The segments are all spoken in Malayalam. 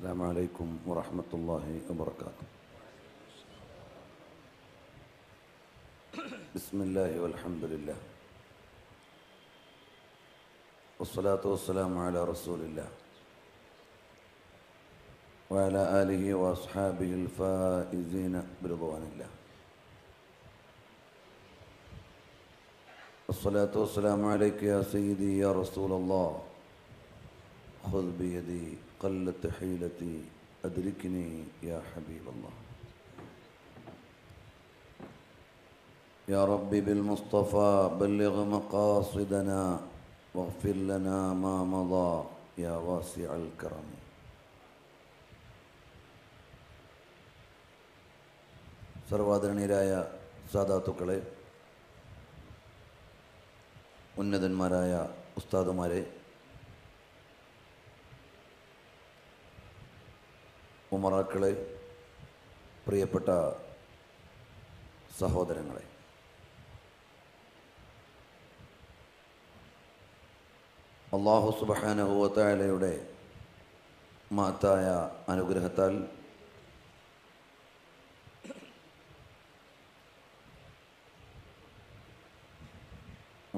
السلام عليكم ورحمة الله وبركاته بسم الله والحمد لله والصلاة والسلام على رسول الله وعلى آله وأصحابه الفائزين برضوان الله الصلاة والسلام عليك يا سيدي يا رسول الله خذ بيدي قلت حيلتي أدركني يا حبيب الله يا ربي بالمصطفى بلغ مقاصدنا واغفر لنا ما مضى يا واسع الكرم സർവാദരണീയരായ സാധാത്തുക്കളെ ഉന്നതന്മാരായ ഉസ്താദുമാരെ ഉമറാക്കളെ പ്രിയപ്പെട്ട സഹോദരങ്ങളെ അള്ളാഹു സുബഹാനഹുവത്തായാലയുടെ മഹത്തായ അനുഗ്രഹത്താൽ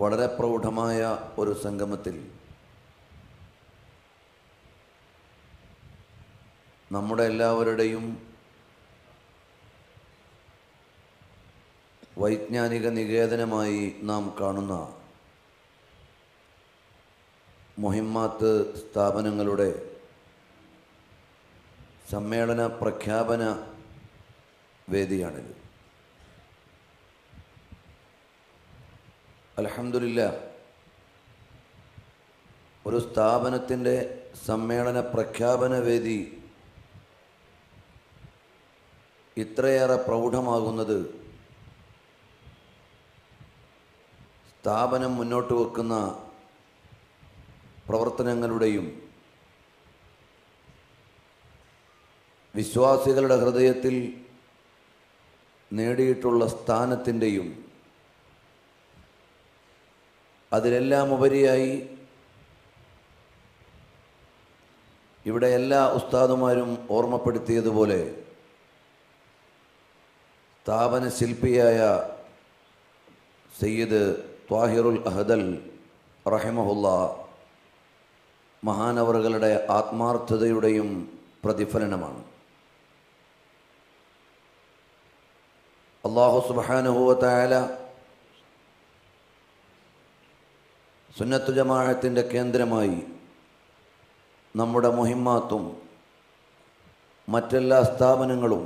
വളരെ പ്രൗഢമായ ഒരു സംഗമത്തിൽ നമ്മുടെ എല്ലാവരുടെയും വൈജ്ഞാനിക നികേതനമായി നാം കാണുന്ന മുഹിമ്മാത്ത് സ്ഥാപനങ്ങളുടെ സമ്മേളന പ്രഖ്യാപന വേദിയാണിത് അലഹമില്ല ഒരു സ്ഥാപനത്തിൻ്റെ സമ്മേളന പ്രഖ്യാപന വേദി ഇത്രയേറെ പ്രൗഢമാകുന്നത് സ്ഥാപനം മുന്നോട്ട് വെക്കുന്ന പ്രവർത്തനങ്ങളുടെയും വിശ്വാസികളുടെ ഹൃദയത്തിൽ നേടിയിട്ടുള്ള സ്ഥാനത്തിൻ്റെയും അതിലെല്ലാം ഉപരിയായി ഇവിടെ എല്ലാ ഉസ്താദുമാരും ഓർമ്മപ്പെടുത്തിയതുപോലെ സ്ഥാപന ശില്പിയായ സയ്യിദ് ത്വാഹിറുൽ അഹദൽ റഹിമഹുല്ല മഹാനവറുകളുടെ ആത്മാർത്ഥതയുടെയും പ്രതിഫലനമാണ് അള്ളാഹു സുബാനുഭവത്തായാല സുന്നത്തു ജമാഅത്തിൻ്റെ കേന്ദ്രമായി നമ്മുടെ മുഹിമാത്തും മറ്റെല്ലാ സ്ഥാപനങ്ങളും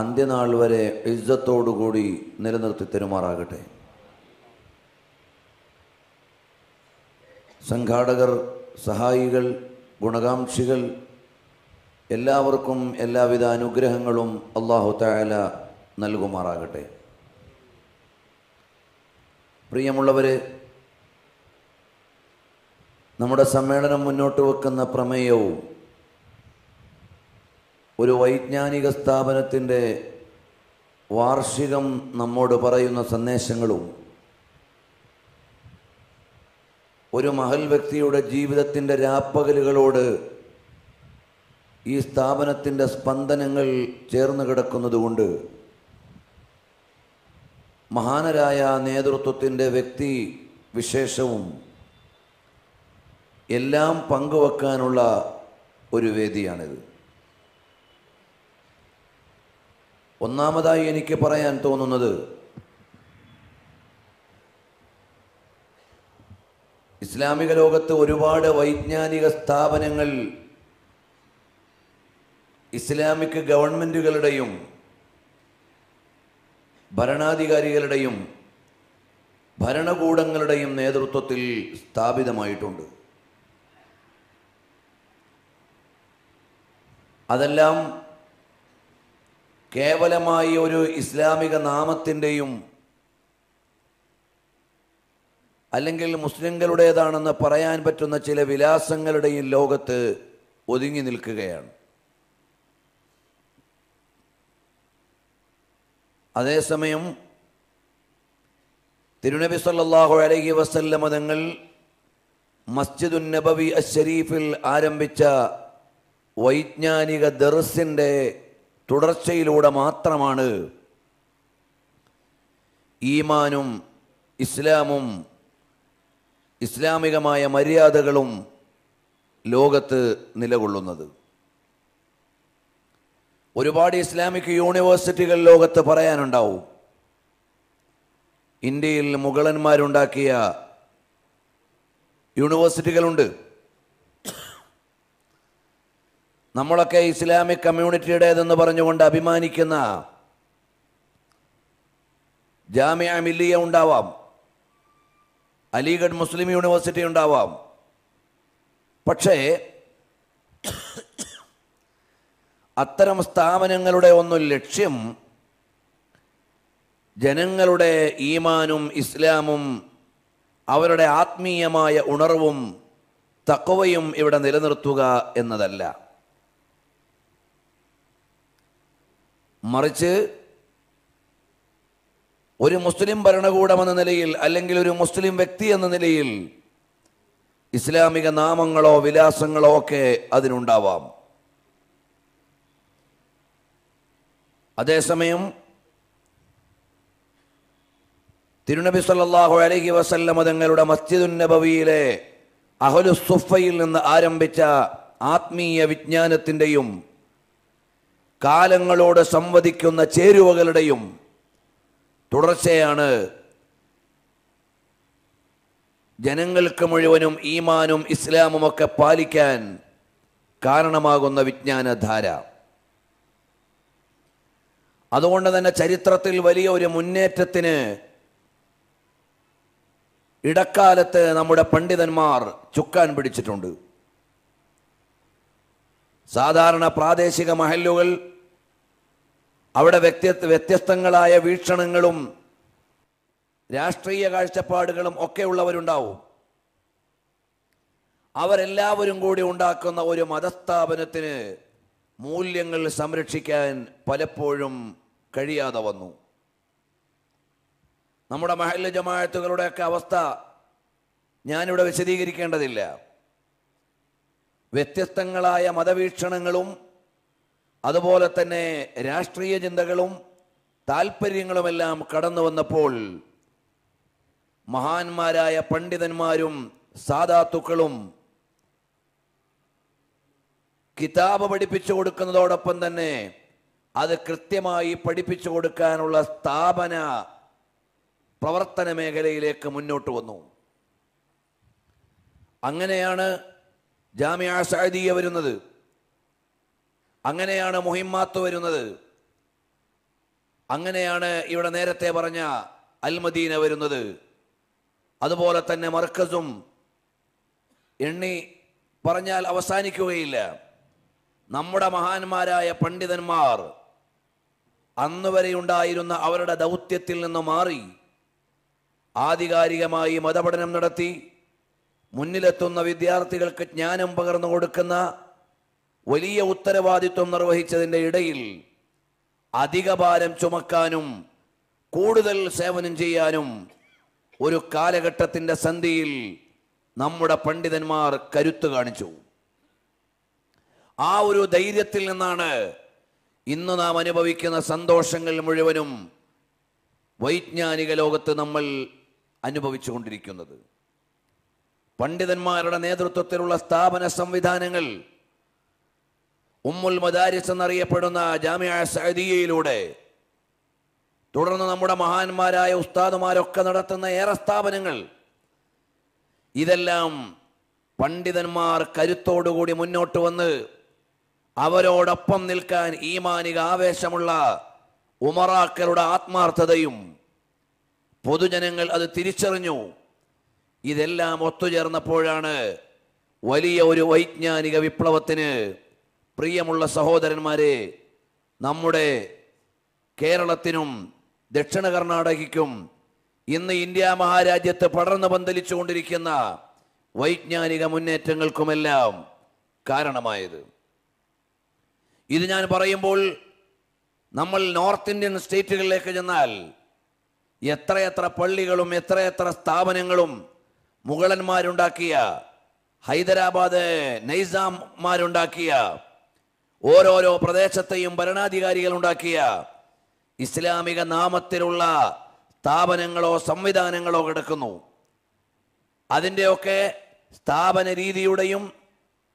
അന്ത്യനാൾ വരെ ഇജ്ജത്തോടുകൂടി നിലനിർത്തി തെരുമാറാകട്ടെ സംഘാടകർ സഹായികൾ ഗുണകാംക്ഷികൾ എല്ലാവർക്കും എല്ലാവിധ അനുഗ്രഹങ്ങളും അള്ളാഹു തായാല നൽകുമാറാകട്ടെ പ്രിയമുള്ളവരെ നമ്മുടെ സമ്മേളനം മുന്നോട്ട് വെക്കുന്ന പ്രമേയവും ഒരു വൈജ്ഞാനിക സ്ഥാപനത്തിൻ്റെ വാർഷികം നമ്മോട് പറയുന്ന സന്ദേശങ്ങളും ഒരു മഹൽ വ്യക്തിയുടെ ജീവിതത്തിൻ്റെ രാപ്പകലുകളോട് ഈ സ്ഥാപനത്തിൻ്റെ സ്പന്ദനങ്ങൾ ചേർന്ന് കിടക്കുന്നതുകൊണ്ട് മഹാനരായ നേതൃത്വത്തിൻ്റെ വ്യക്തി വിശേഷവും എല്ലാം പങ്കുവെക്കാനുള്ള ഒരു വേദിയാണിത് ഒന്നാമതായി എനിക്ക് പറയാൻ തോന്നുന്നത് ഇസ്ലാമിക ലോകത്ത് ഒരുപാട് വൈജ്ഞാനിക സ്ഥാപനങ്ങൾ ഇസ്ലാമിക് ഗവൺമെൻറ്റുകളുടെയും ഭരണാധികാരികളുടെയും ഭരണകൂടങ്ങളുടെയും നേതൃത്വത്തിൽ സ്ഥാപിതമായിട്ടുണ്ട് അതെല്ലാം കേവലമായി ഒരു ഇസ്ലാമിക നാമത്തിൻ്റെയും അല്ലെങ്കിൽ മുസ്ലിങ്ങളുടേതാണെന്ന് പറയാൻ പറ്റുന്ന ചില വിലാസങ്ങളുടെയും ലോകത്ത് ഒതുങ്ങി നിൽക്കുകയാണ് അതേസമയം തിരുനബി സല്ലാഹു അലഹി വസല്ലമ തങ്ങൾ മസ്ജിദുൻ നബവി അഷരീഫിൽ ആരംഭിച്ച വൈജ്ഞാനിക ദർസിൻ്റെ തുടർച്ചയിലൂടെ മാത്രമാണ് ഈമാനും ഇസ്ലാമും ഇസ്ലാമികമായ മര്യാദകളും ലോകത്ത് നിലകൊള്ളുന്നത് ഒരുപാട് ഇസ്ലാമിക് യൂണിവേഴ്സിറ്റികൾ ലോകത്ത് പറയാനുണ്ടാവും ഇന്ത്യയിൽ മുഗളന്മാരുണ്ടാക്കിയ യൂണിവേഴ്സിറ്റികളുണ്ട് നമ്മളൊക്കെ ഇസ്ലാമിക് കമ്മ്യൂണിറ്റിയുടേതെന്ന് പറഞ്ഞുകൊണ്ട് അഭിമാനിക്കുന്ന ജാമ്യ മില്ലിയ ഉണ്ടാവാം അലിഗഡ് മുസ്ലിം യൂണിവേഴ്സിറ്റി ഉണ്ടാവാം പക്ഷേ അത്തരം സ്ഥാപനങ്ങളുടെ ഒന്നും ലക്ഷ്യം ജനങ്ങളുടെ ഈമാനും ഇസ്ലാമും അവരുടെ ആത്മീയമായ ഉണർവും തക്കവയും ഇവിടെ നിലനിർത്തുക എന്നതല്ല മറിച്ച് ഒരു മുസ്ലിം ഭരണകൂടമെന്ന നിലയിൽ അല്ലെങ്കിൽ ഒരു മുസ്ലിം വ്യക്തി എന്ന നിലയിൽ ഇസ്ലാമിക നാമങ്ങളോ വിലാസങ്ങളോ ഒക്കെ അതിനുണ്ടാവാം അതേസമയം തിരുനബി സല്ലാഹു അലഹി വസല്ലമ തങ്ങളുടെ മസ്ജിദുന്നബവിയിലെ അഹലുസുഫയിൽ നിന്ന് ആരംഭിച്ച ആത്മീയ വിജ്ഞാനത്തിൻ്റെയും കാലങ്ങളോട് സംവദിക്കുന്ന ചേരുവകളുടെയും തുടർച്ചയാണ് ജനങ്ങൾക്ക് മുഴുവനും ഈമാനും ഇസ്ലാമുമൊക്കെ പാലിക്കാൻ കാരണമാകുന്ന വിജ്ഞാനധാര അതുകൊണ്ട് തന്നെ ചരിത്രത്തിൽ വലിയ ഒരു മുന്നേറ്റത്തിന് ഇടക്കാലത്ത് നമ്മുടെ പണ്ഡിതന്മാർ ചുക്കാൻ പിടിച്ചിട്ടുണ്ട് സാധാരണ പ്രാദേശിക മഹല്ലുകൾ അവിടെ വ്യക്തി വ്യത്യസ്തങ്ങളായ വീക്ഷണങ്ങളും രാഷ്ട്രീയ കാഴ്ചപ്പാടുകളും ഒക്കെ ഉള്ളവരുണ്ടാവും അവരെല്ലാവരും കൂടി ഉണ്ടാക്കുന്ന ഒരു മതസ്ഥാപനത്തിന് മൂല്യങ്ങൾ സംരക്ഷിക്കാൻ പലപ്പോഴും കഴിയാതെ വന്നു നമ്മുടെ മഹല്ല ജമാഅത്തുകളുടെയൊക്കെ അവസ്ഥ ഞാനിവിടെ വിശദീകരിക്കേണ്ടതില്ല വ്യത്യസ്തങ്ങളായ മതവീക്ഷണങ്ങളും അതുപോലെ തന്നെ രാഷ്ട്രീയ ചിന്തകളും താല്പര്യങ്ങളുമെല്ലാം കടന്നു വന്നപ്പോൾ മഹാന്മാരായ പണ്ഡിതന്മാരും സാധാത്തുക്കളും കിതാബ് പഠിപ്പിച്ചു കൊടുക്കുന്നതോടൊപ്പം തന്നെ അത് കൃത്യമായി പഠിപ്പിച്ചു കൊടുക്കാനുള്ള സ്ഥാപന പ്രവർത്തന മേഖലയിലേക്ക് മുന്നോട്ട് വന്നു അങ്ങനെയാണ് ജാമ്യ വരുന്നത് അങ്ങനെയാണ് മുഹിമാത്ത് വരുന്നത് അങ്ങനെയാണ് ഇവിടെ നേരത്തെ പറഞ്ഞ അൽമദീന വരുന്നത് അതുപോലെ തന്നെ മർക്കസും എണ്ണി പറഞ്ഞാൽ അവസാനിക്കുകയില്ല നമ്മുടെ മഹാന്മാരായ പണ്ഡിതന്മാർ അന്ന് ഉണ്ടായിരുന്ന അവരുടെ ദൗത്യത്തിൽ നിന്ന് മാറി ആധികാരികമായി മതപഠനം നടത്തി മുന്നിലെത്തുന്ന വിദ്യാർത്ഥികൾക്ക് ജ്ഞാനം പകർന്നു കൊടുക്കുന്ന വലിയ ഉത്തരവാദിത്വം നിർവഹിച്ചതിൻ്റെ ഇടയിൽ അധിക ഭാരം ചുമക്കാനും കൂടുതൽ സേവനം ചെയ്യാനും ഒരു കാലഘട്ടത്തിൻ്റെ സന്ധിയിൽ നമ്മുടെ പണ്ഡിതന്മാർ കരുത്തു കാണിച്ചു ആ ഒരു ധൈര്യത്തിൽ നിന്നാണ് ഇന്ന് നാം അനുഭവിക്കുന്ന സന്തോഷങ്ങൾ മുഴുവനും വൈജ്ഞാനിക ലോകത്ത് നമ്മൾ അനുഭവിച്ചു കൊണ്ടിരിക്കുന്നത് പണ്ഡിതന്മാരുടെ നേതൃത്വത്തിലുള്ള സ്ഥാപന സംവിധാനങ്ങൾ ഉമ്മുൽ മദാരിസ് എന്നറിയപ്പെടുന്ന ജാമ്യ സഅദിയയിലൂടെ തുടർന്ന് നമ്മുടെ മഹാന്മാരായ ഉസ്താദുമാരൊക്കെ നടത്തുന്ന ഏറെ സ്ഥാപനങ്ങൾ ഇതെല്ലാം പണ്ഡിതന്മാർ കരുത്തോടുകൂടി മുന്നോട്ട് വന്ന് അവരോടൊപ്പം നിൽക്കാൻ ഈമാനിക ആവേശമുള്ള ഉമറാക്കളുടെ ആത്മാർത്ഥതയും പൊതുജനങ്ങൾ അത് തിരിച്ചറിഞ്ഞു ഇതെല്ലാം ഒത്തുചേർന്നപ്പോഴാണ് വലിയ ഒരു വൈജ്ഞാനിക വിപ്ലവത്തിന് പ്രിയമുള്ള സഹോദരന്മാരെ നമ്മുടെ കേരളത്തിനും ദക്ഷിണ കർണാടകയ്ക്കും ഇന്ന് ഇന്ത്യ മഹാരാജ്യത്ത് പടർന്നു പന്തലിച്ചുകൊണ്ടിരിക്കുന്ന വൈജ്ഞാനിക മുന്നേറ്റങ്ങൾക്കുമെല്ലാം കാരണമായത് ഇത് ഞാൻ പറയുമ്പോൾ നമ്മൾ നോർത്ത് ഇന്ത്യൻ സ്റ്റേറ്റുകളിലേക്ക് ചെന്നാൽ എത്രയെത്ര പള്ളികളും എത്രയെത്ര സ്ഥാപനങ്ങളും മുഗളന്മാരുണ്ടാക്കിയ ഹൈദരാബാദ് നൈസാംമാരുണ്ടാക്കിയ ഓരോരോ പ്രദേശത്തെയും ഭരണാധികാരികൾ ഉണ്ടാക്കിയ ഇസ്ലാമിക നാമത്തിലുള്ള സ്ഥാപനങ്ങളോ സംവിധാനങ്ങളോ കിടക്കുന്നു അതിൻ്റെയൊക്കെ സ്ഥാപന രീതിയുടെയും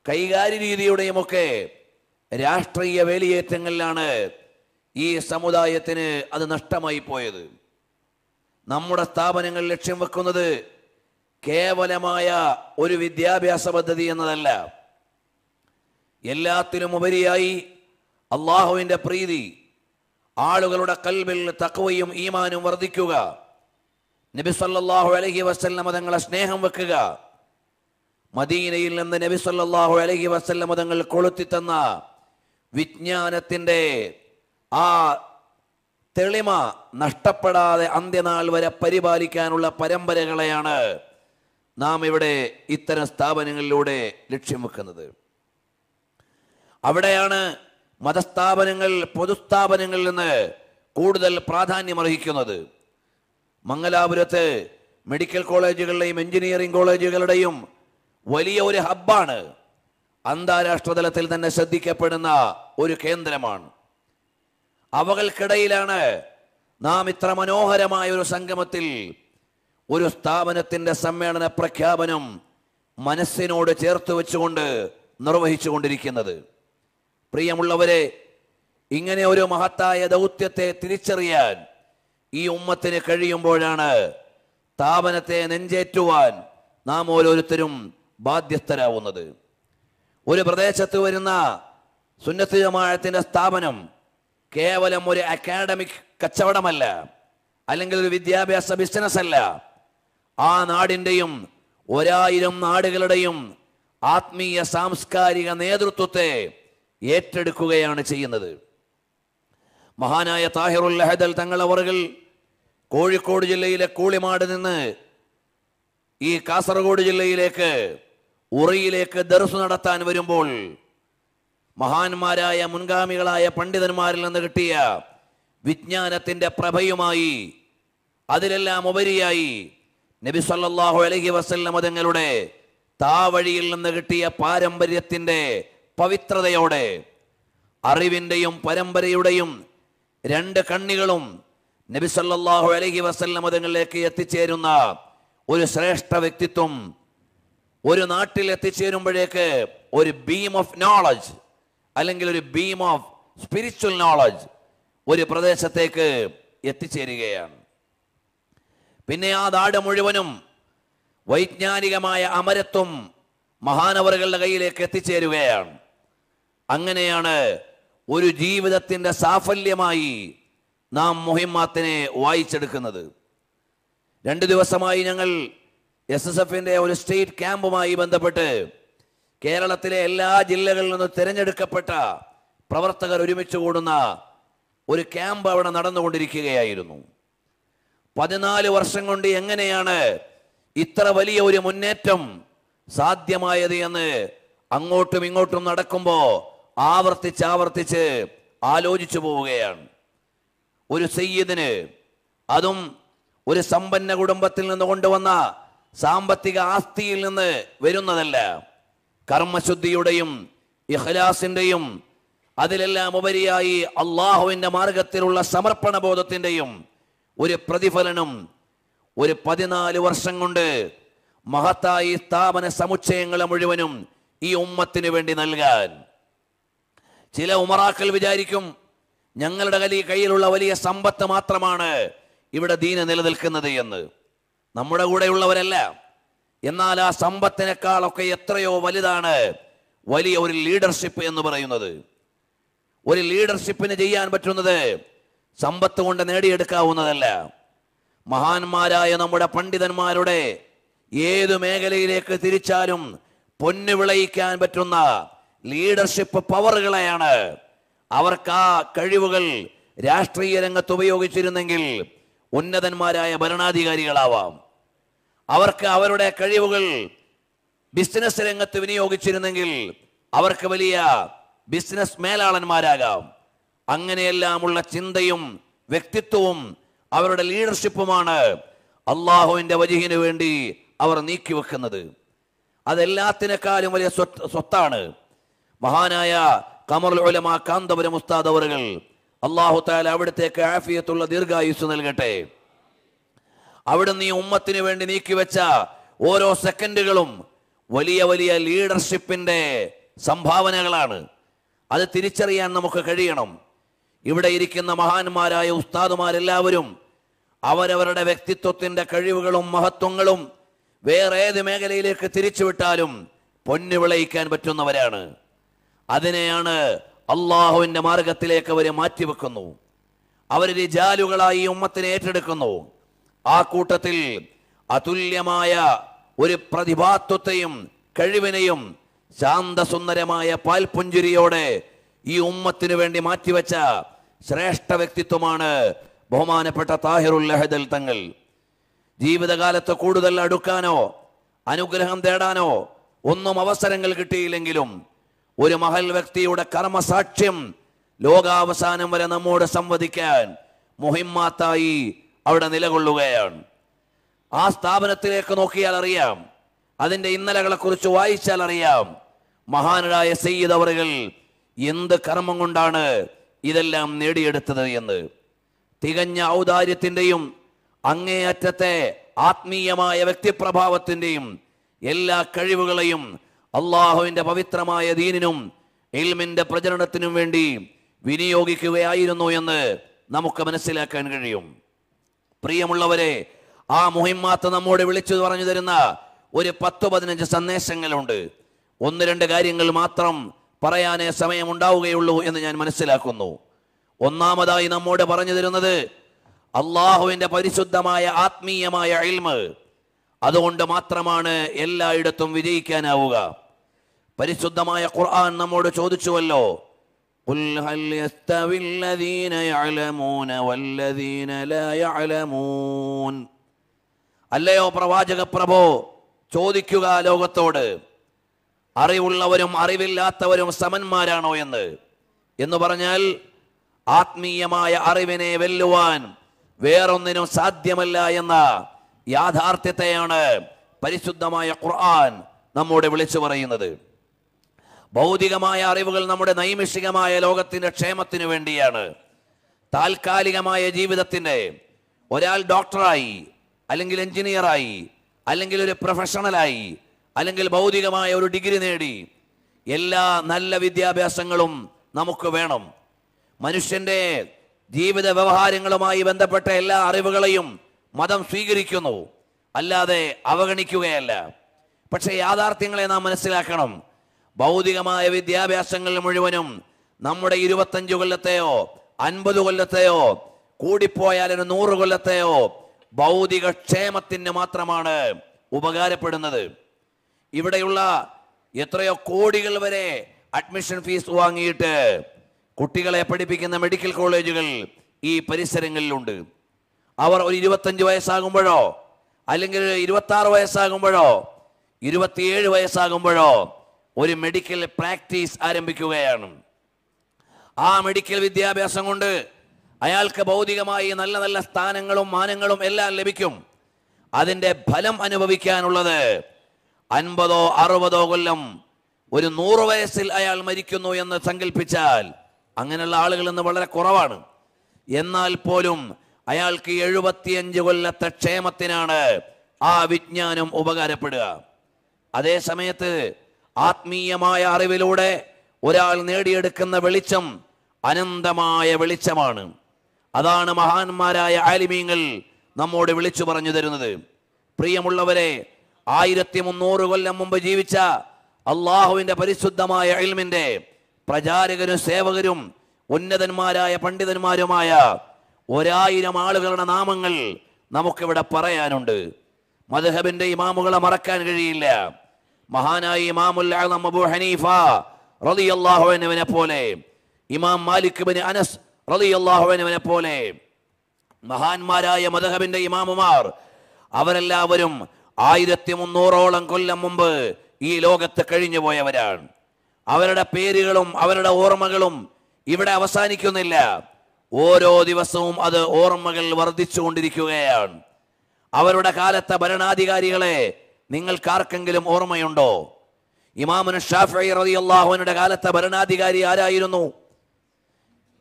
കൈകാര്യ ഒക്കെ രാഷ്ട്രീയ വേലിയേറ്റങ്ങളിലാണ് ഈ സമുദായത്തിന് അത് നഷ്ടമായി പോയത് നമ്മുടെ സ്ഥാപനങ്ങൾ ലക്ഷ്യം വെക്കുന്നത് കേവലമായ ഒരു വിദ്യാഭ്യാസ പദ്ധതി എന്നതല്ല എല്ലാത്തിലും ഉപരിയായി അള്ളാഹുവിൻ്റെ പ്രീതി ആളുകളുടെ കൽവിൽ തക്കവയും ഈമാനും വർദ്ധിക്കുക നബി അലഹി വസ്ല്ല തങ്ങളെ സ്നേഹം വെക്കുക മദീനയിൽ നിന്ന് നബി സല്ലാഹു അലഹി വസ്ല്ലമ തങ്ങൾ കൊളുത്തിത്തന്ന വിജ്ഞാനത്തിൻ്റെ ആ തെളിമ നഷ്ടപ്പെടാതെ അന്ത്യനാൾ വരെ പരിപാലിക്കാനുള്ള പരമ്പരകളെയാണ് നാം ഇവിടെ ഇത്തരം സ്ഥാപനങ്ങളിലൂടെ ലക്ഷ്യം വെക്കുന്നത് അവിടെയാണ് മതസ്ഥാപനങ്ങൾ പൊതുസ്ഥാപനങ്ങളിൽ നിന്ന് കൂടുതൽ പ്രാധാന്യമർഹിക്കുന്നത് മംഗലാപുരത്ത് മെഡിക്കൽ കോളേജുകളുടെയും എഞ്ചിനീയറിംഗ് കോളേജുകളുടെയും വലിയ ഒരു ഹബ്ബാണ് അന്താരാഷ്ട്ര തലത്തിൽ തന്നെ ശ്രദ്ധിക്കപ്പെടുന്ന ഒരു കേന്ദ്രമാണ് അവകൾക്കിടയിലാണ് നാം ഇത്ര മനോഹരമായ ഒരു സംഗമത്തിൽ ഒരു സ്ഥാപനത്തിൻ്റെ സമ്മേളന പ്രഖ്യാപനം മനസ്സിനോട് ചേർത്ത് വെച്ചുകൊണ്ട് കൊണ്ടിരിക്കുന്നത് പ്രിയമുള്ളവരെ ഇങ്ങനെ ഒരു മഹത്തായ ദൗത്യത്തെ തിരിച്ചറിയാൻ ഈ ഉമ്മത്തിന് കഴിയുമ്പോഴാണ് താപനത്തെ നെഞ്ചേറ്റുവാൻ നാം ഓരോരുത്തരും ബാധ്യസ്ഥരാവുന്നത് ഒരു പ്രദേശത്ത് വരുന്ന സുന്നത്ത് സ്ഥാപനം കേവലം ഒരു അക്കാഡമിക് കച്ചവടമല്ല അല്ലെങ്കിൽ ഒരു വിദ്യാഭ്യാസ ബിസിനസ് അല്ല ആ നാടിൻ്റെയും ഒരായിരം നാടുകളുടെയും ആത്മീയ സാംസ്കാരിക നേതൃത്വത്തെ ഏറ്റെടുക്കുകയാണ് ചെയ്യുന്നത് മഹാനായ താഹിറുൽ ലഹദൽ തങ്ങളവറുകൾ കോഴിക്കോട് ജില്ലയിലെ കൂളിമാട് നിന്ന് ഈ കാസർഗോഡ് ജില്ലയിലേക്ക് ഉറിയിലേക്ക് ദർസ് നടത്താൻ വരുമ്പോൾ മഹാന്മാരായ മുൻഗാമികളായ പണ്ഡിതന്മാരിൽ നിന്ന് കിട്ടിയ വിജ്ഞാനത്തിൻ്റെ പ്രഭയുമായി അതിലെല്ലാം ഉപരിയായി നബി സല്ലാഹു അലഹി തങ്ങളുടെ താവഴിയിൽ നിന്ന് കിട്ടിയ പാരമ്പര്യത്തിൻ്റെ പവിത്രതയോടെ അറിവിൻ്റെയും പരമ്പരയുടെയും രണ്ട് കണ്ണികളും നബിസല്ലാഹു അലഹി വസല്ല മതങ്ങളിലേക്ക് എത്തിച്ചേരുന്ന ഒരു ശ്രേഷ്ഠ വ്യക്തിത്വം ഒരു നാട്ടിൽ എത്തിച്ചേരുമ്പോഴേക്ക് ഒരു ബീം ഓഫ് നോളജ് അല്ലെങ്കിൽ ഒരു ബീം ഓഫ് സ്പിരിച്വൽ നോളജ് ഒരു പ്രദേശത്തേക്ക് എത്തിച്ചേരുകയാണ് പിന്നെ ആ നാട് മുഴുവനും വൈജ്ഞാനികമായ അമരത്വം മഹാനവറുകളുടെ കയ്യിലേക്ക് എത്തിച്ചേരുകയാണ് അങ്ങനെയാണ് ഒരു ജീവിതത്തിൻ്റെ സാഫല്യമായി നാം മുഹിമാത്തിനെ വായിച്ചെടുക്കുന്നത് രണ്ട് ദിവസമായി ഞങ്ങൾ എസ് എസ് എഫിൻ്റെ ഒരു സ്റ്റേറ്റ് ക്യാമ്പുമായി ബന്ധപ്പെട്ട് കേരളത്തിലെ എല്ലാ ജില്ലകളിൽ നിന്നും തിരഞ്ഞെടുക്കപ്പെട്ട പ്രവർത്തകർ ഒരുമിച്ച് കൂടുന്ന ഒരു ക്യാമ്പ് അവിടെ നടന്നുകൊണ്ടിരിക്കുകയായിരുന്നു പതിനാല് വർഷം കൊണ്ട് എങ്ങനെയാണ് ഇത്ര വലിയ ഒരു മുന്നേറ്റം സാധ്യമായത് എന്ന് അങ്ങോട്ടും ഇങ്ങോട്ടും നടക്കുമ്പോൾ ആവർത്തിച്ച് ആവർത്തിച്ച് ആലോചിച്ചു പോവുകയാണ് ഒരു സയ്യിദിന് അതും ഒരു സമ്പന്ന കുടുംബത്തിൽ നിന്ന് കൊണ്ടുവന്ന സാമ്പത്തിക ആസ്തിയിൽ നിന്ന് വരുന്നതല്ല കർമ്മശുദ്ധിയുടെയും ഇഹ്ലാസിൻ്റെയും അതിലെല്ലാം ഉപരിയായി അള്ളാഹുവിൻ്റെ മാർഗത്തിലുള്ള സമർപ്പണ ബോധത്തിൻ്റെയും ഒരു പ്രതിഫലനം ഒരു പതിനാല് വർഷം കൊണ്ട് മഹത്തായി സ്ഥാപന സമുച്ചയങ്ങളെ മുഴുവനും ഈ ഉമ്മത്തിന് വേണ്ടി നൽകാൻ ചില ഉമറാക്കൾ വിചാരിക്കും ഞങ്ങളുടെ കലി കയ്യിലുള്ള വലിയ സമ്പത്ത് മാത്രമാണ് ഇവിടെ ദീന നിലനിൽക്കുന്നത് എന്ന് നമ്മുടെ കൂടെയുള്ളവരല്ല എന്നാൽ ആ സമ്പത്തിനേക്കാളൊക്കെ എത്രയോ വലുതാണ് വലിയ ഒരു ലീഡർഷിപ്പ് എന്ന് പറയുന്നത് ഒരു ലീഡർഷിപ്പിന് ചെയ്യാൻ പറ്റുന്നത് സമ്പത്ത് കൊണ്ട് നേടിയെടുക്കാവുന്നതല്ല മഹാന്മാരായ നമ്മുടെ പണ്ഡിതന്മാരുടെ ഏത് മേഖലയിലേക്ക് തിരിച്ചാലും പൊന്നു വിളയിക്കാൻ പറ്റുന്ന ലീഡർഷിപ്പ് പവറുകളെയാണ് അവർക്ക് ആ കഴിവുകൾ രാഷ്ട്രീയ രംഗത്ത് ഉപയോഗിച്ചിരുന്നെങ്കിൽ ഉന്നതന്മാരായ ഭരണാധികാരികളാവാം അവർക്ക് അവരുടെ കഴിവുകൾ ബിസിനസ് രംഗത്ത് വിനിയോഗിച്ചിരുന്നെങ്കിൽ അവർക്ക് വലിയ ബിസിനസ് മേലാളന്മാരാകാം അങ്ങനെയെല്ലാമുള്ള ചിന്തയും വ്യക്തിത്വവും അവരുടെ ലീഡർഷിപ്പുമാണ് അള്ളാഹുവിൻ്റെ വജിഹിനു വേണ്ടി അവർ നീക്കി വെക്കുന്നത് അതെല്ലാത്തിനേക്കാളും വലിയ സ്വത്താണ് മഹാനായ കമറുൽ ഉലമ കാന്തപുരം ഉസ്താദ് അവറുകൾ അള്ളാഹു താല അവിടത്തേക്ക് ആഫിയത്തുള്ള ദീർഘായുസ് നൽകട്ടെ അവിടെ നീ ഉമ്മത്തിന് വേണ്ടി നീക്കിവെച്ച ഓരോ സെക്കൻഡുകളും വലിയ വലിയ ലീഡർഷിപ്പിന്റെ സംഭാവനകളാണ് അത് തിരിച്ചറിയാൻ നമുക്ക് കഴിയണം ഇവിടെ ഇരിക്കുന്ന മഹാന്മാരായ ഉസ്താദുമാരെല്ലാവരും അവരവരുടെ വ്യക്തിത്വത്തിൻ്റെ കഴിവുകളും മഹത്വങ്ങളും വേറെ ഏത് മേഖലയിലേക്ക് തിരിച്ചുവിട്ടാലും പൊന്നു വിളയിക്കാൻ പറ്റുന്നവരാണ് അതിനെയാണ് അള്ളാഹുവിൻ്റെ മാർഗത്തിലേക്ക് അവരെ മാറ്റിവെക്കുന്നു അവർ ജാലുകളായി ഉമ്മത്തിനെ ഏറ്റെടുക്കുന്നു ആ കൂട്ടത്തിൽ അതുല്യമായ ഒരു പ്രതിഭാത്വത്തെയും കഴിവിനെയും ശാന്തസുന്ദരമായ പാൽപുഞ്ചിരിയോടെ ഈ ഉമ്മത്തിനു വേണ്ടി മാറ്റിവെച്ച ശ്രേഷ്ഠ വ്യക്തിത്വമാണ് ബഹുമാനപ്പെട്ട താഹിറുൽ ലഹദൽ തങ്ങൾ ജീവിതകാലത്ത് കൂടുതൽ അടുക്കാനോ അനുഗ്രഹം തേടാനോ ഒന്നും അവസരങ്ങൾ കിട്ടിയില്ലെങ്കിലും ഒരു മഹൽ വ്യക്തിയുടെ കർമ്മസാക്ഷ്യം ലോകാവസാനം വരെ നമ്മോട് സംവദിക്കാൻ മുഹിമാത്തായി അവിടെ നിലകൊള്ളുകയാണ് ആ സ്ഥാപനത്തിലേക്ക് നോക്കിയാൽ അറിയാം അതിൻ്റെ ഇന്നലകളെക്കുറിച്ച് വായിച്ചാൽ അറിയാം മഹാനരായ സയ്യിദ് അവറുകൾ എന്ത് കർമ്മം കൊണ്ടാണ് ഇതെല്ലാം നേടിയെടുത്തത് എന്ന് തികഞ്ഞ ഔദാര്യത്തിൻ്റെയും അങ്ങേയറ്റത്തെ ആത്മീയമായ വ്യക്തിപ്രഭാവത്തിൻ്റെയും എല്ലാ കഴിവുകളെയും അള്ളാഹുവിന്റെ പവിത്രമായ ദീനിനും ഇൽമിൻ്റെ പ്രചരണത്തിനും വേണ്ടി വിനിയോഗിക്കുകയായിരുന്നു എന്ന് നമുക്ക് മനസ്സിലാക്കാൻ കഴിയും പ്രിയമുള്ളവരെ ആ മുഹിമാത്ത് നമ്മോട് വിളിച്ചു പറഞ്ഞു തരുന്ന ഒരു പത്ത് പതിനഞ്ച് സന്ദേശങ്ങളുണ്ട് ഒന്ന് രണ്ട് കാര്യങ്ങൾ മാത്രം പറയാനേ സമയമുണ്ടാവുകയുള്ളൂ എന്ന് ഞാൻ മനസ്സിലാക്കുന്നു ഒന്നാമതായി നമ്മോട് പറഞ്ഞു തരുന്നത് അള്ളാഹുവിൻ്റെ പരിശുദ്ധമായ ആത്മീയമായ അയൽമ് അതുകൊണ്ട് മാത്രമാണ് എല്ലായിടത്തും വിജയിക്കാനാവുക പരിശുദ്ധമായ ഖുർആൻ നമ്മോട് ചോദിച്ചുവല്ലോ അല്ലയോ പ്രവാചക പ്രഭോ ചോദിക്കുക ലോകത്തോട് അറിവുള്ളവരും അറിവില്ലാത്തവരും സമന്മാരാണോ എന്ന് എന്ന് പറഞ്ഞാൽ ആത്മീയമായ അറിവിനെ വെല്ലുവാൻ വേറൊന്നിനും സാധ്യമല്ല എന്ന യാഥാർത്ഥ്യത്തെയാണ് പരിശുദ്ധമായ ഖുർആൻ നമ്മോട് വിളിച്ചു പറയുന്നത് ഭൗതികമായ അറിവുകൾ നമ്മുടെ നൈമിഷികമായ ലോകത്തിൻ്റെ ക്ഷേമത്തിന് വേണ്ടിയാണ് താൽക്കാലികമായ ജീവിതത്തിൻ്റെ ഒരാൾ ഡോക്ടറായി അല്ലെങ്കിൽ എഞ്ചിനീയറായി അല്ലെങ്കിൽ ഒരു പ്രൊഫഷണലായി അല്ലെങ്കിൽ ഭൗതികമായ ഒരു ഡിഗ്രി നേടി എല്ലാ നല്ല വിദ്യാഭ്യാസങ്ങളും നമുക്ക് വേണം മനുഷ്യൻ്റെ ജീവിത വ്യവഹാരങ്ങളുമായി ബന്ധപ്പെട്ട എല്ലാ അറിവുകളെയും മതം സ്വീകരിക്കുന്നു അല്ലാതെ അവഗണിക്കുകയല്ല പക്ഷേ യാഥാർത്ഥ്യങ്ങളെ നാം മനസ്സിലാക്കണം ഭൗതികമായ വിദ്യാഭ്യാസങ്ങൾ മുഴുവനും നമ്മുടെ ഇരുപത്തഞ്ചു കൊല്ലത്തെയോ അൻപത് കൊല്ലത്തെയോ കൂടിപ്പോയാൽ ഒരു നൂറ് കൊല്ലത്തെയോ ഭൗതിക ക്ഷേമത്തിന് മാത്രമാണ് ഉപകാരപ്പെടുന്നത് ഇവിടെയുള്ള എത്രയോ കോടികൾ വരെ അഡ്മിഷൻ ഫീസ് വാങ്ങിയിട്ട് കുട്ടികളെ പഠിപ്പിക്കുന്ന മെഡിക്കൽ കോളേജുകൾ ഈ പരിസരങ്ങളിലുണ്ട് അവർ ഒരു ഇരുപത്തഞ്ച് വയസ്സാകുമ്പോഴോ അല്ലെങ്കിൽ ആറ് വയസ്സാകുമ്പോഴോ ഇരുപത്തിയേഴ് വയസ്സാകുമ്പോഴോ ഒരു മെഡിക്കൽ പ്രാക്ടീസ് ആരംഭിക്കുകയാണ് ആ മെഡിക്കൽ വിദ്യാഭ്യാസം കൊണ്ട് അയാൾക്ക് ഭൗതികമായി നല്ല നല്ല സ്ഥാനങ്ങളും മാനങ്ങളും എല്ലാം ലഭിക്കും അതിൻ്റെ ഫലം അനുഭവിക്കാനുള്ളത് അൻപതോ അറുപതോ കൊല്ലം ഒരു നൂറ് വയസ്സിൽ അയാൾ മരിക്കുന്നു എന്ന് സങ്കല്പിച്ചാൽ അങ്ങനെയുള്ള ആളുകൾ ഇന്ന് വളരെ കുറവാണ് എന്നാൽ പോലും അയാൾക്ക് എഴുപത്തിയഞ്ച് കൊല്ലത്തെ ക്ഷേമത്തിനാണ് ആ വിജ്ഞാനം ഉപകാരപ്പെടുക അതേ സമയത്ത് ആത്മീയമായ അറിവിലൂടെ ഒരാൾ നേടിയെടുക്കുന്ന വെളിച്ചം അനന്തമായ വെളിച്ചമാണ് അതാണ് മഹാന്മാരായ ആലിമീങ്ങൾ നമ്മോട് വിളിച്ചു പറഞ്ഞു തരുന്നത് പ്രിയമുള്ളവരെ ആയിരത്തി മുന്നൂറ് കൊല്ലം മുമ്പ് ജീവിച്ച അള്ളാഹുവിൻ്റെ പരിശുദ്ധമായ എൽമിൻ്റെ പ്രചാരകരും സേവകരും ഉന്നതന്മാരായ പണ്ഡിതന്മാരുമായ ഒരായിരം ആളുകളുടെ നാമങ്ങൾ നമുക്കിവിടെ പറയാനുണ്ട് മധുഹബിന്റെ ഇമാമുകളെ മറക്കാൻ കഴിയില്ല മഹാനായി ഇമാമുൽ ഹനീഫ ഹനീഫ റലിയല്ലാഹുവിനെ പോലെ ഇമാം മാലിക് ബിൻ അനസ് റലിയല്ലാഹുവിനെ പോലെ മഹാന്മാരായ മധുഹബിന്റെ ഇമാമുമാർ അവരെല്ലാവരും ആയിരത്തി മുന്നൂറോളം കൊല്ലം മുമ്പ് ഈ ലോകത്ത് കഴിഞ്ഞു പോയവരാണ് അവരുടെ പേരുകളും അവരുടെ ഓർമ്മകളും ഇവിടെ അവസാനിക്കുന്നില്ല ഓരോ ദിവസവും അത് ഓർമ്മകൾ വർദ്ധിച്ചുകൊണ്ടിരിക്കുകയാണ് അവരുടെ കാലത്തെ ഭരണാധികാരികളെ നിങ്ങൾക്കാർക്കെങ്കിലും ഓർമ്മയുണ്ടോ ഇമാമുൻ ഷാഫി റതി അള്ളാഹുവിനുടെ കാലത്തെ ഭരണാധികാരി ആരായിരുന്നു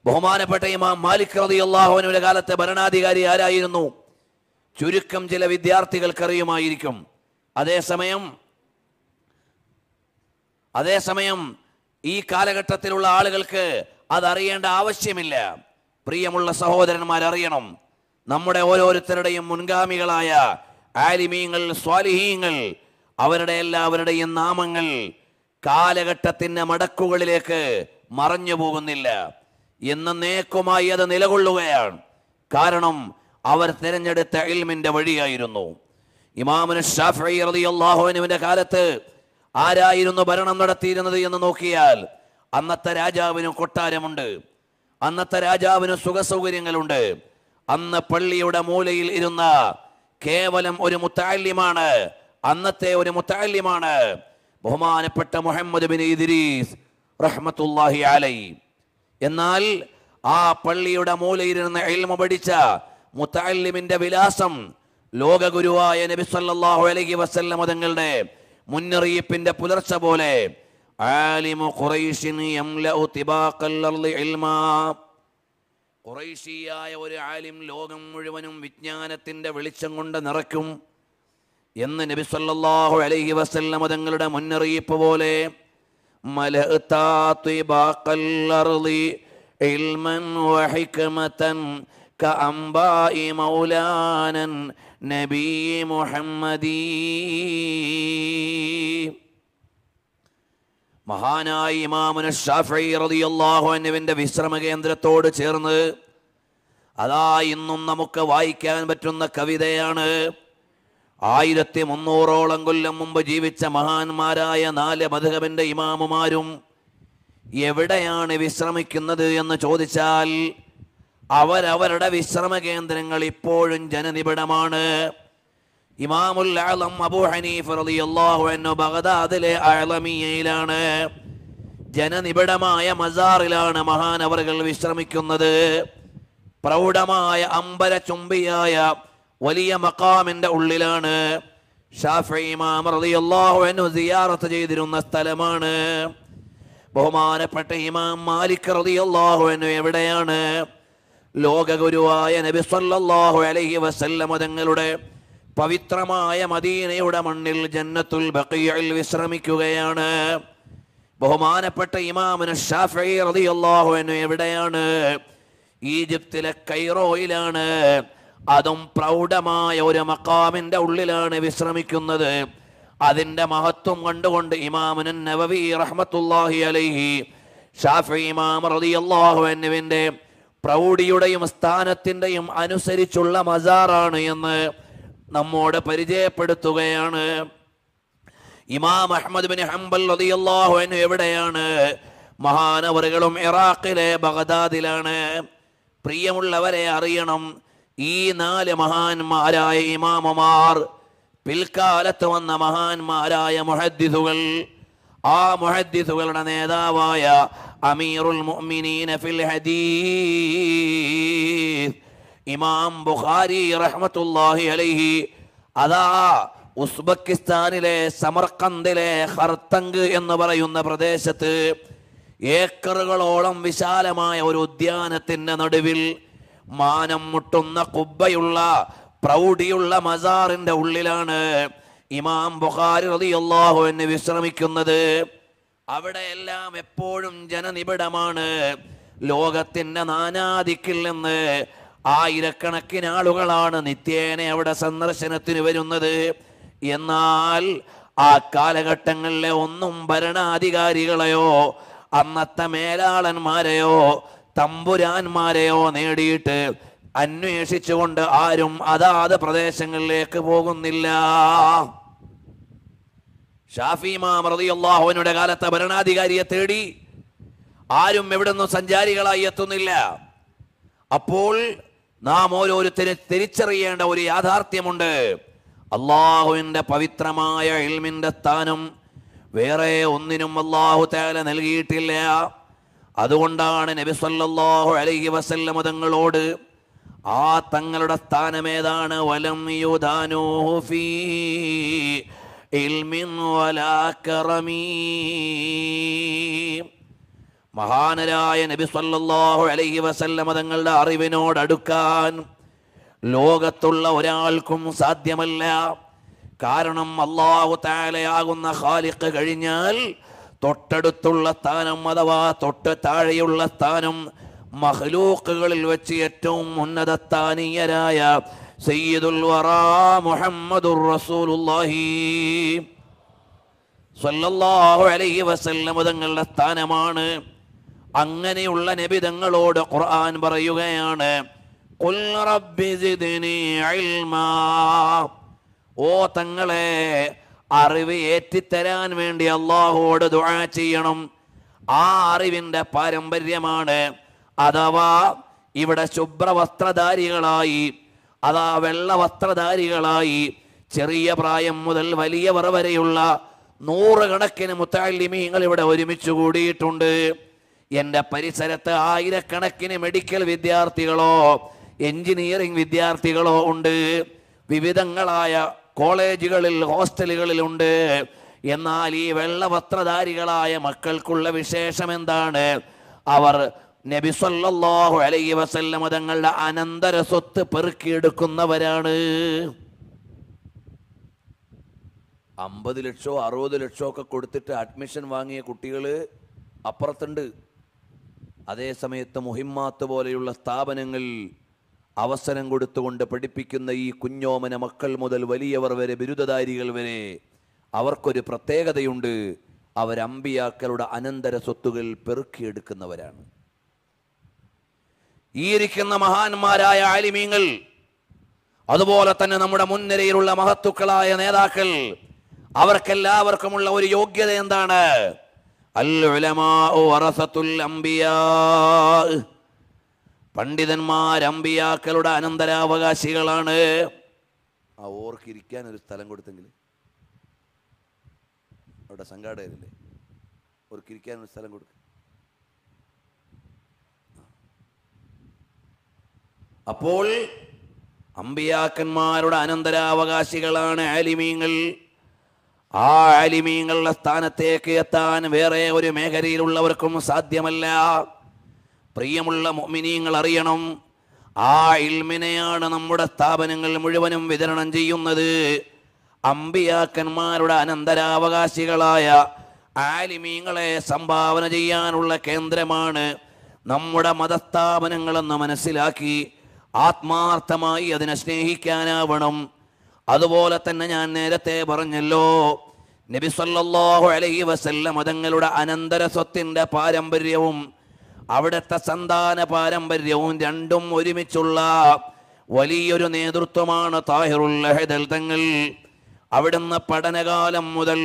ബഹുമാനപ്പെട്ട ഇമാം മാലിക് റതി അള്ളാഹുവിനുടെ കാലത്തെ ഭരണാധികാരി ആരായിരുന്നു ചുരുക്കം ചില വിദ്യാർത്ഥികൾക്കറിയുമായിരിക്കും അതേസമയം അതേസമയം ഈ കാലഘട്ടത്തിലുള്ള ആളുകൾക്ക് അതറിയേണ്ട ആവശ്യമില്ല പ്രിയമുള്ള സഹോദരന്മാർ അറിയണം നമ്മുടെ ഓരോരുത്തരുടെയും മുൻഗാമികളായ ആലിമീങ്ങൾ സ്വാലിഹീങ്ങൾ അവരുടെ എല്ലാവരുടെയും നാമങ്ങൾ കാലഘട്ടത്തിൻ്റെ മടക്കുകളിലേക്ക് മറഞ്ഞു പോകുന്നില്ല നേക്കുമായി അത് നിലകൊള്ളുകയാണ് കാരണം അവർ തിരഞ്ഞെടുത്ത ഇൽമിൻ്റെ വഴിയായിരുന്നു ഇമാമുൻ ഷാഫി റളിയല്ലാഹുവിനുവിൻ്റെ കാലത്ത് ആരായിരുന്നു ഭരണം നടത്തിയിരുന്നത് എന്ന് നോക്കിയാൽ അന്നത്തെ രാജാവിനും കൊട്ടാരമുണ്ട് അന്നത്തെ രാജാവിന് സുഖസൗകര്യങ്ങളുണ്ട് അന്ന് പള്ളിയുടെ മൂലയിൽ ഇരുന്ന കേവലം ഒരു മുത്താല്യമാണ് അന്നത്തെ ഒരു മുത്താല്യമാണ് ബഹുമാനപ്പെട്ട മുഹമ്മദ് ബിൻ ഇദ്രീസ് റഹ്മത്തുല്ലാഹി അലൈ എന്നാൽ ആ പള്ളിയുടെ മൂലയിരുന്ന എൽമ പഠിച്ച മുത്താലിമിന്റെ വിലാസം ലോകഗുരുവായ നബി സല്ലാഹു അലഹി മതങ്ങളുടെ മുന്നറിയിപ്പിന്റെ പുലർച്ച പോലെ ആലിമു ഖുറൈശിൻ യംലഉ തിബാഖൽ الارض علما ഖുറൈശിയായ ഒരു ആലിം ലോകം മുഴുവനും വിജ്ഞാനത്തിൻ്റെ വെളിച്ചം കൊണ്ട് നിറയ്ക്കും എന്ന് നബി സല്ലല്ലാഹു അലൈഹി വസല്ലമ തങ്ങളുടെ മുന്നറിയിപ്പ് പോലെ തിബാഖൽ അർളി ഇൽമൻ വഹിക്മതൻ മഹാനായ ഇമാമുന ഷാഫി റതിയല്ലാഹു അനുവിൻ്റെ വിശ്രമ കേന്ദ്രത്തോട് ചേർന്ന് അതാ ഇന്നും നമുക്ക് വായിക്കാൻ പറ്റുന്ന കവിതയാണ് ആയിരത്തി മുന്നൂറോളം കൊല്ലം മുമ്പ് ജീവിച്ച മഹാന്മാരായ നാല് മധുഹബിൻ്റെ ഇമാമുമാരും എവിടെയാണ് വിശ്രമിക്കുന്നത് എന്ന് ചോദിച്ചാൽ അവരവരുടെ വിശ്രമ കേന്ദ്രങ്ങൾ ഇപ്പോഴും ജനനിബിഡമാണ് ഇമാമുൽ ആലം അബൂ ഹനീഫ് റളിയല്ലാഹു അൻഹു ബഗ്ദാദിലെ അഅലമിയയിലാണ് ജനനിബിഡമായ മസാറിലാണ് മഹാനവറുകൾ വിശ്രമിക്കുന്നത് പ്രൗഢമായ അമ്പല ചുംബിയായ വലിയ മക്കാമിന്റെ ഉള്ളിലാണ് ഷാഫി ഇമാം റളിയല്ലാഹു അൻഹു സിയാറത്ത് ചെയ്തിരുന്ന സ്ഥലമാണ് ബഹുമാനപ്പെട്ട ഇമാം മാലിക് റളിയല്ലാഹു അൻഹു എവിടെയാണ് ലോകഗുരുവായ നബി സല്ലല്ലാഹു അലൈഹി വസല്ലമ തങ്ങളുടെ പവിത്രമായ മദീനയുടെ മണ്ണിൽ ജന്നത്തുൽ ബക്കിയയിൽ വിശ്രമിക്കുകയാണ് ബഹുമാനപ്പെട്ട ഇമാമിന് ഷാഫി എവിടെയാണ് ഈജിപ്തിലെ കൈറോയിലാണ് അതും പ്രൗഢമായ ഒരു മക്കാമിൻ്റെ ഉള്ളിലാണ് വിശ്രമിക്കുന്നത് അതിൻ്റെ മഹത്വം കണ്ടുകൊണ്ട് ഇമാമിന് നവവി റഹ്മത്തുല്ലാഹി അലൈഹി ഷാഫി ഇമാം റതിയല്ലാഹു എന്നുവിൻ്റെ പ്രൗഢിയുടെയും സ്ഥാനത്തിൻ്റെയും അനുസരിച്ചുള്ള മസാറാണ് എന്ന് നമ്മോട് പരിചയപ്പെടുത്തുകയാണ് ഇമാം അഹമ്മദ് ബിൻ ഹംബൽ റതിയല്ലാഹുവിന് എവിടെയാണ് മഹാനവറുകളും ഇറാഖിലെ ബഗദാദിലാണ് പ്രിയമുള്ളവരെ അറിയണം ഈ നാല് മഹാന്മാരായ ഇമാമമാർ പിൽക്കാലത്ത് വന്ന മഹാന്മാരായ മുഹദ്ദിസുകൾ ആ മുഹദ്ദിസുകളുടെ നേതാവായ അമീറുൽ മുഅ്മിനീന ഫിൽ ഹദീസ് ഇമാം ബുഖാരി റഹ്മത്തുല്ലാഹി അലൈഹി അതാ ഉസ്ബക്കിസ്ഥാനിലെ സമർക്കന്ദിലെ ഹർത്തങ് എന്ന് പറയുന്ന പ്രദേശത്ത് ഏക്കറുകളോളം വിശാലമായ ഒരു ഉദ്യാനത്തിൻ്റെ നടുവിൽ മാനം മുട്ടുന്ന കുബ്ബയുള്ള പ്രൗഢിയുള്ള മസാറിൻ്റെ ഉള്ളിലാണ് ഇമാം ബുഖാരി റതിയല്ലാഹു അൻഹു വിശ്രമിക്കുന്നത് അവിടെ എല്ലാം എപ്പോഴും ജനനിബിഡമാണ് ലോകത്തിൻ്റെ നാനാദിക്കിൽ നിന്ന് ആയിരക്കണക്കിന് ആളുകളാണ് നിത്യേനെ അവിടെ സന്ദർശനത്തിന് വരുന്നത് എന്നാൽ ആ കാലഘട്ടങ്ങളിലെ ഒന്നും ഭരണാധികാരികളെയോ അന്നത്തെ മേലാളന്മാരെയോ തമ്പുരാന്മാരെയോ നേടിയിട്ട് അന്വേഷിച്ചുകൊണ്ട് ആരും അതാത് പ്രദേശങ്ങളിലേക്ക് പോകുന്നില്ല ഷാഫിമാറിയുള്ളാഹുവിനുടെ കാലത്തെ ഭരണാധികാരിയെ തേടി ആരും എവിടെ നിന്നും സഞ്ചാരികളായി എത്തുന്നില്ല അപ്പോൾ നാം ഓരോരുത്തരും തിരിച്ചറിയേണ്ട ഒരു യാഥാർത്ഥ്യമുണ്ട് അള്ളാഹുവിൻ്റെ പവിത്രമായ ഇൽമിൻ്റെ സ്ഥാനം വേറെ ഒന്നിനും അള്ളാഹു തേല നൽകിയിട്ടില്ല അതുകൊണ്ടാണ് നബി സല്ലല്ലാഹു അലൈഹി വസല്ലമ തങ്ങളോട് ആ തങ്ങളുടെ സ്ഥാനമേതാണ് വലം യുദാനൂഫി ഇൽമിൻ വലാ കറമീ മഹാനരായ നബി സല്ലാഹു അലഹി വസല്ലമ തങ്ങളുടെ അറിവിനോട് അടുക്കാൻ ലോകത്തുള്ള ഒരാൾക്കും സാധ്യമല്ല കാരണം അള്ളാഹു താലയാകുന്ന ഹാലിക്ക് കഴിഞ്ഞാൽ തൊട്ടടുത്തുള്ള സ്ഥാനം അഥവാ തൊട്ട് താഴെയുള്ള സ്ഥാനം മഹലൂക്കുകളിൽ വെച്ച് ഏറ്റവും ഉന്നത സ്ഥാനീയരായ സയ്യിദുൽ വറാ മുഹമ്മദുർ റസൂലുള്ളാഹി സല്ലല്ലാഹു അലൈഹി വസല്ലം തങ്ങളുടെ സ്ഥാനമാണ് അങ്ങനെയുള്ള തങ്ങളോട് ഖുർആൻ പറയുകയാണ് ഓ തങ്ങളെ അറിവ് ഏറ്റിത്തരാൻ വേണ്ടി അള്ളാഹുവോട് ദുആ ചെയ്യണം ആ അറിവിന്റെ പാരമ്പര്യമാണ് അഥവാ ഇവിടെ ശുഭ്രവസ്ത്രധാരികളായി അതാ വെള്ള വസ്ത്രധാരികളായി ചെറിയ പ്രായം മുതൽ വലിയവർ വരെയുള്ള നൂറുകണക്കിന് മുത്താലിമീങ്ങൾ ഇവിടെ ഒരുമിച്ച് കൂടിയിട്ടുണ്ട് എൻ്റെ പരിസരത്ത് ആയിരക്കണക്കിന് മെഡിക്കൽ വിദ്യാർത്ഥികളോ എഞ്ചിനീയറിംഗ് വിദ്യാർത്ഥികളോ ഉണ്ട് വിവിധങ്ങളായ കോളേജുകളിൽ ഹോസ്റ്റലുകളിലുണ്ട് എന്നാൽ ഈ വെള്ളവസ്ത്രധാരികളായ മക്കൾക്കുള്ള വിശേഷം എന്താണ് അവർ സല്ലല്ലാഹു അലൈഹി വസല്ലമ തങ്ങളുടെ അനന്തര സ്വത്ത് പെറുക്കിയെടുക്കുന്നവരാണ് അമ്പത് ലക്ഷോ അറുപത് ലക്ഷോ ഒക്കെ കൊടുത്തിട്ട് അഡ്മിഷൻ വാങ്ങിയ കുട്ടികൾ അപ്പുറത്തുണ്ട് അതേസമയത്ത് മുഹിമാത്ത് പോലെയുള്ള സ്ഥാപനങ്ങൾ അവസരം കൊടുത്തുകൊണ്ട് പഠിപ്പിക്കുന്ന ഈ കുഞ്ഞോമന മക്കൾ മുതൽ വലിയവർ വരെ ബിരുദധാരികൾ വരെ അവർക്കൊരു പ്രത്യേകതയുണ്ട് അവരമ്പിയാക്കളുടെ അനന്തര സ്വത്തുകൾ പെറുക്കിയെടുക്കുന്നവരാണ് ഈ ഇരിക്കുന്ന മഹാന്മാരായ ആലിമീങ്ങൾ അതുപോലെ തന്നെ നമ്മുടെ മുൻനിരയിലുള്ള മഹത്തുക്കളായ നേതാക്കൾ അവർക്കെല്ലാവർക്കുമുള്ള ഒരു യോഗ്യത എന്താണ് പണ്ഡിതന്മാർ അമ്പിയാക്കളുടെ അനന്തരാവകാശികളാണ് ആ ഓർക്കിരിക്കാൻ ഒരു സ്ഥലം കൊടുത്തെങ്കിൽ അവിടെ സംഘാടകരില്ലേ ഓർക്കിരിക്കാൻ ഒരു സ്ഥലം കൊടുക്കുക അപ്പോൾ അമ്പിയാക്കന്മാരുടെ അനന്തരാവകാശികളാണ് ആലിമീങ്ങൾ ആ ആലിമീങ്ങളുടെ സ്ഥാനത്തേക്ക് എത്താൻ വേറെ ഒരു മേഖലയിലുള്ളവർക്കും സാധ്യമല്ല പ്രിയമുള്ള മൊമിനിയങ്ങൾ അറിയണം ആ ഇൽമിനെയാണ് നമ്മുടെ സ്ഥാപനങ്ങൾ മുഴുവനും വിതരണം ചെയ്യുന്നത് അമ്പിയാക്കന്മാരുടെ അനന്തരാവകാശികളായ ആലിമീങ്ങളെ സംഭാവന ചെയ്യാനുള്ള കേന്ദ്രമാണ് നമ്മുടെ മതസ്ഥാപനങ്ങളെന്ന് മനസ്സിലാക്കി ആത്മാർത്ഥമായി അതിനെ സ്നേഹിക്കാനാവണം അതുപോലെ തന്നെ ഞാൻ നേരത്തെ പറഞ്ഞല്ലോ നബി സല്ലല്ലാഹു അലൈഹി വസല്ലം തങ്ങളുടെ അനന്തര സ്വത്തിൻ്റെ പാരമ്പര്യവും അവിടുത്തെ സന്താന പാരമ്പര്യവും രണ്ടും ഒരുമിച്ചുള്ള വലിയൊരു നേതൃത്വമാണ് താഹിറുൽ ലഹദൽ തങ്ങൾ അവിടുന്ന് പഠനകാലം മുതൽ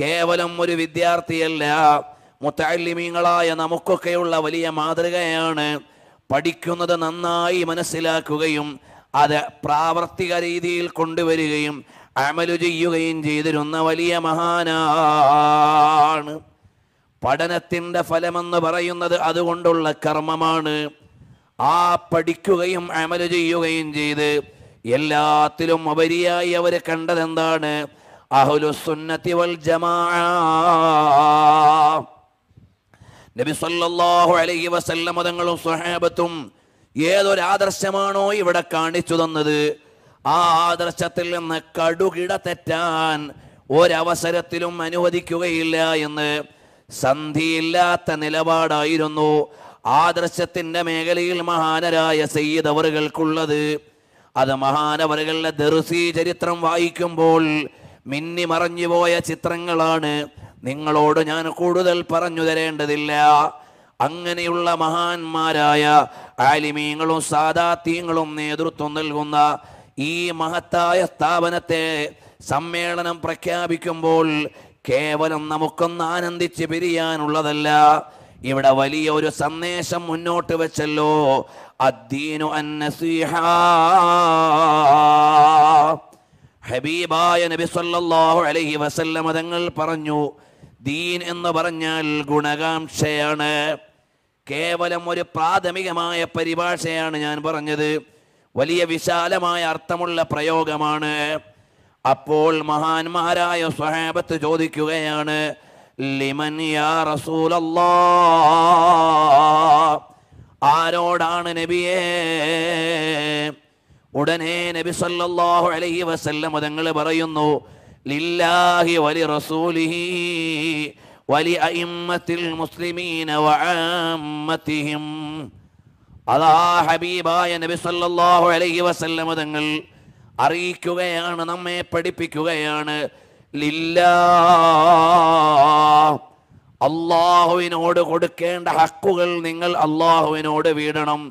കേവലം ഒരു വിദ്യാർത്ഥിയല്ല മുത്തലിമീങ്ങളായ നമുക്കൊക്കെയുള്ള വലിയ മാതൃകയാണ് പഠിക്കുന്നത് നന്നായി മനസ്സിലാക്കുകയും അത് പ്രാവർത്തിക രീതിയിൽ കൊണ്ടുവരികയും അമലു ചെയ്യുകയും ചെയ്തിരുന്ന വലിയ മഹാനാണ് പഠനത്തിൻ്റെ ഫലമെന്ന് പറയുന്നത് അതുകൊണ്ടുള്ള കർമ്മമാണ് ആ പഠിക്കുകയും അമലു ചെയ്യുകയും ചെയ്ത് എല്ലാത്തിലും ഉപരിയായി അവർ കണ്ടത് എന്താണ് അഹുലുസുന്നത്തി വൽ ജമാ നബി സല്ലല്ലാഹു അലൈഹി വസല്ലം തങ്ങളും സ്വഹാബത്തും ഏതൊരാദർശമാണോ ഇവിടെ കാണിച്ചു തന്നത് ആ ആദർശത്തിൽ നിന്ന് കടുകിട തെറ്റാൻ ഒരവസരത്തിലും അനുവദിക്കുകയില്ല എന്ന് സന്ധിയില്ലാത്ത നിലപാടായിരുന്നു ആദർശത്തിൻ്റെ മേഖലയിൽ മഹാനരായ സയ്യിദ് അവറുകൾക്കുള്ളത് അത് മഹാനവറുകളുടെ ദർസി ചരിത്രം വായിക്കുമ്പോൾ മിന്നി മറഞ്ഞുപോയ ചിത്രങ്ങളാണ് നിങ്ങളോട് ഞാൻ കൂടുതൽ പറഞ്ഞു തരേണ്ടതില്ല അങ്ങനെയുള്ള മഹാന്മാരായ ആലിമീങ്ങളും സാദാത്യങ്ങളും നേതൃത്വം നൽകുന്ന ഈ മഹത്തായ സ്ഥാപനത്തെ സമ്മേളനം പ്രഖ്യാപിക്കുമ്പോൾ കേവലം നമുക്കൊന്ന് ആനന്ദിച്ച് പിരിയാനുള്ളതല്ല ഇവിടെ വലിയ ഒരു സന്ദേശം മുന്നോട്ട് വെച്ചല്ലോ അദ്ദീനു അന്നസീഹ ഹബീബായ നബി സല്ലല്ലാഹു അലൈഹി വസല്ലമ തങ്ങൾ പറഞ്ഞു ദീൻ എന്ന് പറഞ്ഞാൽ ഗുണകാംക്ഷയാണ് കേവലം ഒരു പ്രാഥമികമായ പരിഭാഷയാണ് ഞാൻ പറഞ്ഞത് വലിയ വിശാലമായ അർത്ഥമുള്ള പ്രയോഗമാണ് അപ്പോൾ മഹാന്മാരായ സ്വഹാബത്ത് ചോദിക്കുകയാണ് ലിമൻ യാ റസൂലല്ലാ ആരോടാണ് നബിയേ ഉടനെ നബി സല്ലല്ലാഹു അലൈഹി വസല്ലം തങ്ങൾ പറയുന്നു ലില്ലാഹി വലി റസൂലിഹി വലി അയിമ്മത്തിൽ മുസ്ലിമീന വഅമ്മത്തിഹിം അതാ ഹബീബായ നബി സല്ലല്ലാഹു അലൈഹി വസല്ലമ തങ്ങൾ അറിയിക്കുകയാണ് നമ്മെ പഠിപ്പിക്കുകയാണ് അള്ളാഹുവിനോട് കൊടുക്കേണ്ട ഹക്കുകൾ നിങ്ങൾ അള്ളാഹുവിനോട് വീടണം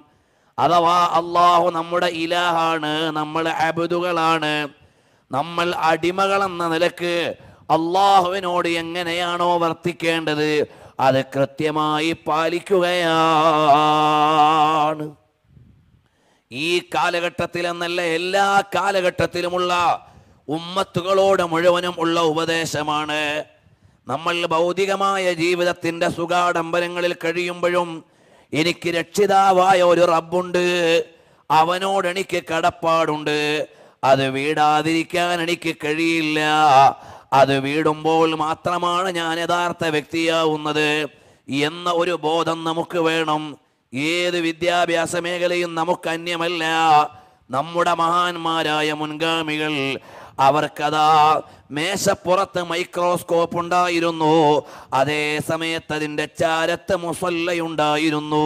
അഥവാ അള്ളാഹു നമ്മുടെ ഇലാഹാണ് നമ്മൾ അബുദുകളാണ് നമ്മൾ അടിമകളെന്ന നിലക്ക് അള്ളാഹുവിനോട് എങ്ങനെയാണോ വർത്തിക്കേണ്ടത് അത് കൃത്യമായി പാലിക്കുകയാണ് ഈ കാലഘട്ടത്തിൽ എന്നല്ല എല്ലാ കാലഘട്ടത്തിലുമുള്ള ഉമ്മത്തുകളോട് മുഴുവനും ഉള്ള ഉപദേശമാണ് നമ്മൾ ഭൗതികമായ ജീവിതത്തിൻ്റെ സുഖാഡംബരങ്ങളിൽ കഴിയുമ്പോഴും എനിക്ക് രക്ഷിതാവായ ഒരു റബ്ബുണ്ട് അവനോട് എനിക്ക് കടപ്പാടുണ്ട് അത് വീടാതിരിക്കാൻ എനിക്ക് കഴിയില്ല അത് വീടുമ്പോൾ മാത്രമാണ് ഞാൻ യഥാർത്ഥ വ്യക്തിയാവുന്നത് എന്ന ഒരു ബോധം നമുക്ക് വേണം ഏത് വിദ്യാഭ്യാസ മേഖലയും നമുക്ക് അന്യമല്ല നമ്മുടെ മഹാന്മാരായ മുൻഗാമികൾ അവർക്കതാ മേശപ്പുറത്ത് മൈക്രോസ്കോപ്പ് ഉണ്ടായിരുന്നു അതേ സമയത്ത് അതിൻ്റെ ചാരത്ത് മുസല്ലയുണ്ടായിരുന്നു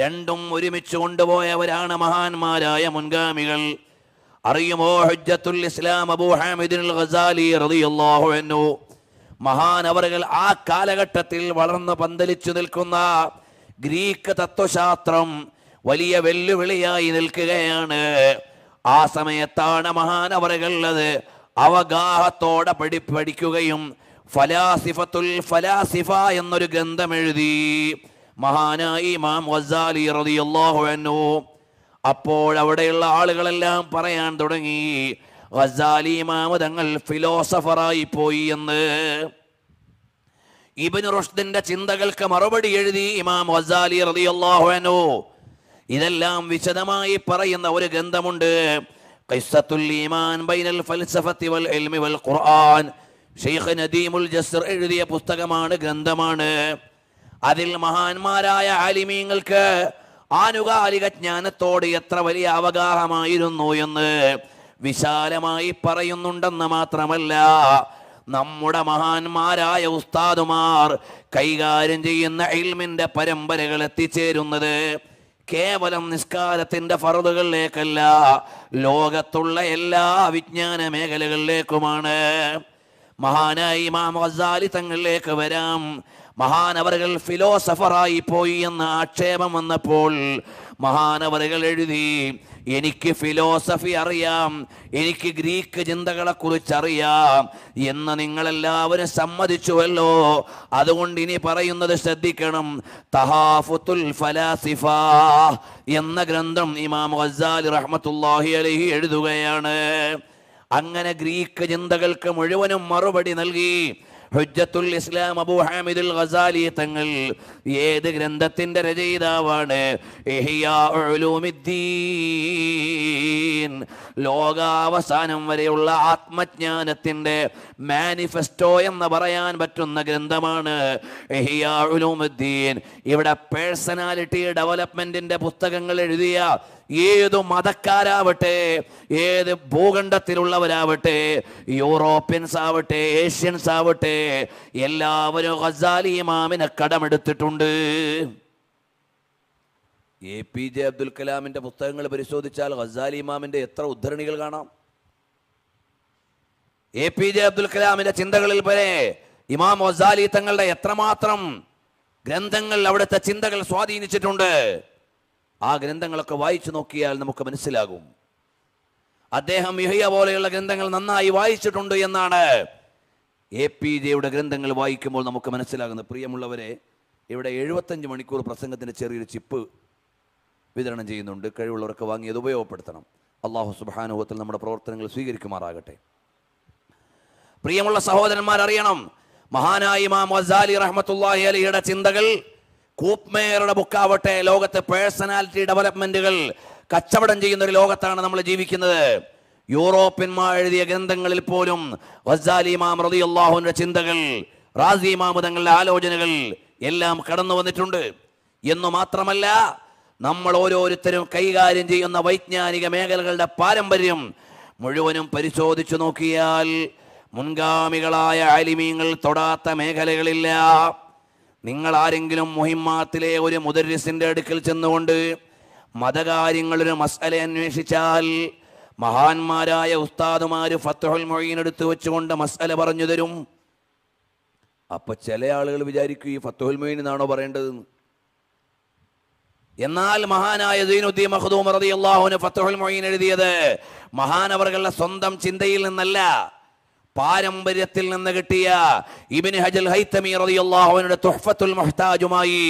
രണ്ടും ഒരുമിച്ച് കൊണ്ടുപോയവരാണ് മഹാന്മാരായ മുൻഗാമികൾ അറിയുമോ ഹുജ്ജത്തുൽ ഇസ്ലാം അബൂ ഹാമിദിൻ ഗസാലി റളിയല്ലാഹു അൻഹു മഹാനവറുകൾ ആ കാലഘട്ടത്തിൽ വളർന്ന് പന്തലിച്ചു നിൽക്കുന്ന ഗ്രീക്ക് തത്വശാസ്ത്രം വലിയ വെല്ലുവിളിയായി നിൽക്കുകയാണ് ആ സമയത്താണ് മഹാനവറുകൾ അത് അവഗാഹത്തോടെ പഠി പഠിക്കുകയും ഫലാസിഫത്തുൽ ഫലാസിഫ എന്നൊരു ഗ്രന്ഥം എഴുതി മഹാനായി മാം വസാലി റളിയല്ലാഹു അൻഹു അപ്പോൾ അവിടെയുള്ള ആളുകളെല്ലാം പറയാൻ തുടങ്ങി ഗസാലി ഇമാമ തങ്ങൾ ഫിലോസഫറായി പോയി എന്ന് ഇബിൻ റുഷ്ദിന്റെ ചിന്തകൾക്ക് മറുപടി എഴുതി ഇമാം വസാലി റതിയല്ലാഹുനോ ഇതെല്ലാം വിശദമായി പറയുന്ന ഒരു ഗ്രന്ഥമുണ്ട് ഖുർആൻ നദീമുൽ ജസ്ർ എഴുതിയ പുസ്തകമാണ് ഗ്രന്ഥമാണ് അതിൽ മഹാന്മാരായ ആലിമീങ്ങൾക്ക് ആനുകാലിക ജ്ഞാനത്തോട് എത്ര വലിയ അവഗാഹമായിരുന്നു എന്ന് വിശാലമായി പറയുന്നുണ്ടെന്ന് മാത്രമല്ല നമ്മുടെ മഹാന്മാരായ ഉസ്താദുമാർ കൈകാര്യം ചെയ്യുന്ന എൽമിന്റെ പരമ്പരകൾ എത്തിച്ചേരുന്നത് കേവലം നിസ്കാരത്തിന്റെ ഫറുതുകളിലേക്കല്ല ലോകത്തുള്ള എല്ലാ വിജ്ഞാന മേഖലകളിലേക്കുമാണ് മഹാനായി മാം തങ്ങളിലേക്ക് വരാം മഹാനവറുകൾ ഫിലോസഫറായി പോയി എന്ന ആക്ഷേപം വന്നപ്പോൾ മഹാനവറുകൾ എഴുതി എനിക്ക് ഫിലോസഫി അറിയാം എനിക്ക് ഗ്രീക്ക് കുറിച്ച് അറിയാം എന്ന് നിങ്ങളെല്ലാവരും സമ്മതിച്ചുവല്ലോ അതുകൊണ്ട് ഇനി പറയുന്നത് ശ്രദ്ധിക്കണം തഹാഫുത്തുൽ ഫലാസിഫ എന്ന ഗ്രന്ഥം ഇമാം ഗസാലി റഹ്മത്തുല്ലാഹി അലഹി എഴുതുകയാണ് അങ്ങനെ ഗ്രീക്ക് ചിന്തകൾക്ക് മുഴുവനും മറുപടി നൽകി ഹുജ്ജത്തുൽ ഇസ്ലാം അബൂ ഹാമിദുൽ ഗസാലി തങ്ങൾ ഏത് ഗ്രന്ഥത്തിന്റെ രചയിതാവാണ് ലോകാവസാനം വരെയുള്ള ആത്മജ്ഞാനത്തിന്റെ മാനിഫെസ്റ്റോ എന്ന് പറയാൻ പറ്റുന്ന ഗ്രന്ഥമാണ് ഇവിടെ പേഴ്സണാലിറ്റി ഡെവലപ്മെന്റിന്റെ പുസ്തകങ്ങൾ എഴുതിയ ഏത് മതക്കാരാവട്ടെ ഏത് ഭൂഖണ്ഡത്തിലുള്ളവരാവട്ടെ യൂറോപ്യൻസ് ആവട്ടെ ഏഷ്യൻസ് ആവട്ടെ എല്ലാവരും ഹസാലി ഇമാമിനെ കടമെടുത്തിട്ടുണ്ട് എ പി ജെ അബ്ദുൽ കലാമിൻ്റെ പുസ്തകങ്ങൾ പരിശോധിച്ചാൽ ഹസാലി ഇമാമിൻ്റെ എത്ര ഉദ്ധരണികൾ കാണാം എ പി ജെ അബ്ദുൽ കലാമിൻ്റെ ചിന്തകളിൽ വരെ ഇമാം ഖസാലി തങ്ങളുടെ എത്രമാത്രം ഗ്രന്ഥങ്ങൾ അവിടുത്തെ ചിന്തകൾ സ്വാധീനിച്ചിട്ടുണ്ട് ആ ഗ്രന്ഥങ്ങളൊക്കെ വായിച്ചു നോക്കിയാൽ നമുക്ക് മനസ്സിലാകും അദ്ദേഹം യുഹയ പോലെയുള്ള ഗ്രന്ഥങ്ങൾ നന്നായി വായിച്ചിട്ടുണ്ട് എന്നാണ് എ പി ജെയുടെ ഗ്രന്ഥങ്ങൾ വായിക്കുമ്പോൾ നമുക്ക് മനസ്സിലാകുന്നത് പ്രിയമുള്ളവരെ ഇവിടെ എഴുപത്തഞ്ച് മണിക്കൂർ പ്രസംഗത്തിൻ്റെ ചെറിയൊരു ചിപ്പ് വിതരണം ചെയ്യുന്നുണ്ട് കഴിവുള്ളവർക്ക് വാങ്ങി അത് ഉപയോഗപ്പെടുത്തണം അള്ളാഹു സുബാനുഭവത്തിൽ നമ്മുടെ പ്രവർത്തനങ്ങൾ സ്വീകരിക്കുമാറാകട്ടെ പ്രിയമുള്ള സഹോദരന്മാർ അറിയണം മഹാനായി മാം വസാലി റഹ്മത്തുല്ലാഹി അലിയുടെ ചിന്തകൾ കൂപ്മേയറുടെ ബുക്കാവട്ടെ ലോകത്തെ പേഴ്സണാലിറ്റി ഡെവലപ്മെന്റുകൾ കച്ചവടം ചെയ്യുന്ന ഒരു ലോകത്താണ് നമ്മൾ ജീവിക്കുന്നത് യൂറോപ്യന്മാർ എഴുതിയ ഗ്രന്ഥങ്ങളിൽ പോലും വസാലിമാം റതിയുള്ള ചിന്തകൾ റാസി മാമുദങ്ങളുടെ ആലോചനകൾ എല്ലാം കടന്നു വന്നിട്ടുണ്ട് എന്ന് മാത്രമല്ല നമ്മൾ ഓരോരുത്തരും കൈകാര്യം ചെയ്യുന്ന വൈജ്ഞാനിക മേഖലകളുടെ പാരമ്പര്യം മുഴുവനും പരിശോധിച്ചു നോക്കിയാൽ മുൻഗാമികളായ ആലിമീങ്ങൾ തൊടാത്ത മേഖലകളില്ല നിങ്ങൾ ആരെങ്കിലും മുഹിമാത്തിലെ ഒരു മുദരിസിന്റെ അടുക്കൽ ചെന്നുകൊണ്ട് മതകാര്യങ്ങളൊരു മസല അന്വേഷിച്ചാൽ മഹാന്മാരായ ഉസ്താദുമാർ ഫത്തുഹുൽ മൊഴീൻ എടുത്തു വെച്ചുകൊണ്ട് മസല പറഞ്ഞു തരും അപ്പോൾ ചില ആളുകൾ വിചാരിക്കും ഈ ഫത്തുഹുൽ മൊഴീൻ എന്നാണോ പറയേണ്ടതെന്ന് എന്നാൽ മഹാനായ ദീനുദ്ദീൻ മഹദൂം അൻഹു ഫത്തുഹുൽ മൊഴീൻ എഴുതിയത് മഹാനവർകളുടെ സ്വന്തം ചിന്തയിൽ നിന്നല്ല പാരമ്പര്യത്തിൽ നിന്ന് കിട്ടിയ ഇബിന് ഹജൽ ഹൈത്തമി റതിയുള്ളാഹുവിനുടെ തുഹഫത്തുൽ മുഹ്താജുമായി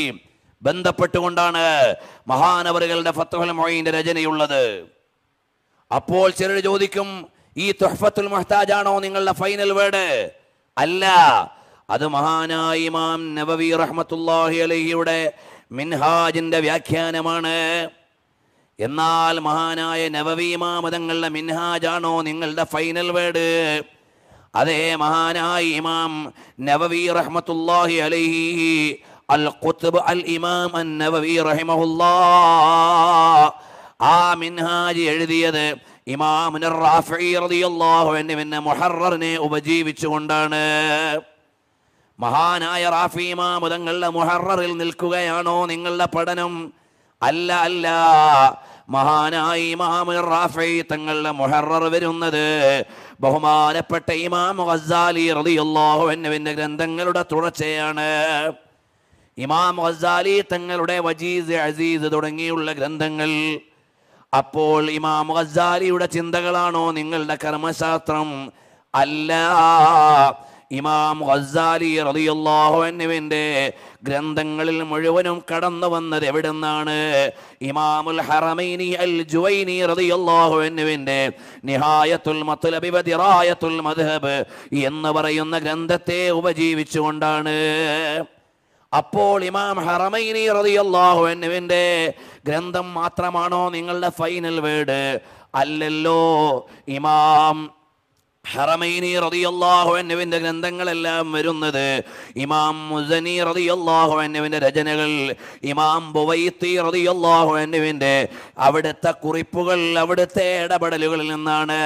ബന്ധപ്പെട്ടുകൊണ്ടാണ് മഹാനവറുകളുടെ ഫത്തുഹൽ മൊയ്യിൻ്റെ രചനയുള്ളത് അപ്പോൾ ചിലർ ചോദിക്കും ഈ തുഹഫത്തുൽ മഹ്താജാണോ നിങ്ങളുടെ ഫൈനൽ വേർഡ് അല്ല അത് മഹാനായ ഇമാം നബവി റഹ്മത്തുല്ലാഹി അലഹിയുടെ മിൻഹാജിന്റെ വ്യാഖ്യാനമാണ് എന്നാൽ മഹാനായ നബവി ഇമാമതങ്ങളുടെ മിൻഹാജാണോ നിങ്ങളുടെ ഫൈനൽ വേർഡ് അതേ മഹാനായ ഇമാം നവവി റഹ്മത്തുല്ലാഹി അലൈഹി അൽ ഖുത്ബ് അൽ ഇമാം അൻ നവവി റഹിമഹുല്ലാ ആ മിൻഹാജ് എഴുതിയത് ഇമാം റാഫി റളിയല്ലാഹു അൻഹു പിന്നെ മുഹററിനെ ഉപജീവിച്ചുകൊണ്ടാണ് മഹാനായ റാഫി ഇമാം തങ്ങളുടെ മുഹററിൽ നിൽക്കുകയാണോ നിങ്ങളുടെ പഠനം അല്ല അല്ല മഹാനായി ഇമാം റാഫി തങ്ങളുടെ മൊഹറർ വരുന്നത് ബഹുമാനപ്പെട്ട ഇമാം ഗസാലി റളിയല്ലാഹു അൻഹുവിന്റെ ഗ്രന്ഥങ്ങളുടെ തുടർച്ചയാണ് ഇമാം ഗസാലി തങ്ങളുടെ വജീസ് അസീസ് തുടങ്ങിയുള്ള ഗ്രന്ഥങ്ങൾ അപ്പോൾ ഇമാം ഗസാലിയുടെ ചിന്തകളാണോ നിങ്ങളുടെ കർമ്മശാസ്ത്രം അല്ല ഇമാം ഖസാലി റളിയല്ലാഹു അൻഹുവിൻ്റെ ഗ്രന്ഥങ്ങളിൽ മുഴുവനും കടന്നു വന്നത് എവിടെ നിന്നാണ് ഇമാമുൽ ഹറമൈനി അൽ ജുവൈനി റളിയല്ലാഹു അൻഹുവിൻ്റെ നിഹായത്തുൽ മത്ലബി വദിറായത്തുൽ മദ്ഹബ് എന്ന് പറയുന്ന ഗ്രന്ഥത്തെ ഉപജീവിച്ചുകൊണ്ടാണ് അപ്പോൾ ഇമാം ഹറമൈനി റളിയല്ലാഹു അൻഹുവിൻ്റെ ഗ്രന്ഥം മാത്രമാണോ നിങ്ങളുടെ ഫൈനൽ വേർഡ് അല്ലല്ലോ ഇമാം ഹറമൈനി റതിയല്ലാഹു എന്നുവിൻ്റെ ഗ്രന്ഥങ്ങളെല്ലാം വരുന്നത് ഇമാം മുസനി റതിയല്ലാഹു എന്നുവിൻ്റെ രചനകൾ ഇമാം ബുവൈത്തി റതിയല്ലാഹു എന്നുവിൻ്റെ അവിടുത്തെ കുറിപ്പുകൾ അവിടുത്തെ ഇടപെടലുകളിൽ നിന്നാണ്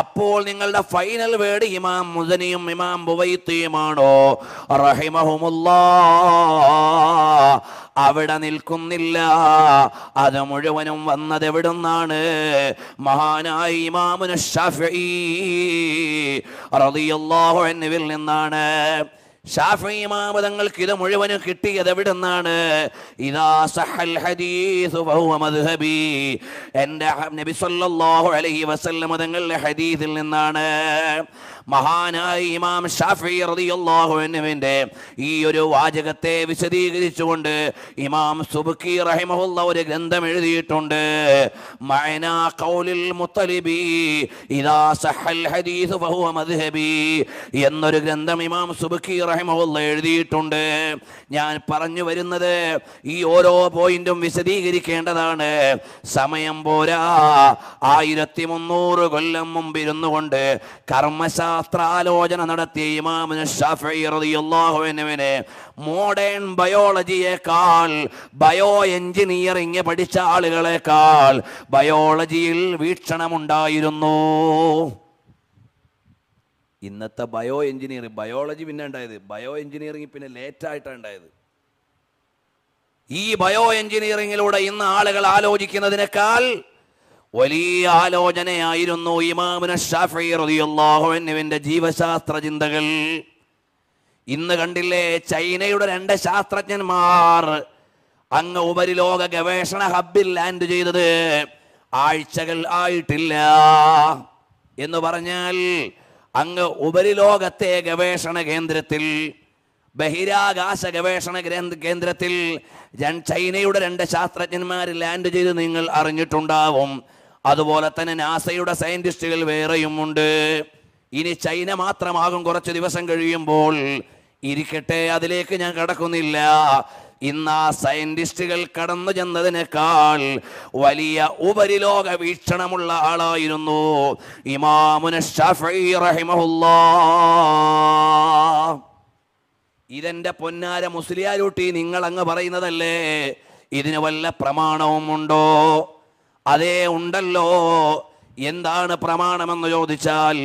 അപ്പോൾ നിങ്ങളുടെ ഫൈനൽ വേർഡ് ഇമാം മുസനിയും ഇമാം ബുവൈത്തിയുമാണോ അവിടെ നിൽക്കുന്നില്ല അത് മുഴുവനും വന്നത് എവിടുന്നാണ് മഹാനായി ഇമാമുനു ഷഫീ റളിയല്ലാഹു അൻഹുവിൽ നിന്നാണ് ഷാഫിമാമതങ്ങൾക്ക് ഇത് മുഴുവനും കിട്ടിയത് എവിടെ നിന്നാണ് എൻ്റെ നബി സല്ലല്ലാഹു അലൈഹി വസല്ലം തങ്ങളുടെ ഹദീസിൽ നിന്നാണ് മഹാനായ ഇമാം ഷാഫി റലിയുള്ളാഹുവിൻ്റെ ഈ ഒരു വാചകത്തെ വിശദീകരിച്ചുകൊണ്ട് ഇമാം സുബുക്കി റഹിമഹുള്ള ഒരു ഗ്രന്ഥം എഴുതിയിട്ടുണ്ട് ഖൗലിൽ മുത്തലിബി സഹൽ മദ്ഹബി എന്നൊരു ഗ്രന്ഥം ഇമാം സുബുക്കി റഹിമഹുള്ള എഴുതിയിട്ടുണ്ട് ഞാൻ പറഞ്ഞു വരുന്നത് ഈ ഓരോ പോയിന്റും വിശദീകരിക്കേണ്ടതാണ് സമയം പോരാ ആയിരത്തി മുന്നൂറ് കൊല്ലം മുമ്പിരുന്നു കൊണ്ട് കർമ്മശാ ശാസ്ത്രാലോചന നടത്തിയ ഇമാമിന് ഷാഫിറിയുള്ളാഹുവിനെ മോഡേൺ ബയോളജിയേക്കാൾ ബയോ എഞ്ചിനീയറിംഗ് പഠിച്ച ആളുകളെക്കാൾ ബയോളജിയിൽ വീക്ഷണമുണ്ടായിരുന്നു ഇന്നത്തെ ബയോ എഞ്ചിനീയറിംഗ് ബയോളജി പിന്നെ ഉണ്ടായത് ബയോ എഞ്ചിനീയറിംഗ് പിന്നെ ലേറ്റായിട്ടാണ് ഉണ്ടായത് ഈ ബയോ എഞ്ചിനീയറിംഗിലൂടെ ഇന്ന് ആളുകൾ ആലോചിക്കുന്നതിനേക്കാൾ വലിയ ആലോചനയായിരുന്നു ഇമാമുന ഷാഫി റതിയുള്ളാഹുവിൻ്റെ ജീവശാസ്ത്ര ചിന്തകൾ ഇന്ന് കണ്ടില്ലേ ചൈനയുടെ രണ്ട് ശാസ്ത്രജ്ഞന്മാർ അങ്ങ് ഉപരിലോക ഗവേഷണ ഹബ്ബിൽ ലാൻഡ് ചെയ്തത് ആഴ്ചകൾ ആയിട്ടില്ല എന്ന് പറഞ്ഞാൽ അങ്ങ് ഉപരിലോകത്തെ ഗവേഷണ കേന്ദ്രത്തിൽ ബഹിരാകാശ ഗവേഷണ കേന്ദ്രത്തിൽ ചൈനയുടെ രണ്ട് ശാസ്ത്രജ്ഞന്മാർ ലാൻഡ് ചെയ്ത് നിങ്ങൾ അറിഞ്ഞിട്ടുണ്ടാവും അതുപോലെ തന്നെ നാസയുടെ വേറെയും വേറെയുമുണ്ട് ഇനി ചൈന മാത്രമാകും കുറച്ച് ദിവസം കഴിയുമ്പോൾ ഇരിക്കട്ടെ അതിലേക്ക് ഞാൻ കടക്കുന്നില്ല ഇന്ന് ആ സയന്റിസ്റ്റുകൾ കടന്നു ചെന്നതിനേക്കാൾ വലിയ ഉപരിലോക വീക്ഷണമുള്ള ആളായിരുന്നു ഇമാമുന ഇതെന്റെ പൊന്നാര മുസ്ലിയാരൂട്ടി നിങ്ങൾ അങ്ങ് പറയുന്നതല്ലേ ഇതിന് വല്ല പ്രമാണവും ഉണ്ടോ അതേ ഉണ്ടല്ലോ എന്താണ് പ്രമാണമെന്ന് ചോദിച്ചാൽ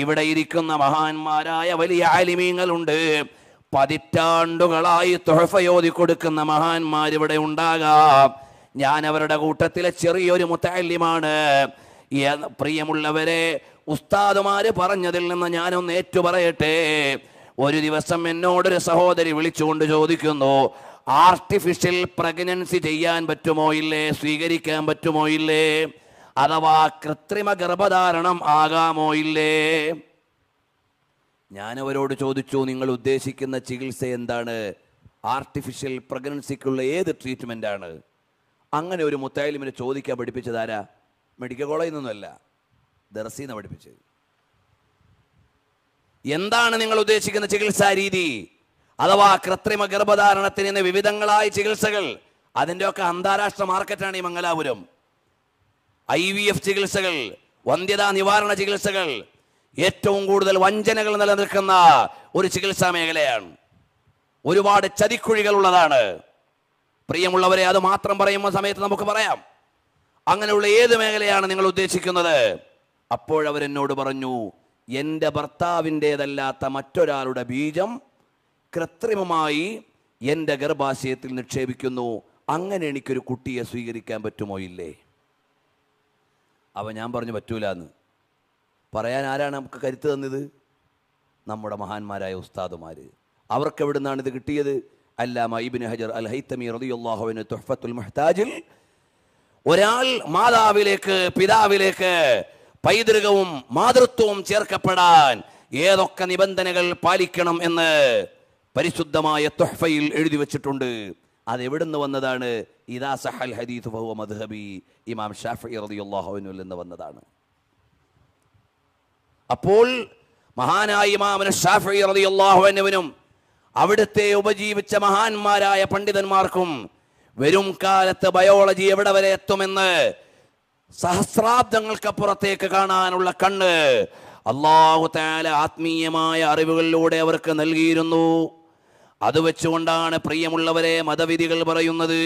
ഇവിടെ ഇരിക്കുന്ന മഹാന്മാരായ വലിയ ആലിമീങ്ങളുണ്ട് പതിറ്റാണ്ടുകളായി തുഴഫയോതി കൊടുക്കുന്ന മഹാന്മാരിവിടെ ഇവിടെ ഉണ്ടാകാം ഞാൻ അവരുടെ കൂട്ടത്തിലെ ചെറിയൊരു മുത്തല്യമാണ് പ്രിയമുള്ളവരെ ഉസ്താദുമാര് പറഞ്ഞതിൽ നിന്ന് ഞാനൊന്ന് ഏറ്റുപറയട്ടെ ഒരു ദിവസം എന്നോടൊരു സഹോദരി വിളിച്ചുകൊണ്ട് ചോദിക്കുന്നു ആർട്ടിഫിഷ്യൽ പ്രഗ്നൻസി ചെയ്യാൻ പറ്റുമോ ഇല്ലേ സ്വീകരിക്കാൻ പറ്റുമോ ഇല്ലേ അഥവാ കൃത്രിമ ഗർഭധാരണം ആകാമോ ഇല്ലേ ഞാനവരോട് ചോദിച്ചു നിങ്ങൾ ഉദ്ദേശിക്കുന്ന ചികിത്സ എന്താണ് ആർട്ടിഫിഷ്യൽ പ്രഗ്നൻസിക്കുള്ള ഏത് ആണ് അങ്ങനെ ഒരു മുത്തായാലിമിനെ ചോദിക്കാൻ പഠിപ്പിച്ചത് ആരാ മെഡിക്കൽ കോളേജിൽ നിന്നല്ല ദർസിന്ന് പഠിപ്പിച്ചത് എന്താണ് നിങ്ങൾ ഉദ്ദേശിക്കുന്ന ചികിത്സാ രീതി അഥവാ കൃത്രിമ ഗർഭധാരണത്തിന് ഇന്ന് വിവിധങ്ങളായ ചികിത്സകൾ അതിൻ്റെയൊക്കെ അന്താരാഷ്ട്ര മാർക്കറ്റാണ് ഈ മംഗലാപുരം ഐ വി എഫ് ചികിത്സകൾ വന്ധ്യതാ നിവാരണ ചികിത്സകൾ ഏറ്റവും കൂടുതൽ വഞ്ചനകൾ നിലനിൽക്കുന്ന ഒരു ചികിത്സാ മേഖലയാണ് ഒരുപാട് ചതിക്കുഴികൾ ഉള്ളതാണ് പ്രിയമുള്ളവരെ അത് മാത്രം പറയുമ്പോൾ സമയത്ത് നമുക്ക് പറയാം അങ്ങനെയുള്ള ഏത് മേഖലയാണ് നിങ്ങൾ ഉദ്ദേശിക്കുന്നത് അപ്പോഴവരെന്നോട് പറഞ്ഞു എൻ്റെ ഭർത്താവിൻ്റെതല്ലാത്ത മറ്റൊരാളുടെ ബീജം കൃത്രിമമായി എൻ്റെ ഗർഭാശയത്തിൽ നിക്ഷേപിക്കുന്നു അങ്ങനെ എനിക്കൊരു കുട്ടിയെ സ്വീകരിക്കാൻ പറ്റുമോ ഇല്ലേ അവ ഞാൻ പറഞ്ഞു പറ്റൂല എന്ന് പറയാൻ ആരാണ് നമുക്ക് കരുത്ത് തന്നത് നമ്മുടെ മഹാന്മാരായ ഉസ്താദുമാർ നിന്നാണ് ഇത് കിട്ടിയത് അല്ലാമ ഇബിൻ ഹജർ അൽ ഹൈത്തമി റതിയുള്ളാഹുവിന് തുഹഫത്തുൽ മഹ്താജിൽ ഒരാൾ മാതാവിലേക്ക് പിതാവിലേക്ക് പൈതൃകവും മാതൃത്വവും ചേർക്കപ്പെടാൻ ഏതൊക്കെ നിബന്ധനകൾ പാലിക്കണം എന്ന് പരിശുദ്ധമായ തൊഹ്ഫയിൽ എഴുതി വെച്ചിട്ടുണ്ട് അത് എവിടുന്ന് വന്നതാണ് ഇദാ സഹൽ ഹദീദ് ഫഹു മദ്ഹബി ഇമാം ഷാഫി റളിയല്ലാഹുവിനുൽ നിന്ന് വന്നതാണ് അപ്പോൾ മഹാനായ ഇമാമൻ ഷാഫി റളിയല്ലാഹുവിനും അവിടുത്തെ ഉപജീവിച്ച മഹാന്മാരായ പണ്ഡിതന്മാർക്കും വരും കാലത്ത് ബയോളജി എവിടെ വരെ എത്തുമെന്ന് സഹസ്രാബ്ദങ്ങൾക്കപ്പുറത്തേക്ക് കാണാനുള്ള കണ്ണ് അള്ളാഹു താല ആത്മീയമായ അറിവുകളിലൂടെ അവർക്ക് നൽകിയിരുന്നു അത് വെച്ചുകൊണ്ടാണ് പ്രിയമുള്ളവരെ മതവിധികൾ പറയുന്നത്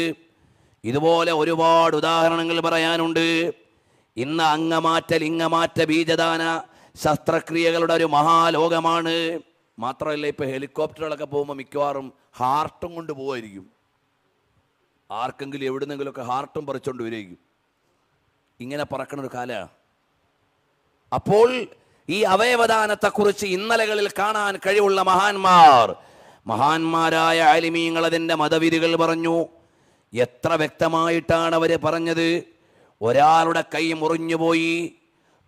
ഇതുപോലെ ഒരുപാട് ഉദാഹരണങ്ങൾ പറയാനുണ്ട് ഇന്ന് അംഗമാറ്റ ലിംഗമാറ്റ ബീജദാന ശസ്ത്രക്രിയകളുടെ ഒരു മഹാലോകമാണ് മാത്രമല്ല ഇപ്പോൾ ഹെലികോപ്റ്ററുകളൊക്കെ പോകുമ്പോൾ മിക്കവാറും ഹാർട്ടും കൊണ്ട് പോകുമായിരിക്കും ആർക്കെങ്കിലും എവിടുന്നെങ്കിലുമൊക്കെ ഹാർട്ടും പറിച്ചുകൊണ്ട് വരികയും ഇങ്ങനെ പറക്കണ ഒരു കാല അപ്പോൾ ഈ അവയവദാനത്തെക്കുറിച്ച് ഇന്നലകളിൽ കാണാൻ കഴിവുള്ള മഹാന്മാർ മഹാന്മാരായ ആലിമീങ്ങൾ അതിൻ്റെ മതവിധികൾ പറഞ്ഞു എത്ര വ്യക്തമായിട്ടാണ് അവർ പറഞ്ഞത് ഒരാളുടെ കൈ മുറിഞ്ഞുപോയി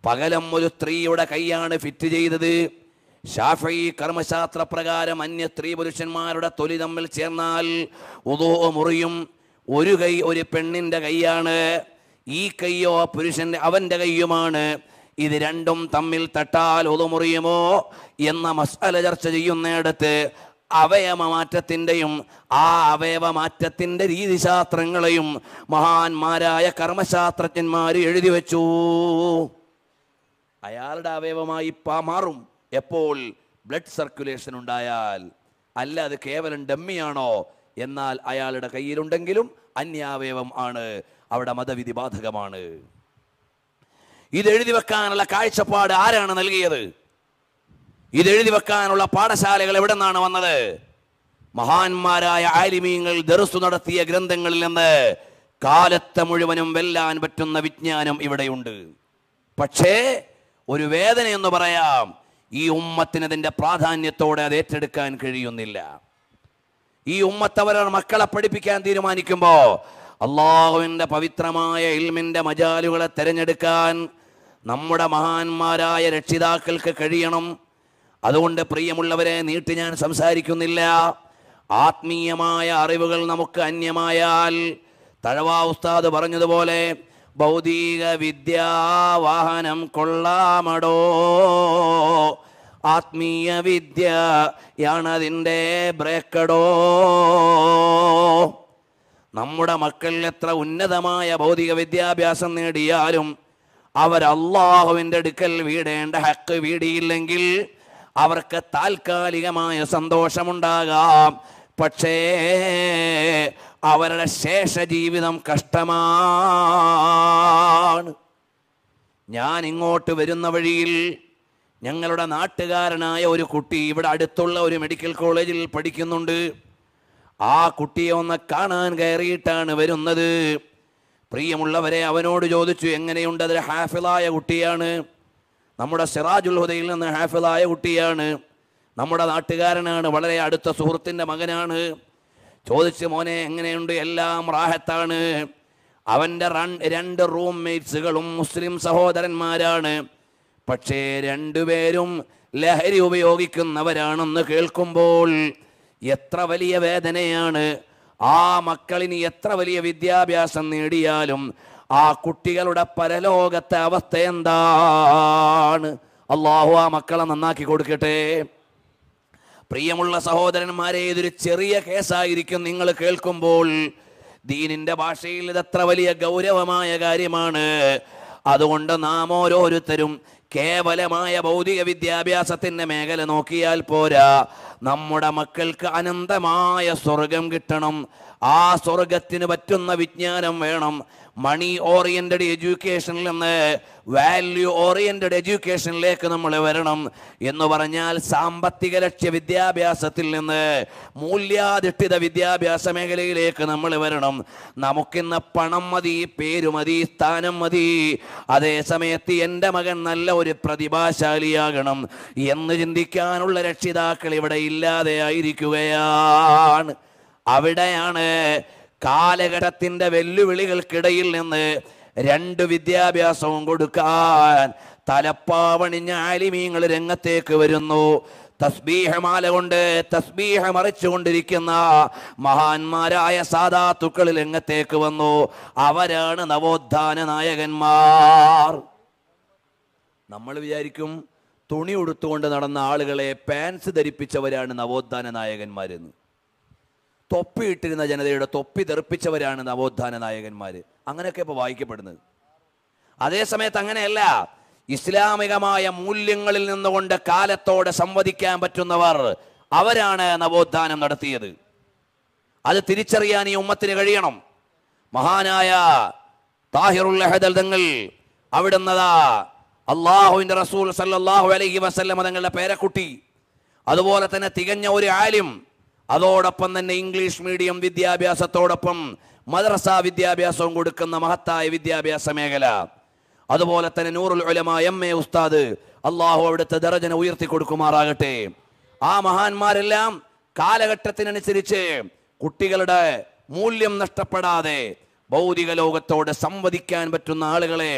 പകലം ഒരു സ്ത്രീയുടെ കൈയാണ് ഫിറ്റ് ചെയ്തത് ഷാഫി കർമ്മശാസ്ത്ര പ്രകാരം അന്യ സ്ത്രീ പുരുഷന്മാരുടെ തൊലി തമ്മിൽ ചേർന്നാൽ ഉദോ മുറിയും ഒരു കൈ ഒരു പെണ്ണിൻ്റെ കൈയാണ് ഈ കൈയോ പുരുഷൻ്റെ അവൻ്റെ കൈയുമാണ് ഇത് രണ്ടും തമ്മിൽ തട്ടാൽ ഒതുമുറിയുമോ എന്ന മസാല ചർച്ച ചെയ്യുന്നിടത്ത് അവയവമാറ്റത്തിൻ്റെയും ആ അവയവമാറ്റത്തിൻ്റെ രീതിശാസ്ത്രങ്ങളെയും മഹാന്മാരായ കർമ്മശാസ്ത്രജ്ഞന്മാർ എഴുതി വച്ചു അയാളുടെ അവയവമായി മാറും എപ്പോൾ ബ്ലഡ് സർക്കുലേഷൻ ഉണ്ടായാൽ അല്ല അത് കേവലം ഡമ്മിയാണോ എന്നാൽ അയാളുടെ കയ്യിലുണ്ടെങ്കിലും അന്യാവയവം ആണ് അവിടെ മതവിധി ബാധകമാണ് ഇത് എഴുതി വെക്കാനുള്ള കാഴ്ചപ്പാട് ആരാണ് നൽകിയത് ഇത് എഴുതി വെക്കാനുള്ള പാഠശാലകൾ എവിടെ നിന്നാണ് വന്നത് മഹാന്മാരായ ആലിമീങ്ങൾ ദർസു നടത്തിയ ഗ്രന്ഥങ്ങളിൽ നിന്ന് കാലത്തെ മുഴുവനും വെല്ലാൻ പറ്റുന്ന വിജ്ഞാനം ഇവിടെയുണ്ട് പക്ഷേ ഒരു വേദന എന്ന് പറയാം ഈ ഉമ്മത്തിന് അതിൻ്റെ പ്രാധാന്യത്തോടെ അത് ഏറ്റെടുക്കാൻ കഴിയുന്നില്ല ഈ ഉമ്മത്തവരർ മക്കളെ പഠിപ്പിക്കാൻ തീരുമാനിക്കുമ്പോൾ അള്ളാഹുവിൻ്റെ പവിത്രമായ ഇൽമിൻ്റെ മജാലുകളെ തിരഞ്ഞെടുക്കാൻ നമ്മുടെ മഹാന്മാരായ രക്ഷിതാക്കൾക്ക് കഴിയണം അതുകൊണ്ട് പ്രിയമുള്ളവരെ നീട്ടി ഞാൻ സംസാരിക്കുന്നില്ല ആത്മീയമായ അറിവുകൾ നമുക്ക് അന്യമായാൽ തഴവാ ഉസ്താദ് പറഞ്ഞതുപോലെ ഭൗതിക വിദ്യാവാഹനം കൊള്ളാമടോ ആത്മീയ വിദ്യയാണതിൻ്റെ ബ്രേക്കടോ നമ്മുടെ മക്കൾ എത്ര ഉന്നതമായ ഭൗതിക വിദ്യാഭ്യാസം നേടിയാലും അവരല്ലാഹുവിൻ്റെ അടുക്കൽ വീടേണ്ട ഹക്ക് വീടിയില്ലെങ്കിൽ അവർക്ക് താൽക്കാലികമായ സന്തോഷമുണ്ടാകാം പക്ഷേ അവരുടെ ശേഷ ജീവിതം കഷ്ടമാണ് ഞാൻ ഇങ്ങോട്ട് വരുന്ന വഴിയിൽ ഞങ്ങളുടെ നാട്ടുകാരനായ ഒരു കുട്ടി ഇവിടെ അടുത്തുള്ള ഒരു മെഡിക്കൽ കോളേജിൽ പഠിക്കുന്നുണ്ട് ആ കുട്ടിയെ ഒന്ന് കാണാൻ കയറിയിട്ടാണ് വരുന്നത് പ്രിയമുള്ളവരെ അവനോട് ചോദിച്ചു എങ്ങനെയുണ്ട് അതിൽ ഹാഫിളായ കുട്ടിയാണ് നമ്മുടെ സിറാജുൽ ഹുദയിൽ നിന്ന് ഹാഫിളായ കുട്ടിയാണ് നമ്മുടെ നാട്ടുകാരനാണ് വളരെ അടുത്ത സുഹൃത്തിൻ്റെ മകനാണ് ചോദിച്ച് മോനെ എങ്ങനെയുണ്ട് എല്ലാം റാഹത്താണ് അവൻ്റെ റൺ രണ്ട് റൂം മേറ്റ്സുകളും മുസ്ലിം സഹോദരന്മാരാണ് പക്ഷേ രണ്ടുപേരും ലഹരി ഉപയോഗിക്കുന്നവരാണെന്ന് കേൾക്കുമ്പോൾ എത്ര വലിയ വേദനയാണ് ആ മക്കളിന് എത്ര വലിയ വിദ്യാഭ്യാസം നേടിയാലും ആ കുട്ടികളുടെ പരലോകത്തെ അവസ്ഥ എന്താണ് അള്ളാഹു ആ മക്കളെ നന്നാക്കി കൊടുക്കട്ടെ പ്രിയമുള്ള സഹോദരന്മാരെ ഇതൊരു ചെറിയ കേസായിരിക്കും നിങ്ങൾ കേൾക്കുമ്പോൾ ദീനിന്റെ ഭാഷയിൽ ഇതത്ര വലിയ ഗൗരവമായ കാര്യമാണ് അതുകൊണ്ട് നാം ഓരോരുത്തരും കേവലമായ ഭൗതിക വിദ്യാഭ്യാസത്തിൻ്റെ മേഖല നോക്കിയാൽ പോരാ നമ്മുടെ മക്കൾക്ക് അനന്തമായ സ്വർഗം കിട്ടണം ആ സ്വർഗത്തിന് പറ്റുന്ന വിജ്ഞാനം വേണം മണി ഓറിയൻറ്റഡ് എഡ്യൂക്കേഷനിൽ നിന്ന് വാല്യൂ ഓറിയൻറ്റഡ് എഡ്യൂക്കേഷനിലേക്ക് നമ്മൾ വരണം എന്ന് പറഞ്ഞാൽ സാമ്പത്തിക ലക്ഷ്യ വിദ്യാഭ്യാസത്തിൽ നിന്ന് മൂല്യാധിഷ്ഠിത വിദ്യാഭ്യാസ മേഖലയിലേക്ക് നമ്മൾ വരണം നമുക്കിന്ന് പണം മതി പേര് മതി സ്ഥാനം മതി അതേ സമയത്ത് എൻ്റെ മകൻ നല്ല ഒരു പ്രതിഭാശാലിയാകണം എന്ന് ചിന്തിക്കാനുള്ള രക്ഷിതാക്കൾ ഇവിടെ ഇല്ലാതെ ആയിരിക്കുകയാണ് അവിടെയാണ് കാലഘട്ടത്തിന്റെ വെല്ലുവിളികൾക്കിടയിൽ നിന്ന് രണ്ട് വിദ്യാഭ്യാസവും കൊടുക്കാൻ തലപ്പാവണിഞ്ഞ ആലിമീങ്ങൾ രംഗത്തേക്ക് വരുന്നു തസ്ബീഹമാല കൊണ്ട് തസ്ബീഹമറിച്ചുകൊണ്ടിരിക്കുന്ന മഹാന്മാരായ സാധാത്തുക്കൾ രംഗത്തേക്ക് വന്നു അവരാണ് നവോത്ഥാന നായകന്മാർ നമ്മൾ വിചാരിക്കും തുണി ഉടുത്തുകൊണ്ട് നടന്ന ആളുകളെ പാൻസ് ധരിപ്പിച്ചവരാണ് നവോത്ഥാന നായകന്മാരെന്ന് തൊപ്പിയിട്ടിരുന്ന ജനതയുടെ തൊപ്പി തെറിപ്പിച്ചവരാണ് നവോത്ഥാന നായകന്മാർ അങ്ങനെയൊക്കെ ഇപ്പോൾ വായിക്കപ്പെടുന്നത് അതേസമയത്ത് അങ്ങനെയല്ല ഇസ്ലാമികമായ മൂല്യങ്ങളിൽ നിന്നുകൊണ്ട് കാലത്തോടെ സംവദിക്കാൻ പറ്റുന്നവർ അവരാണ് നവോത്ഥാനം നടത്തിയത് അത് തിരിച്ചറിയാൻ ഈ ഉമ്മത്തിന് കഴിയണം മഹാനായ താഹിറുൽ അഹദൽ തങ്ങൾ അവിടുന്നതാ അള്ളാഹുവിൻ്റെ റസൂൽ സല്ലാഹു അലഹി വസല്ലം തങ്ങളുടെ പേരക്കുട്ടി അതുപോലെ തന്നെ തികഞ്ഞ ഒരു ആലിം അതോടൊപ്പം തന്നെ ഇംഗ്ലീഷ് മീഡിയം വിദ്യാഭ്യാസത്തോടൊപ്പം മദ്രസ വിദ്യാഭ്യാസവും കൊടുക്കുന്ന മഹത്തായ വിദ്യാഭ്യാസ മേഖല അതുപോലെ തന്നെ നൂറുൽ ഉലമ എം എ ഉസ്താദ് അള്ളാഹു അവിടുത്തെ ദർജന ഉയർത്തി കൊടുക്കുമാറാകട്ടെ ആ മഹാന്മാരെല്ലാം കാലഘട്ടത്തിനനുസരിച്ച് കുട്ടികളുടെ മൂല്യം നഷ്ടപ്പെടാതെ ഭൗതിക ലോകത്തോട് സംവദിക്കാൻ പറ്റുന്ന ആളുകളെ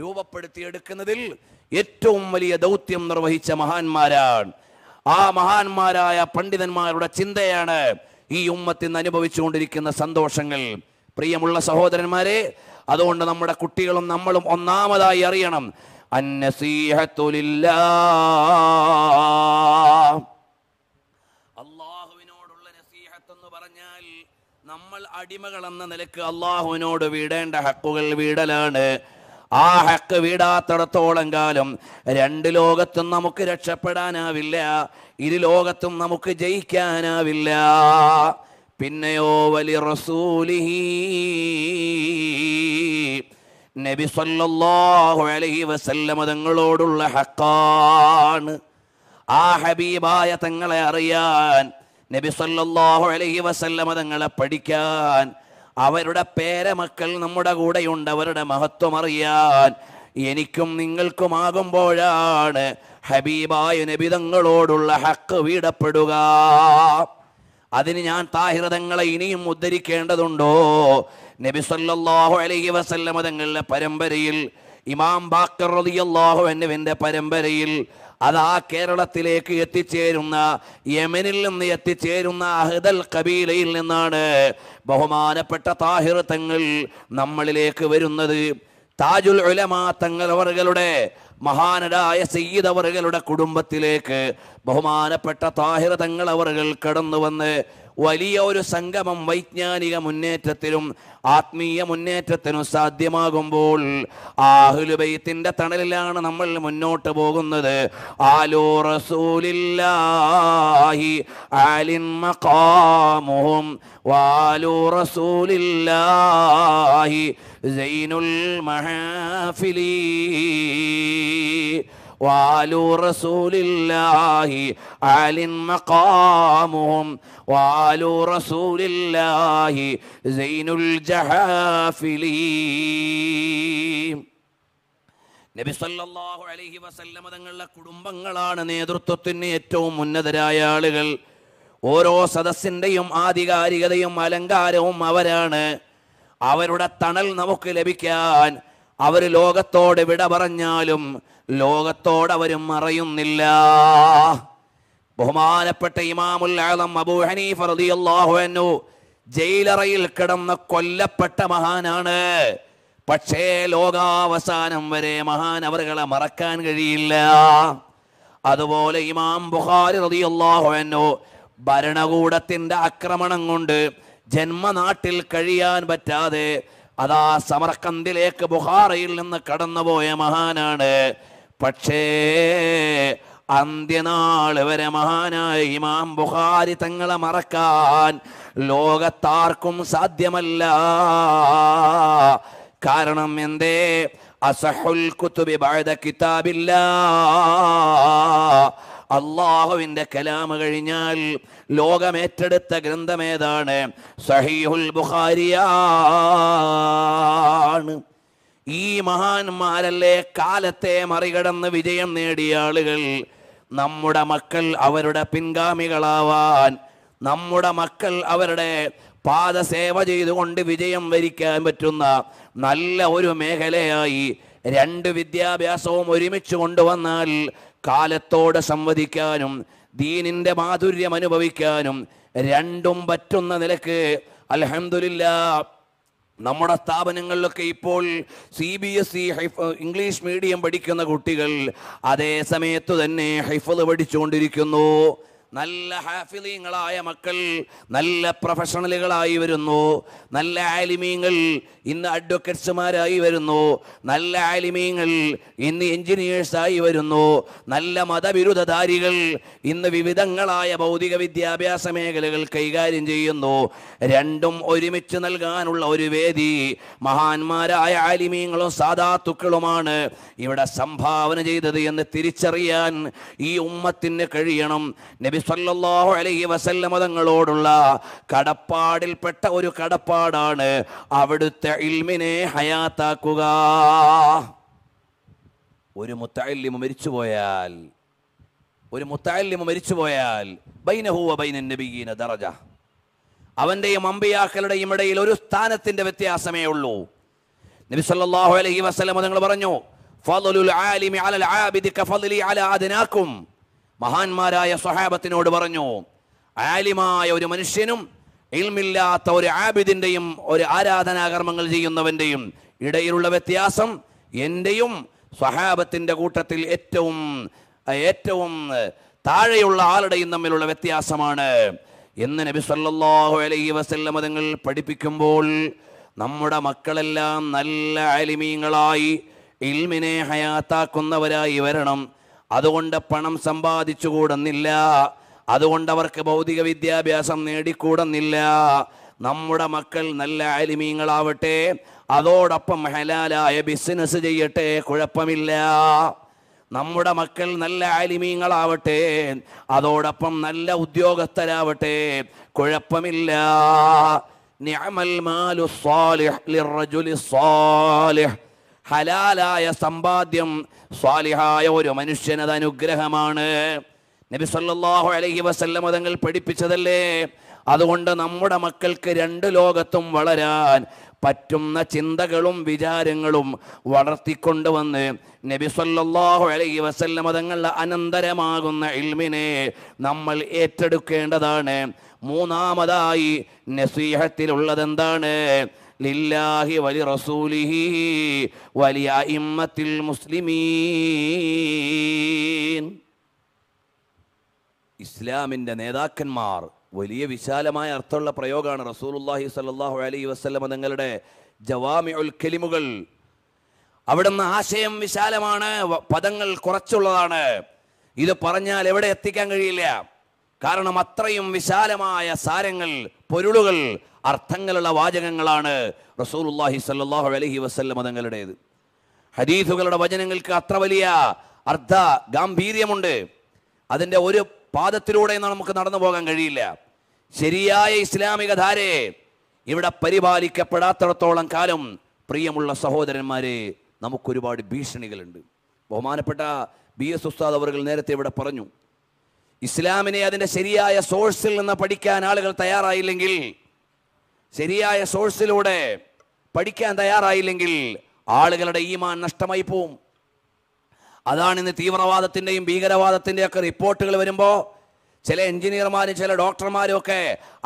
രൂപപ്പെടുത്തിയെടുക്കുന്നതിൽ ഏറ്റവും വലിയ ദൗത്യം നിർവഹിച്ച മഹാന്മാരാണ് ആ മഹാന്മാരായ പണ്ഡിതന്മാരുടെ ചിന്തയാണ് ഈ നിന്ന് അനുഭവിച്ചുകൊണ്ടിരിക്കുന്ന സന്തോഷങ്ങൾ പ്രിയമുള്ള സഹോദരന്മാരെ അതുകൊണ്ട് നമ്മുടെ കുട്ടികളും നമ്മളും ഒന്നാമതായി അറിയണം അള്ളാഹുവിനോടുള്ള നസീഹത്ത് എന്ന് പറഞ്ഞാൽ നമ്മൾ അടിമകളെന്ന നിലക്ക് അള്ളാഹുവിനോട് വീടേണ്ട ഹക്കുകൾ വീടലാണ് ആ ഹക്ക് വീടാത്തിടത്തോളം കാലം രണ്ട് ലോകത്തും നമുക്ക് രക്ഷപ്പെടാനാവില്ല ഇരു ലോകത്തും നമുക്ക് ജയിക്കാനാവില്ല പിന്നെയോ വലി റസൂലിഹി നബി സല്ലല്ലാഹു അലൈഹി വസല്ലമ തങ്ങളോടുള്ള ഹക്കാണ് ആ ഹബീബായ തങ്ങളെ അറിയാൻ നബി സല്ലല്ലാഹു അലൈഹി വസല്ലമ തങ്ങളെ പഠിക്കാൻ അവരുടെ പേരമക്കൾ നമ്മുടെ കൂടെയുണ്ട് അവരുടെ മഹത്വം അറിയാൻ എനിക്കും നിങ്ങൾക്കുമാകുമ്പോഴാണ് ഹബീബായ നബിതങ്ങളോടുള്ള ഹക്ക് വീടപ്പെടുക അതിന് ഞാൻ താഹിരതങ്ങളെ ഇനിയും ഉദ്ധരിക്കേണ്ടതുണ്ടോ നബി സല്ലാഹു അലൈഹി മതങ്ങളിലെ പരമ്പരയിൽ ഇമാം ബാക്കർ റളിയല്ലാഹു എന്നിവന്റെ പരമ്പരയിൽ അത് ആ കേരളത്തിലേക്ക് എത്തിച്ചേരുന്ന യമനിൽ നിന്ന് എത്തിച്ചേരുന്ന അഹദൽ കബീലയിൽ നിന്നാണ് ബഹുമാനപ്പെട്ട താഹിർ തങ്ങൾ നമ്മളിലേക്ക് വരുന്നത് താജുൽ ഉലമാ തങ്ങൾ അവറുകളുടെ മഹാനരായ സയ്യിദ് കുടുംബത്തിലേക്ക് ബഹുമാനപ്പെട്ട താഹിർ തങ്ങൾ അവറുകൾ കടന്നു വന്ന് വലിയ ഒരു സംഗമം വൈജ്ഞാനിക മുന്നേറ്റത്തിലും ആത്മീയ മുന്നേറ്റത്തിനും സാധ്യമാകുമ്പോൾ ആഹുലുബൈത്തിന്റെ തണലിലാണ് നമ്മൾ മുന്നോട്ട് പോകുന്നത് ആലോ റസൂലില്ലാഹി ആലിൻ മഖാമുഹും വാലോ റസൂലില്ലാഹി സൈനുൽ മഹാഫിലീ وآل رسول الله عال مقامهم وآل رسول الله زين الجحافل നബി സല്ലല്ലാഹു അലൈഹി വസല്ലമ തങ്ങളുടെ കുടുംബങ്ങളാണ് നേതൃത്വത്തിന് ഏറ്റവും ഉന്നതരായ ആളുകൾ ഓരോ സദസ്സിൻ്റെയും ആധികാരികതയും അലങ്കാരവും അവരാണ് അവരുടെ തണൽ നമുക്ക് ലഭിക്കാൻ അവർ ലോകത്തോട് വിട പറഞ്ഞാലും ലോകത്തോട് അവർ മറയുന്നില്ല ബഹുമാനപ്പെട്ട ഇമാമുൽ ആലം അബൂ ഹനീഫ് റളിയല്ലാഹു അൻഹു ജയിലറയിൽ കിടന്ന് കൊല്ലപ്പെട്ട മഹാനാണ് പക്ഷേ ലോകാവസാനം വരെ മഹാൻ അവരുകളെ മറക്കാൻ കഴിയില്ല അതുപോലെ ഇമാം ബുഖാരി റളിയല്ലാഹു അൻഹു ഭരണകൂടത്തിന്റെ ആക്രമണം കൊണ്ട് ജന്മനാട്ടിൽ കഴിയാൻ പറ്റാതെ അതാ സമർക്കന്തിലേക്ക് ബുഹാറയിൽ നിന്ന് കടന്നുപോയ മഹാനാണ് പക്ഷേ അന്ത്യനാള് വരെ മഹാനായ ഇമാം ബുഹാരി തങ്ങളെ മറക്കാൻ ലോകത്താർക്കും സാധ്യമല്ല കാരണം എന്തേ അസഹുൽ കുത്തുബി ബാഴ്ത കിതാബില്ല അള്ളാഹുവിന്റെ കലാമ കഴിഞ്ഞാൽ ലോകമേറ്റെടുത്ത ഗ്രന്ഥമേതാണ് സഹിഹുൽ ബുഖാരിയാണ് ഈ മഹാന്മാരല്ലേ കാലത്തെ മറികടന്ന് വിജയം നേടിയ ആളുകൾ നമ്മുടെ മക്കൾ അവരുടെ പിൻഗാമികളാവാൻ നമ്മുടെ മക്കൾ അവരുടെ പാദസേവ ചെയ്തുകൊണ്ട് വിജയം വരിക്കാൻ പറ്റുന്ന നല്ല ഒരു മേഖലയായി രണ്ട് വിദ്യാഭ്യാസവും ഒരുമിച്ച് കൊണ്ടുവന്നാൽ കാലത്തോട് സംവദിക്കാനും ദീനിൻ്റെ മാധുര്യം അനുഭവിക്കാനും രണ്ടും പറ്റുന്ന നിലക്ക് അലഹമില്ല നമ്മുടെ സ്ഥാപനങ്ങളിലൊക്കെ ഇപ്പോൾ C B S E English medium പഠിക്കുന്ന കുട്ടികൾ അതേ സമയത്ത് തന്നെ ഹൈഫൽ പഠിച്ചുകൊണ്ടിരിക്കുന്നു നല്ല ഹാഫിലീങ്ങളായ മക്കൾ നല്ല പ്രൊഫഷണലുകളായി വരുന്നു നല്ല ആലിമീങ്ങൾ ഇന്ന് അഡ്വക്കേറ്റ്സുമാരായി വരുന്നു നല്ല ആലിമീങ്ങൾ ഇന്ന് എഞ്ചിനീയേഴ്സായി വരുന്നു നല്ല മതവിരുദ്ധധാരികൾ ഇന്ന് വിവിധങ്ങളായ ഭൗതിക വിദ്യാഭ്യാസ മേഖലകൾ കൈകാര്യം ചെയ്യുന്നു രണ്ടും ഒരുമിച്ച് നൽകാനുള്ള ഒരു വേദി മഹാന്മാരായ ആലിമീങ്ങളും സാധാത്തുക്കളുമാണ് ഇവിടെ സംഭാവന ചെയ്തത് എന്ന് തിരിച്ചറിയാൻ ഈ ഉമ്മത്തിന് കഴിയണം നബി നബി സല്ലല്ലാഹു അലൈഹി വസല്ലമ തങ്ങളോടുള്ള കടപ്പാടിൽപ്പെട്ട ഒരു കടപ്പാടാണ് അവിടുത്തെ ഇൽമിനെ ഹയാത്താക്കുക ഒരു മുത്തല്ലിമ പോയാൽ ഒരു മുത്തല്ലിമ മരിച്ചുപോയാൽ ബൈനഹുവ ബൈന നബിയീന ദറജ അവൻ്റെയും അമ്പിയാക്കളുടെയും ഇടയിൽ ഒരു സ്ഥാനത്തിൻ്റെ വ്യത്യാസമേ ഉള്ളൂ നബി സല്ലല്ലാഹു അലൈഹി വസല്ലമ തങ്ങൾ പറഞ്ഞു ഫളലുൽ ആലിമി അലൽ ആബിദി കഫളലി അല അതിനാക്കും മഹാന്മാരായ സ്വഹാബത്തിനോട് പറഞ്ഞു ആലിമായ ഒരു മനുഷ്യനും ഇൽമില്ലാത്ത ഒരു ആബിദിൻ്റെയും ഒരു ആരാധനാകർമ്മങ്ങൾ ചെയ്യുന്നവൻ്റെയും ഇടയിലുള്ള വ്യത്യാസം എൻ്റെയും സ്വഹാബത്തിൻ്റെ കൂട്ടത്തിൽ ഏറ്റവും ഏറ്റവും താഴെയുള്ള ആളുടെയും തമ്മിലുള്ള വ്യത്യാസമാണ് എന്ന് നബി സല്ലാഹു അലൈഹി വസല്ലമ തങ്ങൾ പഠിപ്പിക്കുമ്പോൾ നമ്മുടെ മക്കളെല്ലാം നല്ല അലിമീങ്ങളായി ഇൽമിനെ ഹയാത്താക്കുന്നവരായി വരണം അതുകൊണ്ട് പണം കൂടുന്നില്ല അതുകൊണ്ട് അവർക്ക് ഭൗതിക വിദ്യാഭ്യാസം നേടിക്കൂടുന്നില്ല നമ്മുടെ മക്കൾ നല്ല അലിമീങ്ങളാവട്ടെ അതോടൊപ്പം ഹലാലായ ബിസിനസ് ചെയ്യട്ടെ കുഴപ്പമില്ല നമ്മുടെ മക്കൾ നല്ല അലിമീങ്ങളാവട്ടെ അതോടൊപ്പം നല്ല ഉദ്യോഗസ്ഥരാവട്ടെ കുഴപ്പമില്ല നിയമൽ മാലു സ്വാലിഹ് ലിറജുലി സ്വാലിഹ് ഹലാലായ സമ്പാദ്യം സ്വാലിഹായ ഒരു മനുഷ്യനത് അനുഗ്രഹമാണ് നബി സല്ലാഹു അലഹി വസല്ലം തങ്ങൾ പഠിപ്പിച്ചതല്ലേ അതുകൊണ്ട് നമ്മുടെ മക്കൾക്ക് രണ്ട് ലോകത്തും വളരാൻ പറ്റുന്ന ചിന്തകളും വിചാരങ്ങളും വളർത്തിക്കൊണ്ടുവന്ന് നബി സല്ലാഹു അലൈഹി വസല്ല മതങ്ങളുടെ അനന്തരമാകുന്ന ഇൽമിനെ നമ്മൾ ഏറ്റെടുക്കേണ്ടതാണ് മൂന്നാമതായി നസീഹത്തിലുള്ളതെന്താണ് എന്താണ് ലില്ലാഹി വലി റസൂലിഹി വലിയ ഇമ്മത്തിൽ മുസ്ലിമീൻ ഇസ്ലാമിൻ്റെ നേതാക്കന്മാർ വലിയ വിശാലമായ അർത്ഥമുള്ള പ്രയോഗമാണ് റസൂലുല്ലാഹി സല്ലാഹു അലൈ വസ്ലമ നിങ്ങളുടെ ജവാമി ഉൽ കെലിമുകൾ അവിടുന്ന് ആശയം വിശാലമാണ് പദങ്ങൾ കുറച്ചുള്ളതാണ് ഇത് പറഞ്ഞാൽ എവിടെ എത്തിക്കാൻ കഴിയില്ല കാരണം അത്രയും വിശാലമായ സാരങ്ങൾ പൊരുളുകൾ അർത്ഥങ്ങളുള്ള വാചകങ്ങളാണ് റസൂലുല്ലാഹി സല്ലാഹു അലഹി വസ്ല്ല മതങ്ങളുടേത് ഹദീഫുകളുടെ വചനങ്ങൾക്ക് അത്ര വലിയ അർത്ഥ ഗാംഭീര്യമുണ്ട് അതിൻ്റെ ഒരു പാദത്തിലൂടെ നമുക്ക് നടന്നു പോകാൻ കഴിയില്ല ശരിയായ ഇസ്ലാമിക ധാരയെ ഇവിടെ പരിപാലിക്കപ്പെടാത്തിടത്തോളം കാലം പ്രിയമുള്ള സഹോദരന്മാരെ നമുക്കൊരുപാട് ഭീഷണികളുണ്ട് ബഹുമാനപ്പെട്ട ബി എസ് ഉസ്താദ് അവർ നേരത്തെ ഇവിടെ പറഞ്ഞു ഇസ്ലാമിനെ അതിൻ്റെ ശരിയായ സോഴ്സിൽ നിന്ന് പഠിക്കാൻ ആളുകൾ തയ്യാറായില്ലെങ്കിൽ ശരിയായ സോഴ്സിലൂടെ പഠിക്കാൻ തയ്യാറായില്ലെങ്കിൽ ആളുകളുടെ ഈമാൻ നഷ്ടമായി പോവും അതാണ് ഇന്ന് തീവ്രവാദത്തിൻ്റെയും ഭീകരവാദത്തിൻ്റെയൊക്കെ റിപ്പോർട്ടുകൾ വരുമ്പോൾ ചില എഞ്ചിനീയർമാരും ചില ഡോക്ടർമാരും ഒക്കെ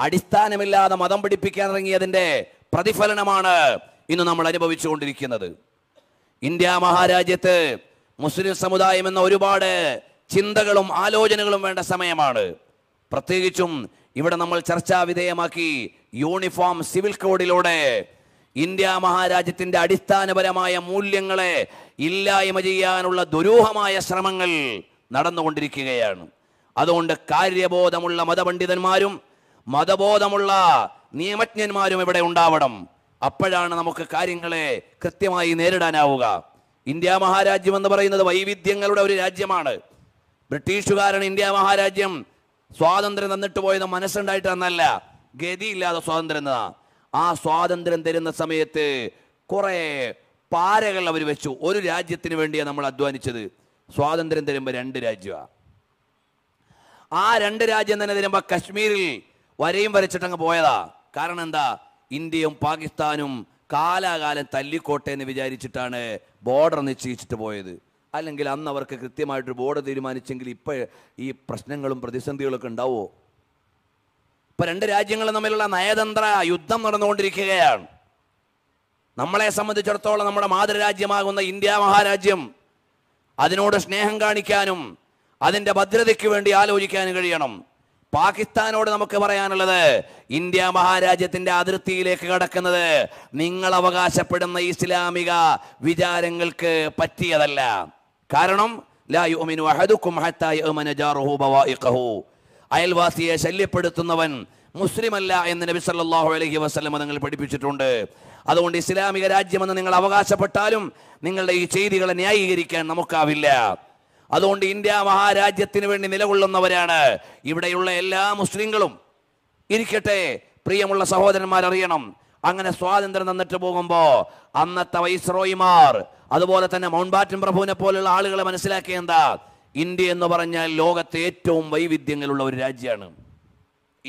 അടിസ്ഥാനമില്ലാതെ മതം പിടിപ്പിക്കാൻ ഇറങ്ങിയതിൻ്റെ പ്രതിഫലനമാണ് ഇന്ന് നമ്മൾ അനുഭവിച്ചു കൊണ്ടിരിക്കുന്നത് ഇന്ത്യ മഹാരാജ്യത്ത് മുസ്ലിം സമുദായം എന്ന ഒരുപാട് ചിന്തകളും ആലോചനകളും വേണ്ട സമയമാണ് പ്രത്യേകിച്ചും ഇവിടെ നമ്മൾ ചർച്ചാ വിധേയമാക്കി യൂണിഫോം സിവിൽ കോഡിലൂടെ ഇന്ത്യ മഹാരാജ്യത്തിന്റെ അടിസ്ഥാനപരമായ മൂല്യങ്ങളെ ഇല്ലായ്മ ചെയ്യാനുള്ള ദുരൂഹമായ ശ്രമങ്ങൾ നടന്നുകൊണ്ടിരിക്കുകയാണ് അതുകൊണ്ട് കാര്യബോധമുള്ള മതപണ്ഡിതന്മാരും മതബോധമുള്ള നിയമജ്ഞന്മാരും ഇവിടെ ഉണ്ടാവണം അപ്പോഴാണ് നമുക്ക് കാര്യങ്ങളെ കൃത്യമായി നേരിടാനാവുക ഇന്ത്യ മഹാരാജ്യം എന്ന് പറയുന്നത് വൈവിധ്യങ്ങളുടെ ഒരു രാജ്യമാണ് ബ്രിട്ടീഷുകാരൻ ഇന്ത്യ മഹാരാജ്യം സ്വാതന്ത്ര്യം തന്നിട്ട് പോയത് മനസ്സുണ്ടായിട്ട് തന്നല്ല ഗതിയില്ലാതെ സ്വാതന്ത്ര്യം ആ സ്വാതന്ത്ര്യം തരുന്ന സമയത്ത് കുറേ പാരകൾ അവർ വെച്ചു ഒരു രാജ്യത്തിന് വേണ്ടിയാണ് നമ്മൾ അധ്വാനിച്ചത് സ്വാതന്ത്ര്യം തരുമ്പോൾ രണ്ട് രാജ്യമാണ് ആ രണ്ട് രാജ്യം തന്നെ തരുമ്പോൾ കശ്മീരിൽ വരയും വരച്ചിട്ടങ്ങ് പോയതാ കാരണം എന്താ ഇന്ത്യയും പാകിസ്ഥാനും കാലാകാലം തല്ലിക്കോട്ടെ എന്ന് വിചാരിച്ചിട്ടാണ് ബോർഡർ നിശ്ചയിച്ചിട്ട് പോയത് അല്ലെങ്കിൽ അന്ന് അവർക്ക് കൃത്യമായിട്ട് ബോർഡ് തീരുമാനിച്ചെങ്കിൽ ഇപ്പോൾ ഈ പ്രശ്നങ്ങളും പ്രതിസന്ധികളൊക്കെ ഉണ്ടാവുമോ ഇപ്പം രണ്ട് രാജ്യങ്ങൾ തമ്മിലുള്ള നയതന്ത്ര യുദ്ധം നടന്നുകൊണ്ടിരിക്കുകയാണ് നമ്മളെ സംബന്ധിച്ചിടത്തോളം നമ്മുടെ മാതൃരാജ്യമാകുന്ന ഇന്ത്യ മഹാരാജ്യം അതിനോട് സ്നേഹം കാണിക്കാനും അതിൻ്റെ ഭദ്രതയ്ക്ക് വേണ്ടി ആലോചിക്കാനും കഴിയണം പാകിസ്ഥാനോട് നമുക്ക് പറയാനുള്ളത് ഇന്ത്യ മഹാരാജ്യത്തിന്റെ അതിർത്തിയിലേക്ക് കടക്കുന്നത് നിങ്ങൾ അവകാശപ്പെടുന്ന ഇസ്ലാമിക വിചാരങ്ങൾക്ക് പറ്റിയതല്ല കാരണം അയൽവാസിയെ ശല്യപ്പെടുത്തുന്നവൻ മുസ്ലിമല്ല എന്ന് നബി സല്ലാഹു അലഹി വസ്ലമ നിങ്ങൾ പഠിപ്പിച്ചിട്ടുണ്ട് അതുകൊണ്ട് ഇസ്ലാമിക രാജ്യമെന്ന് നിങ്ങൾ അവകാശപ്പെട്ടാലും നിങ്ങളുടെ ഈ ചെയ്തികളെ ന്യായീകരിക്കാൻ നമുക്കാവില്ല അതുകൊണ്ട് ഇന്ത്യ മഹാരാജ്യത്തിന് വേണ്ടി നിലകൊള്ളുന്നവരാണ് ഇവിടെയുള്ള എല്ലാ മുസ്ലിങ്ങളും ഇരിക്കട്ടെ പ്രിയമുള്ള അറിയണം അങ്ങനെ സ്വാതന്ത്ര്യം തന്നിട്ട് പോകുമ്പോൾ അന്നത്തെ വൈസ്രോയിമാർ അതുപോലെ തന്നെ മൗണ്ട്ബാറ്റൻ പ്രഭുവിനെ പോലുള്ള ആളുകളെ മനസ്സിലാക്കിയ എന്താ ഇന്ത്യ എന്ന് പറഞ്ഞാൽ ലോകത്തെ ഏറ്റവും വൈവിധ്യങ്ങളുള്ള ഒരു രാജ്യമാണ്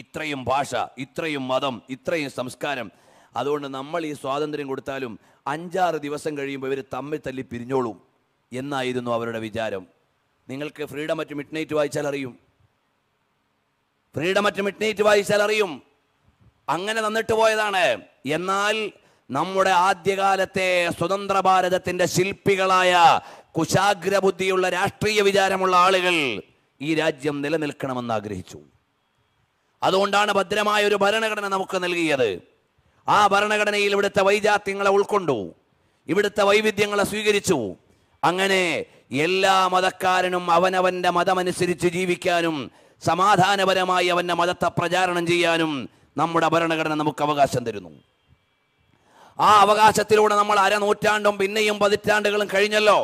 ഇത്രയും ഭാഷ ഇത്രയും മതം ഇത്രയും സംസ്കാരം അതുകൊണ്ട് നമ്മൾ ഈ സ്വാതന്ത്ര്യം കൊടുത്താലും അഞ്ചാറ് ദിവസം കഴിയുമ്പോൾ ഇവർ തമ്മിൽ തല്ലി പിരിഞ്ഞോളും എന്നായിരുന്നു അവരുടെ വിചാരം നിങ്ങൾക്ക് ഫ്രീഡം അറ്റ് മിഡ് നൈറ്റ് വായിച്ചാൽ അറിയും ഫ്രീഡം അറ്റ് മിഡ് നൈറ്റ് വായിച്ചാൽ അറിയും അങ്ങനെ തന്നിട്ട് പോയതാണ് എന്നാൽ നമ്മുടെ ആദ്യകാലത്തെ സ്വതന്ത്ര ഭാരതത്തിന്റെ ശില്പികളായ ബുദ്ധിയുള്ള രാഷ്ട്രീയ വിചാരമുള്ള ആളുകൾ ഈ രാജ്യം നിലനിൽക്കണമെന്ന് ആഗ്രഹിച്ചു അതുകൊണ്ടാണ് ഭദ്രമായ ഒരു ഭരണഘടന നമുക്ക് നൽകിയത് ആ ഭരണഘടനയിൽ ഇവിടുത്തെ വൈജാത്യങ്ങളെ ഉൾക്കൊണ്ടു ഇവിടുത്തെ വൈവിധ്യങ്ങളെ സ്വീകരിച്ചു അങ്ങനെ എല്ലാ മതക്കാരനും അവനവൻ്റെ മതമനുസരിച്ച് ജീവിക്കാനും സമാധാനപരമായി അവൻ്റെ മതത്തെ പ്രചാരണം ചെയ്യാനും നമ്മുടെ ഭരണഘടന നമുക്ക് അവകാശം തരുന്നു ആ അവകാശത്തിലൂടെ നമ്മൾ അരനൂറ്റാണ്ടും പിന്നെയും പതിറ്റാണ്ടുകളും കഴിഞ്ഞല്ലോ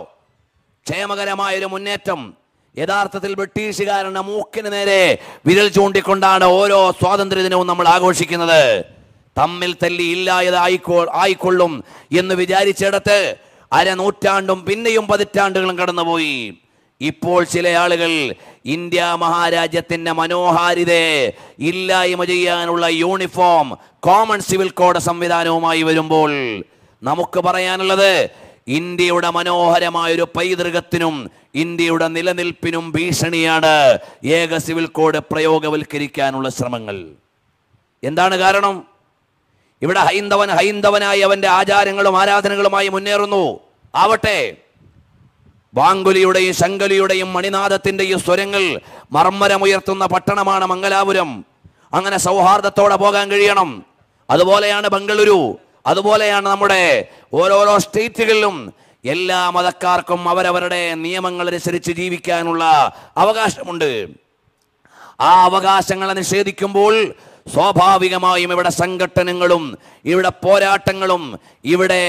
ക്ഷേമകരമായൊരു മുന്നേറ്റം യഥാർത്ഥത്തിൽ ബ്രിട്ടീഷുകാരുടെ മൂക്കിന് നേരെ വിരൽ ചൂണ്ടിക്കൊണ്ടാണ് ഓരോ സ്വാതന്ത്ര്യ ദിനവും നമ്മൾ ആഘോഷിക്കുന്നത് തമ്മിൽ തല്ലി ഇല്ലായതായിക്കോ ആയിക്കൊള്ളും എന്ന് വിചാരിച്ചിടത്ത് അരനൂറ്റാണ്ടും പിന്നെയും പതിറ്റാണ്ടുകളും കടന്നുപോയി ഇപ്പോൾ ചില ആളുകൾ ഇന്ത്യ മഹാരാജ്യത്തിന്റെ മനോഹാരിതയെ ഇല്ലായ്മ ചെയ്യാനുള്ള യൂണിഫോം കോമൺ സിവിൽ കോഡ് സംവിധാനവുമായി വരുമ്പോൾ നമുക്ക് പറയാനുള്ളത് ഇന്ത്യയുടെ മനോഹരമായ ഒരു പൈതൃകത്തിനും ഇന്ത്യയുടെ നിലനിൽപ്പിനും ഭീഷണിയാണ് ഏക സിവിൽ കോഡ് പ്രയോഗവൽക്കരിക്കാനുള്ള ശ്രമങ്ങൾ എന്താണ് കാരണം ഇവിടെ ഹൈന്ദവൻ ഹൈന്ദവനായി അവൻ്റെ ആചാരങ്ങളും ആരാധനകളുമായി മുന്നേറുന്നു ആവട്ടെ വാങ്കുലിയുടെയും ശങ്കുലിയുടെയും മണിനാഥത്തിൻ്റെയും സ്വരങ്ങൾ മർമ്മരമുയർത്തുന്ന പട്ടണമാണ് മംഗലാപുരം അങ്ങനെ സൗഹാർദ്ദത്തോടെ പോകാൻ കഴിയണം അതുപോലെയാണ് ബംഗളൂരു അതുപോലെയാണ് നമ്മുടെ ഓരോരോ സ്റ്റേറ്റുകളിലും എല്ലാ മതക്കാർക്കും അവരവരുടെ അനുസരിച്ച് ജീവിക്കാനുള്ള അവകാശമുണ്ട് ആ അവകാശങ്ങളെ നിഷേധിക്കുമ്പോൾ സ്വാഭാവികമായും ഇവിടെ സംഘട്ടനങ്ങളും ഇവിടെ പോരാട്ടങ്ങളും ഇവിടെ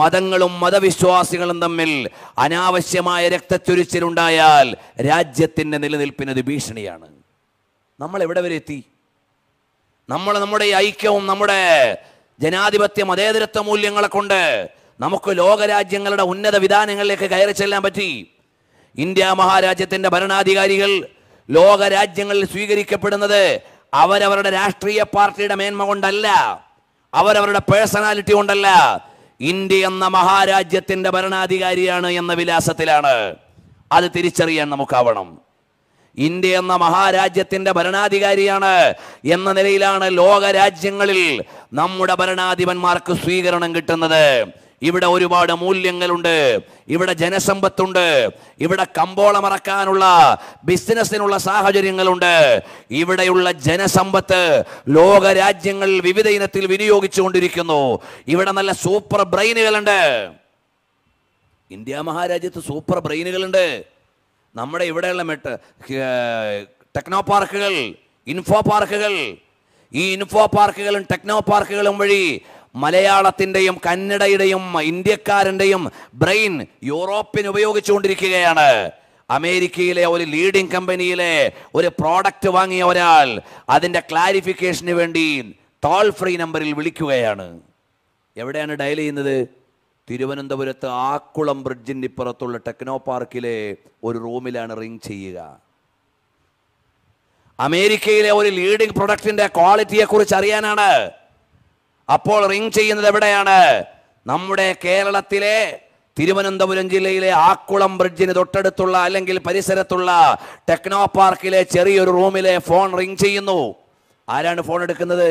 മതങ്ങളും മതവിശ്വാസികളും തമ്മിൽ അനാവശ്യമായ രക്തച്ചൊരിച്ചിലുണ്ടായാൽ രാജ്യത്തിൻ്റെ നിലനിൽപ്പിനത് ഭീഷണിയാണ് നമ്മൾ എവിടെ വരെ എത്തി നമ്മൾ നമ്മുടെ ഈ ഐക്യവും നമ്മുടെ ജനാധിപത്യ മതേതരത്വ മൂല്യങ്ങളെ കൊണ്ട് നമുക്ക് ലോകരാജ്യങ്ങളുടെ ഉന്നത വിധാനങ്ങളിലേക്ക് കയറി ചെല്ലാൻ പറ്റി ഇന്ത്യ മഹാരാജ്യത്തിൻ്റെ ഭരണാധികാരികൾ ലോകരാജ്യങ്ങളിൽ സ്വീകരിക്കപ്പെടുന്നത് അവരവരുടെ രാഷ്ട്രീയ പാർട്ടിയുടെ മേന്മ കൊണ്ടല്ല അവരവരുടെ പേഴ്സണാലിറ്റി കൊണ്ടല്ല ഇന്ത്യ എന്ന മഹാരാജ്യത്തിൻ്റെ ഭരണാധികാരിയാണ് എന്ന വിലാസത്തിലാണ് അത് തിരിച്ചറിയാൻ നമുക്കാവണം ഇന്ത്യ എന്ന മഹാരാജ്യത്തിൻ്റെ ഭരണാധികാരിയാണ് എന്ന നിലയിലാണ് ലോകരാജ്യങ്ങളിൽ നമ്മുടെ ഭരണാധിപന്മാർക്ക് സ്വീകരണം കിട്ടുന്നത് ഇവിടെ ഒരുപാട് മൂല്യങ്ങളുണ്ട് ഇവിടെ ജനസമ്പത്തുണ്ട് ഇവിടെ കമ്പോളമറക്കാനുള്ള ബിസിനസ്സിനുള്ള സാഹചര്യങ്ങളുണ്ട് ഇവിടെയുള്ള ജനസമ്പത്ത് ലോകരാജ്യങ്ങളിൽ വിവിധ ഇനത്തിൽ വിനിയോഗിച്ചുകൊണ്ടിരിക്കുന്നു ഇവിടെ നല്ല സൂപ്പർ ബ്രെയിനുകളുണ്ട് ഇന്ത്യ മഹാരാജ്യത്ത് സൂപ്പർ ബ്രെയിനുകളുണ്ട് നമ്മുടെ ഇവിടെയുള്ള മെട്ട് ടെക്നോ പാർക്കുകൾ ഇൻഫോ പാർക്കുകൾ ഈ ഇൻഫോ പാർക്കുകളും ടെക്നോ പാർക്കുകളും വഴി മലയാളത്തിൻ്റെയും കന്നഡയുടെയും ഇന്ത്യക്കാരൻ്റെയും ബ്രെയിൻ യൂറോപ്യൻ ഉപയോഗിച്ചുകൊണ്ടിരിക്കുകയാണ് അമേരിക്കയിലെ ഒരു ലീഡിംഗ് കമ്പനിയിലെ ഒരു പ്രോഡക്റ്റ് വാങ്ങിയ ഒരാൾ അതിൻ്റെ ക്ലാരിഫിക്കേഷന് വേണ്ടി ടോൾ ഫ്രീ നമ്പറിൽ വിളിക്കുകയാണ് എവിടെയാണ് ഡയൽ ചെയ്യുന്നത് തിരുവനന്തപുരത്ത് ആക്കുളം ബ്രിഡ്ജിൻ്റെ ഇപ്പുറത്തുള്ള ടെക്നോ പാർക്കിലെ ഒരു റൂമിലാണ് റിങ് ചെയ്യുക അമേരിക്കയിലെ ഒരു ലീഡിംഗ് പ്രൊഡക്റ്റിൻ്റെ ക്വാളിറ്റിയെക്കുറിച്ച് അറിയാനാണ് അപ്പോൾ റിംഗ് ചെയ്യുന്നത് എവിടെയാണ് നമ്മുടെ കേരളത്തിലെ തിരുവനന്തപുരം ജില്ലയിലെ ആക്കുളം ബ്രിഡ്ജിന് തൊട്ടടുത്തുള്ള അല്ലെങ്കിൽ പരിസരത്തുള്ള ടെക്നോ പാർക്കിലെ ചെറിയൊരു റൂമിലെ ഫോൺ റിംഗ് ചെയ്യുന്നു ആരാണ് ഫോൺ എടുക്കുന്നത്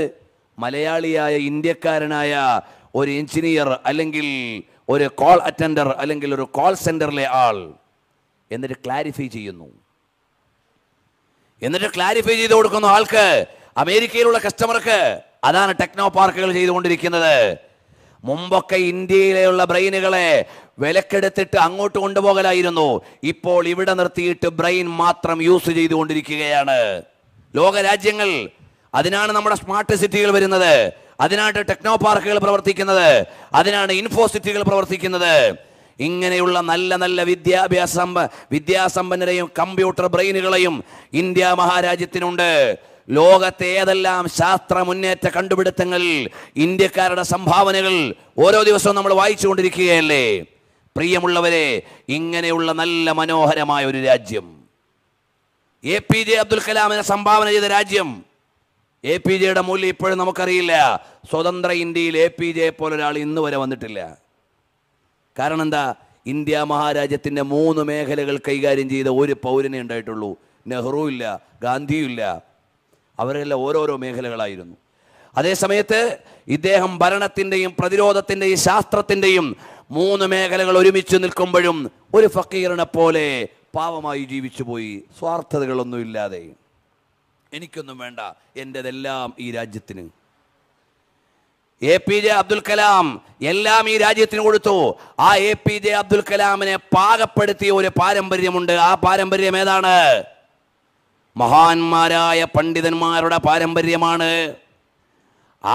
മലയാളിയായ ഇന്ത്യക്കാരനായ ഒരു എഞ്ചിനീയർ അല്ലെങ്കിൽ ഒരു കോൾ അറ്റൻഡർ അല്ലെങ്കിൽ ഒരു കോൾ സെന്ററിലെ ആൾ എന്നിട്ട് ക്ലാരിഫൈ ചെയ്യുന്നു എന്നിട്ട് ക്ലാരിഫൈ ചെയ്ത് കൊടുക്കുന്നു ആൾക്ക് അമേരിക്കയിലുള്ള കസ്റ്റമർക്ക് അതാണ് ടെക്നോ പാർക്കുകൾ ചെയ്തുകൊണ്ടിരിക്കുന്നത് മുമ്പൊക്കെ ഇന്ത്യയിലുള്ള ബ്രെയിനുകളെ വിലക്കെടുത്തിട്ട് അങ്ങോട്ട് കൊണ്ടുപോകലായിരുന്നു ഇപ്പോൾ ഇവിടെ നിർത്തിയിട്ട് ബ്രെയിൻ മാത്രം യൂസ് ചെയ്തുകൊണ്ടിരിക്കുകയാണ് ലോകരാജ്യങ്ങൾ അതിനാണ് നമ്മുടെ സ്മാർട്ട് സിറ്റികൾ വരുന്നത് അതിനാണ് ടെക്നോ പാർക്കുകൾ പ്രവർത്തിക്കുന്നത് അതിനാണ് ഇൻഫോ സിറ്റികൾ പ്രവർത്തിക്കുന്നത് ഇങ്ങനെയുള്ള നല്ല നല്ല വിദ്യാഭ്യാസ വിദ്യാസമ്പന്നരെയും കമ്പ്യൂട്ടർ ബ്രെയിനുകളെയും ഇന്ത്യ മഹാരാജ്യത്തിനുണ്ട് ലോകത്തെ ഏതെല്ലാം ശാസ്ത്ര മുന്നേറ്റ കണ്ടുപിടുത്തങ്ങൾ ഇന്ത്യക്കാരുടെ സംഭാവനകൾ ഓരോ ദിവസവും നമ്മൾ വായിച്ചു കൊണ്ടിരിക്കുകയല്ലേ പ്രിയമുള്ളവരെ ഇങ്ങനെയുള്ള നല്ല മനോഹരമായ ഒരു രാജ്യം എ പി ജെ അബ്ദുൽ കലാമിനെ സംഭാവന ചെയ്ത രാജ്യം എ പി ജെയുടെ മൂല്യം ഇപ്പോഴും നമുക്കറിയില്ല സ്വതന്ത്ര ഇന്ത്യയിൽ എ പി ജെ പോലൊരാൾ ഇന്ന് വരെ വന്നിട്ടില്ല കാരണം എന്താ ഇന്ത്യ മഹാരാജ്യത്തിൻ്റെ മൂന്ന് മേഖലകൾ കൈകാര്യം ചെയ്ത ഒരു പൗരനെ ഉണ്ടായിട്ടുള്ളൂ നെഹ്റു ഇല്ല ഗാന്ധിയും ഇല്ല അവരെല്ലാം ഓരോരോ മേഖലകളായിരുന്നു അതേസമയത്ത് ഇദ്ദേഹം ഭരണത്തിൻ്റെയും പ്രതിരോധത്തിൻ്റെയും ശാസ്ത്രത്തിൻ്റെയും മൂന്ന് മേഖലകൾ ഒരുമിച്ച് നിൽക്കുമ്പോഴും ഒരു ഫക്കീറിനെ പോലെ പാവമായി ജീവിച്ചു പോയി സ്വാർത്ഥതകളൊന്നുമില്ലാതെ എനിക്കൊന്നും വേണ്ട എൻ്റെതെല്ലാം ഈ രാജ്യത്തിന് A P J Abdul Kalam എല്ലാം ഈ രാജ്യത്തിന് കൊടുത്തു ആ എ പി ജെ അബ്ദുൽ കലാമിനെ പാകപ്പെടുത്തിയ ഒരു പാരമ്പര്യമുണ്ട് ആ പാരമ്പര്യം ഏതാണ് മഹാന്മാരായ പണ്ഡിതന്മാരുടെ പാരമ്പര്യമാണ്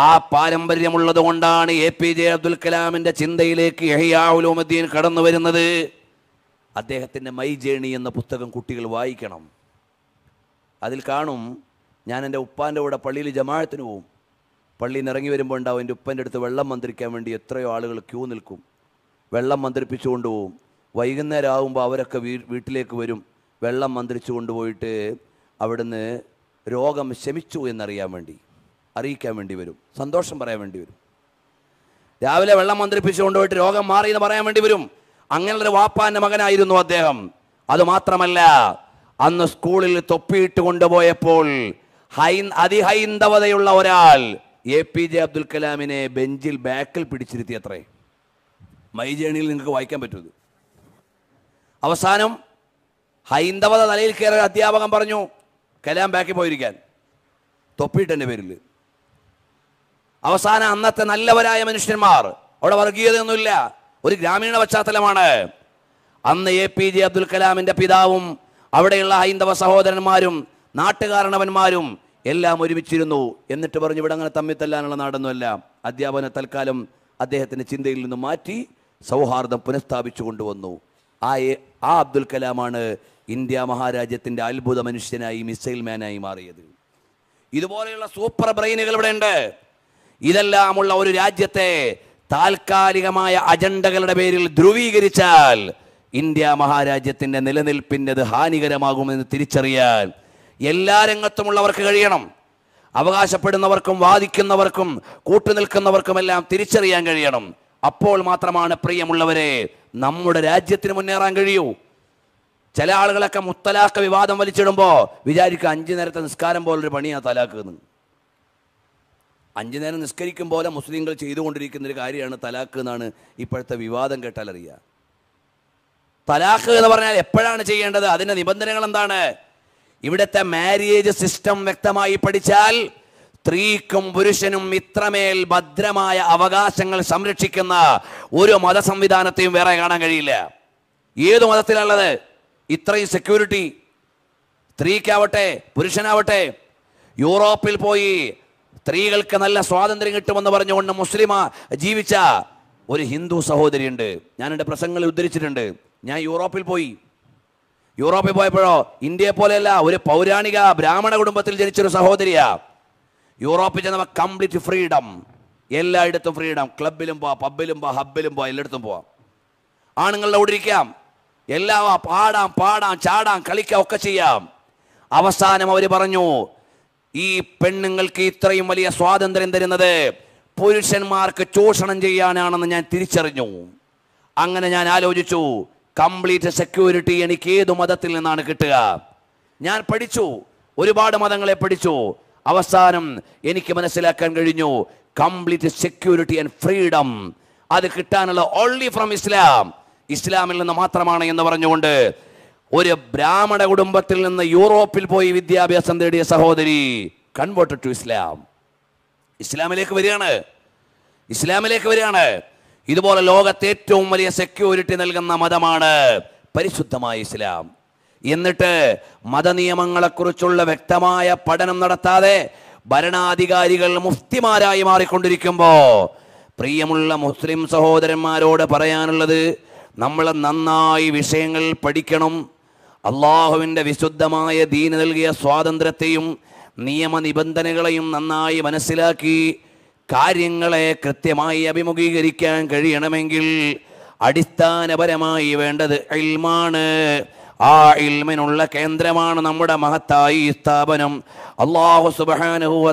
ആ പാരമ്പര്യമുള്ളത് കൊണ്ടാണ് എ പി ജെ അബ്ദുൽ കലാമിൻ്റെ ചിന്തയിലേക്ക് എഹിയാഹുലോമദ്ദീൻ കടന്നു വരുന്നത് അദ്ദേഹത്തിൻ്റെ മൈ ജേണി എന്ന പുസ്തകം കുട്ടികൾ വായിക്കണം അതിൽ കാണും ഞാൻ എൻ്റെ ഉപ്പാൻ്റെ കൂടെ പള്ളിയിൽ ജമാഴത്തിന് പോവും പള്ളിയിൽ നിന്ന് ഇറങ്ങി വരുമ്പോൾ ഉണ്ടാവും എൻ്റെ ഉപ്പൻ്റെ അടുത്ത് വെള്ളം മന്ത്രിക്കാൻ വേണ്ടി എത്രയോ ആളുകൾ ക്യൂ നിൽക്കും വെള്ളം മന്ത്രിപ്പിച്ചു കൊണ്ടുപോകും വൈകുന്നേരം ആകുമ്പോൾ അവരൊക്കെ വീട്ടിലേക്ക് വരും വെള്ളം മന്ത്രിച്ചു കൊണ്ടുപോയിട്ട് അവിടുന്ന് രോഗം ശമിച്ചു എന്നറിയാൻ വേണ്ടി അറിയിക്കാൻ വേണ്ടി വരും സന്തോഷം പറയാൻ വേണ്ടി വരും രാവിലെ വെള്ളം മന്ത്രിപ്പിച്ചു കൊണ്ടുപോയിട്ട് രോഗം മാറി എന്ന് പറയാൻ വേണ്ടി വരും അങ്ങനെയുള്ളൊരു വാപ്പാൻ്റെ മകനായിരുന്നു അദ്ദേഹം അതുമാത്രമല്ല അന്ന് സ്കൂളിൽ തൊപ്പിയിട്ട് കൊണ്ടുപോയപ്പോൾ ഹൈ അതിഹൈന്ദവതയുള്ള ഒരാൾ എ പി ജെ അബ്ദുൽ കലാമിനെ ബെഞ്ചിൽ ബാക്കിൽ പിടിച്ചിരുത്തി അത്രേ മൈ ജേണിയിൽ നിങ്ങൾക്ക് വായിക്കാൻ പറ്റുന്നത് അവസാനം ഹൈന്ദവത തലയിൽ കയറിയ അധ്യാപകൻ പറഞ്ഞു കലാം ബാക്കി പോയിരിക്കാൻ എൻ്റെ പേരിൽ അവസാന അന്നത്തെ നല്ലവരായ മനുഷ്യന്മാർ അവിടെ വർഗീയതയൊന്നുമില്ല ഒരു ഗ്രാമീണ പശ്ചാത്തലമാണ് അന്ന് എ പി ജെ അബ്ദുൽ കലാമിൻ്റെ പിതാവും അവിടെയുള്ള ഹൈന്ദവ സഹോദരന്മാരും നാട്ടുകാരണവന്മാരും എല്ലാം ഒരുമിച്ചിരുന്നു എന്നിട്ട് പറഞ്ഞു ഇവിടെ അങ്ങനെ തമ്മിൽ തല്ലാനുള്ള നാടൊന്നുമല്ല അധ്യാപന തൽക്കാലം അദ്ദേഹത്തിൻ്റെ ചിന്തയിൽ നിന്ന് മാറ്റി സൗഹാർദ്ദം പുനഃസ്ഥാപിച്ചു കൊണ്ടുവന്നു ആ ആ അബ്ദുൽ കലാമാണ് ഇന്ത്യ മഹാരാജ്യത്തിൻ്റെ അത്ഭുത മനുഷ്യനായി മിസൈൽ മാനായി മാറിയത് ഇതുപോലെയുള്ള സൂപ്പർ ബ്രെയിനുകൾ ഇവിടെ ഉണ്ട് ഇതെല്ലാമുള്ള ഒരു രാജ്യത്തെ താൽക്കാലികമായ അജണ്ടകളുടെ പേരിൽ ധ്രുവീകരിച്ചാൽ ഇന്ത്യ മഹാരാജ്യത്തിൻ്റെ അത് ഹാനികരമാകുമെന്ന് തിരിച്ചറിയാൻ എല്ലാ രംഗത്തുമുള്ളവർക്ക് കഴിയണം അവകാശപ്പെടുന്നവർക്കും വാദിക്കുന്നവർക്കും കൂട്ടുനിൽക്കുന്നവർക്കുമെല്ലാം തിരിച്ചറിയാൻ കഴിയണം അപ്പോൾ മാത്രമാണ് പ്രിയമുള്ളവരെ നമ്മുടെ രാജ്യത്തിന് മുന്നേറാൻ കഴിയൂ ചില ആളുകളൊക്കെ മുത്തലാഖ് വിവാദം വലിച്ചിടുമ്പോൾ വിചാരിക്കുക അഞ്ചു നേരത്തെ നിസ്കാരം പോലൊരു പണിയാണ് തലാഖ് എന്ന് അഞ്ചു നേരം നിസ്കരിക്കും പോലെ മുസ്ലിങ്ങൾ ചെയ്തുകൊണ്ടിരിക്കുന്ന ഒരു കാര്യമാണ് തലാഖ് എന്നാണ് ഇപ്പോഴത്തെ വിവാദം കേട്ടാൽ അറിയുക തലാഖ് എന്ന് പറഞ്ഞാൽ എപ്പോഴാണ് ചെയ്യേണ്ടത് അതിൻ്റെ നിബന്ധനകൾ എന്താണ് ഇവിടുത്തെ മാരേജ് സിസ്റ്റം വ്യക്തമായി പഠിച്ചാൽ സ്ത്രീക്കും പുരുഷനും ഇത്രമേൽ ഭദ്രമായ അവകാശങ്ങൾ സംരക്ഷിക്കുന്ന ഒരു മതസംവിധാനത്തെയും വേറെ കാണാൻ കഴിയില്ല ഏത് മതത്തിലുള്ളത് ഇത്രയും സെക്യൂരിറ്റി സ്ത്രീക്കാവട്ടെ പുരുഷനാവട്ടെ യൂറോപ്പിൽ പോയി സ്ത്രീകൾക്ക് നല്ല സ്വാതന്ത്ര്യം കിട്ടുമെന്ന് പറഞ്ഞുകൊണ്ട് മുസ്ലിം ജീവിച്ച ഒരു ഹിന്ദു സഹോദരിയുണ്ട് ഞാൻ എൻ്റെ പ്രസംഗങ്ങളിൽ ഉദ്ധരിച്ചിട്ടുണ്ട് ഞാൻ യൂറോപ്പിൽ പോയി യൂറോപ്പിൽ പോയപ്പോഴോ ഇന്ത്യയെ പോലെയല്ല ഒരു പൗരാണിക ബ്രാഹ്മണ കുടുംബത്തിൽ ജനിച്ചൊരു സഹോദരിയാ യൂറോപ്പിൽ ചെന്നപ്പോൾ കംപ്ലീറ്റ് ഫ്രീഡം എല്ലായിടത്തും ഫ്രീഡം ക്ലബിലും പോവാം പബ്ബിലും പോവാം ഹബ്ബിലും പോവാം എല്ലായിടത്തും പോവാം ആണുങ്ങളുടെ കൂടെ ഇരിക്കാം എല്ലാം പാടാം പാടാം ചാടാം കളിക്കാം ഒക്കെ ചെയ്യാം അവസാനം അവർ പറഞ്ഞു ഈ പെണ്ണുങ്ങൾക്ക് ഇത്രയും വലിയ സ്വാതന്ത്ര്യം തരുന്നത് പുരുഷന്മാർക്ക് ചൂഷണം ചെയ്യാനാണെന്ന് ഞാൻ തിരിച്ചറിഞ്ഞു അങ്ങനെ ഞാൻ ആലോചിച്ചു കംപ്ലീറ്റ് സെക്യൂരിറ്റി എനിക്ക് ഏത് മതത്തിൽ നിന്നാണ് കിട്ടുക ഞാൻ പഠിച്ചു ഒരുപാട് മതങ്ങളെ പഠിച്ചു അവസാനം എനിക്ക് മനസ്സിലാക്കാൻ കഴിഞ്ഞു കംപ്ലീറ്റ് സെക്യൂരിറ്റി ആൻഡ് ഫ്രീഡം അത് കിട്ടാനുള്ള ഓൺലി ഫ്രം ഇസ്ലാം ഇസ്ലാമിൽ നിന്ന് മാത്രമാണ് എന്ന് പറഞ്ഞുകൊണ്ട് ഒരു ബ്രാഹ്മണ കുടുംബത്തിൽ നിന്ന് യൂറോപ്പിൽ പോയി വിദ്യാഭ്യാസം നേടിയ സഹോദരി കൺവേർട്ട് ടു ഇസ്ലാം ഇസ്ലാമിലേക്ക് വരികയാണ് ഇസ്ലാമിലേക്ക് വരികയാണ് ഇതുപോലെ ലോകത്തെ ഏറ്റവും വലിയ സെക്യൂരിറ്റി നൽകുന്ന മതമാണ് പരിശുദ്ധമായ ഇസ്ലാം എന്നിട്ട് മതനിയമങ്ങളെക്കുറിച്ചുള്ള വ്യക്തമായ പഠനം നടത്താതെ ഭരണാധികാരികൾ മുഫ്തിമാരായി മാറിക്കൊണ്ടിരിക്കുമ്പോൾ പ്രിയമുള്ള മുസ്ലിം സഹോദരന്മാരോട് പറയാനുള്ളത് നമ്മൾ നന്നായി വിഷയങ്ങൾ പഠിക്കണം അള്ളാഹുവിൻ്റെ വിശുദ്ധമായ ദീന് നൽകിയ സ്വാതന്ത്ര്യത്തെയും നിബന്ധനകളെയും നന്നായി മനസ്സിലാക്കി കാര്യങ്ങളെ കൃത്യമായി അഭിമുഖീകരിക്കാൻ കഴിയണമെങ്കിൽ അടിസ്ഥാനപരമായി വേണ്ടത് ഇൽമാണ് ആ ഇൽമിനുള്ള കേന്ദ്രമാണ് നമ്മുടെ മഹത്തായി സ്ഥാപനം അള്ളാഹു സുബാനുഹുവ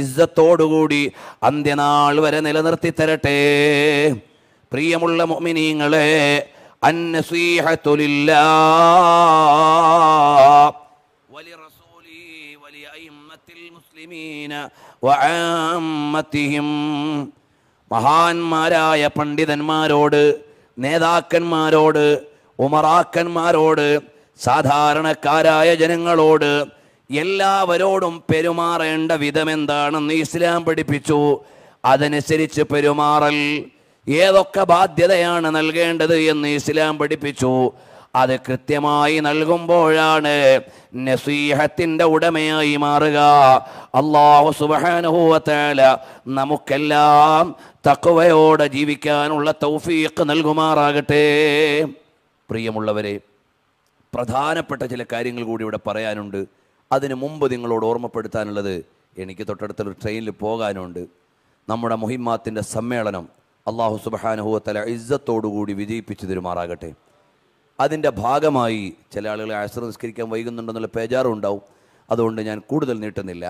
ഇജ്ജത്തോടുകൂടി അന്ത്യനാൾ വരെ നിലനിർത്തി തരട്ടെ പ്രിയമുള്ള മൊമിനീങ്ങളെ മഹാന്മാരായ പണ്ഡിതന്മാരോട് നേതാക്കന്മാരോട് ഉമറാക്കന്മാരോട് സാധാരണക്കാരായ ജനങ്ങളോട് എല്ലാവരോടും പെരുമാറേണ്ട വിധം എന്താണെന്ന് ഇസ്ലാം പഠിപ്പിച്ചു അതനുസരിച്ച് പെരുമാറൽ ഏതൊക്കെ ബാധ്യതയാണ് നൽകേണ്ടത് എന്ന് ഇസ്ലാം പഠിപ്പിച്ചു അത് കൃത്യമായി നൽകുമ്പോഴാണ് നസീഹത്തിൻ്റെ ഉടമയായി മാറുക അള്ളാഹു സുബാനുഭവത്താല നമുക്കെല്ലാം തക്കവയോടെ ജീവിക്കാനുള്ള തൗഫീഖ് നൽകുമാറാകട്ടെ പ്രിയമുള്ളവരെ പ്രധാനപ്പെട്ട ചില കാര്യങ്ങൾ കൂടി ഇവിടെ പറയാനുണ്ട് അതിനു മുമ്പ് നിങ്ങളോട് ഓർമ്മപ്പെടുത്താനുള്ളത് എനിക്ക് തൊട്ടടുത്തൊരു ട്രെയിനിൽ പോകാനുണ്ട് നമ്മുടെ മുഹിമാത്തിൻ്റെ സമ്മേളനം അള്ളാഹു സുബഹാനുഭവത്തല ഇജ്ജത്തോടുകൂടി വിജയിപ്പിച്ചു തരുമാറാകട്ടെ അതിൻ്റെ ഭാഗമായി ചില ആളുകളെ ആശ്രയ നിസ്കരിക്കാൻ വൈകുന്നുണ്ടെന്നുള്ള പേജാറും ഉണ്ടാവും അതുകൊണ്ട് ഞാൻ കൂടുതൽ നീട്ടുന്നില്ല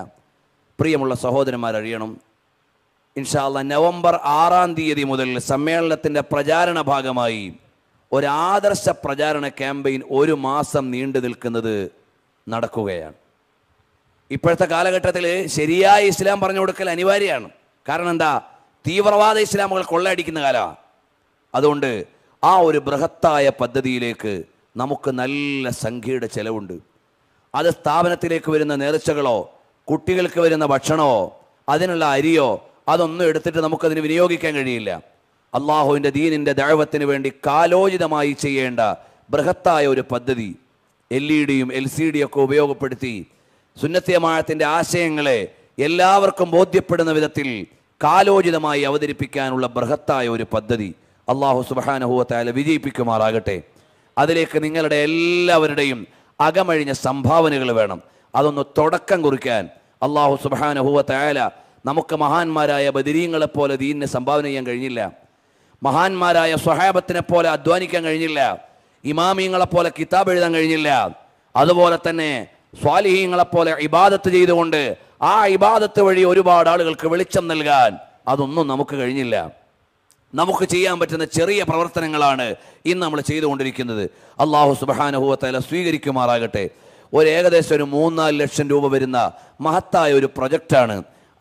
പ്രിയമുള്ള സഹോദരന്മാരറിയണം ഇൻഷാല്ല നവംബർ ആറാം തീയതി മുതൽ സമ്മേളനത്തിൻ്റെ പ്രചാരണ ഭാഗമായി ഒരാദർശ പ്രചാരണ ക്യാമ്പയിൻ ഒരു മാസം നീണ്ടു നിൽക്കുന്നത് നടക്കുകയാണ് ഇപ്പോഴത്തെ കാലഘട്ടത്തിൽ ശരിയായ ഇസ്ലാം പറഞ്ഞു കൊടുക്കൽ അനിവാര്യമാണ് കാരണം എന്താ തീവ്രവാദ ഇസ്ലാമുകൾ കൊള്ളയടിക്കുന്ന കാലമാണ് അതുകൊണ്ട് ആ ഒരു ബൃഹത്തായ പദ്ധതിയിലേക്ക് നമുക്ക് നല്ല സംഖ്യയുടെ ചെലവുണ്ട് അത് സ്ഥാപനത്തിലേക്ക് വരുന്ന നേർച്ചകളോ കുട്ടികൾക്ക് വരുന്ന ഭക്ഷണമോ അതിനുള്ള അരിയോ അതൊന്നും എടുത്തിട്ട് നമുക്കതിന് വിനിയോഗിക്കാൻ കഴിയില്ല അള്ളാഹുവിൻ്റെ ദീനിൻ്റെ ദൈവത്തിന് വേണ്ടി കാലോചിതമായി ചെയ്യേണ്ട ബൃഹത്തായ ഒരു പദ്ധതി എൽ ഇ ഡിയും എൽ സി ഡിയും ഒക്കെ ഉപയോഗപ്പെടുത്തി സുന്നത്തിയമാഴത്തിൻ്റെ ആശയങ്ങളെ എല്ലാവർക്കും ബോധ്യപ്പെടുന്ന വിധത്തിൽ കാലോചിതമായി അവതരിപ്പിക്കാനുള്ള ബൃഹത്തായ ഒരു പദ്ധതി അള്ളാഹു സുബാനഹുവത്തായാല വിജയിപ്പിക്കുമാറാകട്ടെ അതിലേക്ക് നിങ്ങളുടെ എല്ലാവരുടെയും അകമഴിഞ്ഞ സംഭാവനകൾ വേണം അതൊന്ന് തുടക്കം കുറിക്കാൻ അള്ളാഹു സുബാനഹുവത്തായാല നമുക്ക് മഹാന്മാരായ ബദിരീങ്ങളെപ്പോലെ ദീനിനെ സംഭാവന ചെയ്യാൻ കഴിഞ്ഞില്ല മഹാന്മാരായ സ്വഹാബത്തിനെ പോലെ അധ്വാനിക്കാൻ കഴിഞ്ഞില്ല ഇമാമിയങ്ങളെപ്പോലെ കിതാബ് എഴുതാൻ കഴിഞ്ഞില്ല അതുപോലെ തന്നെ സ്വാലിഹീങ്ങളെപ്പോലെ ഇബാദത്ത് ചെയ്തുകൊണ്ട് ആ ഇബാദത്ത് വഴി ഒരുപാട് ആളുകൾക്ക് വെളിച്ചം നൽകാൻ അതൊന്നും നമുക്ക് കഴിഞ്ഞില്ല നമുക്ക് ചെയ്യാൻ പറ്റുന്ന ചെറിയ പ്രവർത്തനങ്ങളാണ് ഇന്ന് നമ്മൾ ചെയ്തുകൊണ്ടിരിക്കുന്നത് അള്ളാഹു സുബഹാനുഭവത്തല സ്വീകരിക്കുമാറാകട്ടെ ഒരു ഏകദേശം ഒരു മൂന്നാല് ലക്ഷം രൂപ വരുന്ന മഹത്തായ ഒരു പ്രൊജക്റ്റാണ്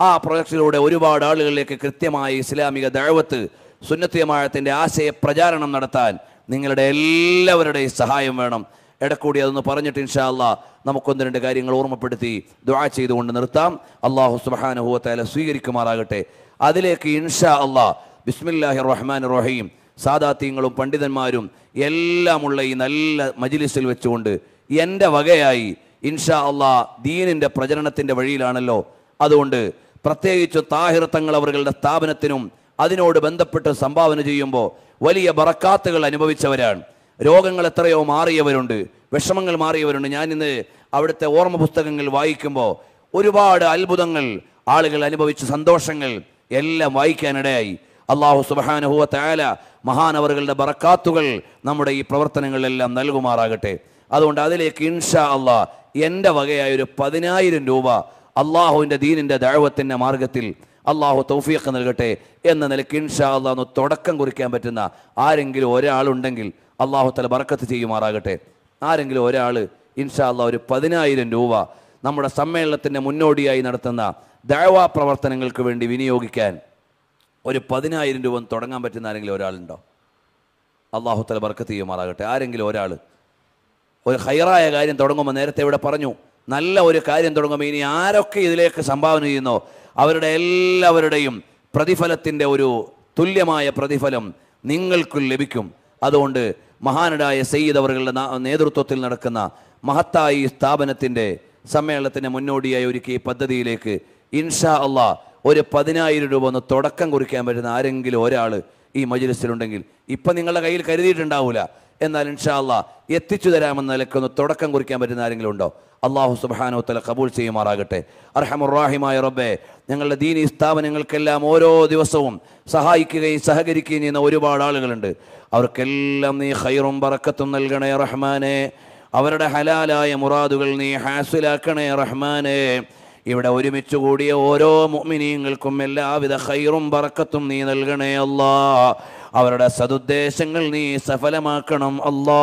ആ പ്രൊജക്റ്റിലൂടെ ഒരുപാട് ആളുകളിലേക്ക് കൃത്യമായ ഇസ്ലാമിക ദഴവത്ത് സുന്നത്തിയമായത്തിൻ്റെ ആശയ പ്രചാരണം നടത്താൻ നിങ്ങളുടെ എല്ലാവരുടെയും സഹായം വേണം ഇടക്കൂടി അതൊന്ന് പറഞ്ഞിട്ട് ഇൻഷാല്ല നമുക്കൊന്ന് രണ്ട് കാര്യങ്ങൾ ഓർമ്മപ്പെടുത്തി ദുആ ചെയ്തുകൊണ്ട് നിർത്താം അള്ളാഹു സുബാനുഹുവത്തല സ്വീകരിക്കുമാറാകട്ടെ അതിലേക്ക് ഇൻഷാ അള്ളാ ബിസ്മില്ലാഹി റഹ്മാൻ റഹീം സാദാത്യങ്ങളും പണ്ഡിതന്മാരും എല്ലാമുള്ള ഈ നല്ല മജിലിസിൽ വെച്ചുകൊണ്ട് എൻ്റെ വകയായി ഇൻഷാ അള്ളാ ദീനിൻ്റെ പ്രചരണത്തിൻ്റെ വഴിയിലാണല്ലോ അതുകൊണ്ട് പ്രത്യേകിച്ച് താഹിർത്തങ്ങൾ തങ്ങൾ അവരുടെ സ്ഥാപനത്തിനും അതിനോട് ബന്ധപ്പെട്ട് സംഭാവന ചെയ്യുമ്പോൾ വലിയ ബറക്കാത്തുകൾ അനുഭവിച്ചവരാണ് രോഗങ്ങൾ എത്രയോ മാറിയവരുണ്ട് വിഷമങ്ങൾ മാറിയവരുണ്ട് ഞാൻ ഇന്ന് അവിടുത്തെ ഓർമ്മ പുസ്തകങ്ങൾ വായിക്കുമ്പോൾ ഒരുപാട് അത്ഭുതങ്ങൾ ആളുകൾ അനുഭവിച്ച സന്തോഷങ്ങൾ എല്ലാം വായിക്കാനിടയായി അള്ളാഹു സുബഹാനുഹുവ മഹാനവറുകളുടെ ബറക്കാത്തുകൾ നമ്മുടെ ഈ പ്രവർത്തനങ്ങളിലെല്ലാം നൽകുമാറാകട്ടെ അതുകൊണ്ട് അതിലേക്ക് ഇൻഷാ അള്ളാഹ് എൻ്റെ വകയായ ഒരു പതിനായിരം രൂപ അള്ളാഹുവിൻ്റെ ദീനിൻ്റെ ദൈവത്തിൻ്റെ മാർഗത്തിൽ അള്ളാഹു തൗഫീഖ് നൽകട്ടെ എന്ന നിലയ്ക്ക് ഇൻഷാ അള്ളാഹ് തുടക്കം കുറിക്കാൻ പറ്റുന്ന ആരെങ്കിലും ഒരാളുണ്ടെങ്കിൽ അള്ളാഹു തല ബറക്കത്ത് ചെയ്യുമാറാകട്ടെ ആരെങ്കിലും ഒരാൾ ഇൻഷാ ഒരു പതിനായിരം രൂപ നമ്മുടെ സമ്മേളനത്തിൻ്റെ മുന്നോടിയായി നടത്തുന്ന ദേവാ പ്രവർത്തനങ്ങൾക്ക് വേണ്ടി വിനിയോഗിക്കാൻ ഒരു പതിനായിരം രൂപ തുടങ്ങാൻ പറ്റുന്ന ആരെങ്കിലും ഒരാളുണ്ടോ അള്ളാഹു തല ബർക്കത്ത് ചെയ്യുമാറാകട്ടെ ആരെങ്കിലും ഒരാൾ ഒരു ഹൈറായ കാര്യം തുടങ്ങുമ്പോൾ നേരത്തെ ഇവിടെ പറഞ്ഞു നല്ല ഒരു കാര്യം തുടങ്ങുമ്പോൾ ഇനി ആരൊക്കെ ഇതിലേക്ക് സംഭാവന ചെയ്യുന്നോ അവരുടെ എല്ലാവരുടെയും പ്രതിഫലത്തിൻ്റെ ഒരു തുല്യമായ പ്രതിഫലം നിങ്ങൾക്കും ലഭിക്കും അതുകൊണ്ട് മഹാനടായ സയ്യിദ് അവരുടെ നേതൃത്വത്തിൽ നടക്കുന്ന മഹത്തായ ഈ സ്ഥാപനത്തിൻ്റെ സമ്മേളനത്തിന് മുന്നോടിയായി ഒരുക്കിയ ഈ പദ്ധതിയിലേക്ക് ഇൻഷാ അള്ളാ ഒരു പതിനായിരം രൂപ ഒന്ന് തുടക്കം കുറിക്കാൻ പറ്റുന്ന ആരെങ്കിലും ഒരാൾ ഈ മജിലിസിലുണ്ടെങ്കിൽ ഇപ്പം നിങ്ങളുടെ കയ്യിൽ കരുതിയിട്ടുണ്ടാവില്ല എന്നാൽ ഇൻഷാല്ല എത്തിച്ചു തരാമെന്ന നിലക്കൊന്ന് തുടക്കം കുറിക്കാൻ പറ്റുന്ന ആരെങ്കിലും ഉണ്ടോ അള്ളാഹു സുബാനോ തല കബൂൾ ചെയ്യുമാറാകട്ടെ അർഹമുറാഹിമായ റബ്ബെ ഞങ്ങളുടെ ദീനി സ്ഥാപനങ്ങൾക്കെല്ലാം ഓരോ ദിവസവും സഹായിക്കുകയും സഹകരിക്കുകയും ചെയ്യുന്ന ഒരുപാട് ആളുകളുണ്ട് അവർക്കെല്ലാം നീ ഹൈറും പറക്കത്തും നൽകണേ റഹ്മാനെ അവരുടെ ഹലാലായ മുറാദുകൾ നീ ഹാസിലാക്കണേ റഹ്മാനെ ഇവിടെ ഒരുമിച്ച് കൂടിയ ഓരോ മുഅ്മിനീങ്ങൾക്കും എല്ലാവിധ ഹൈറും പറക്കത്തും നീ നൽകണേ അല്ലാ അവരുടെ സതുദ്ദേശങ്ങൾ നീ സഫലമാക്കണം അല്ലാ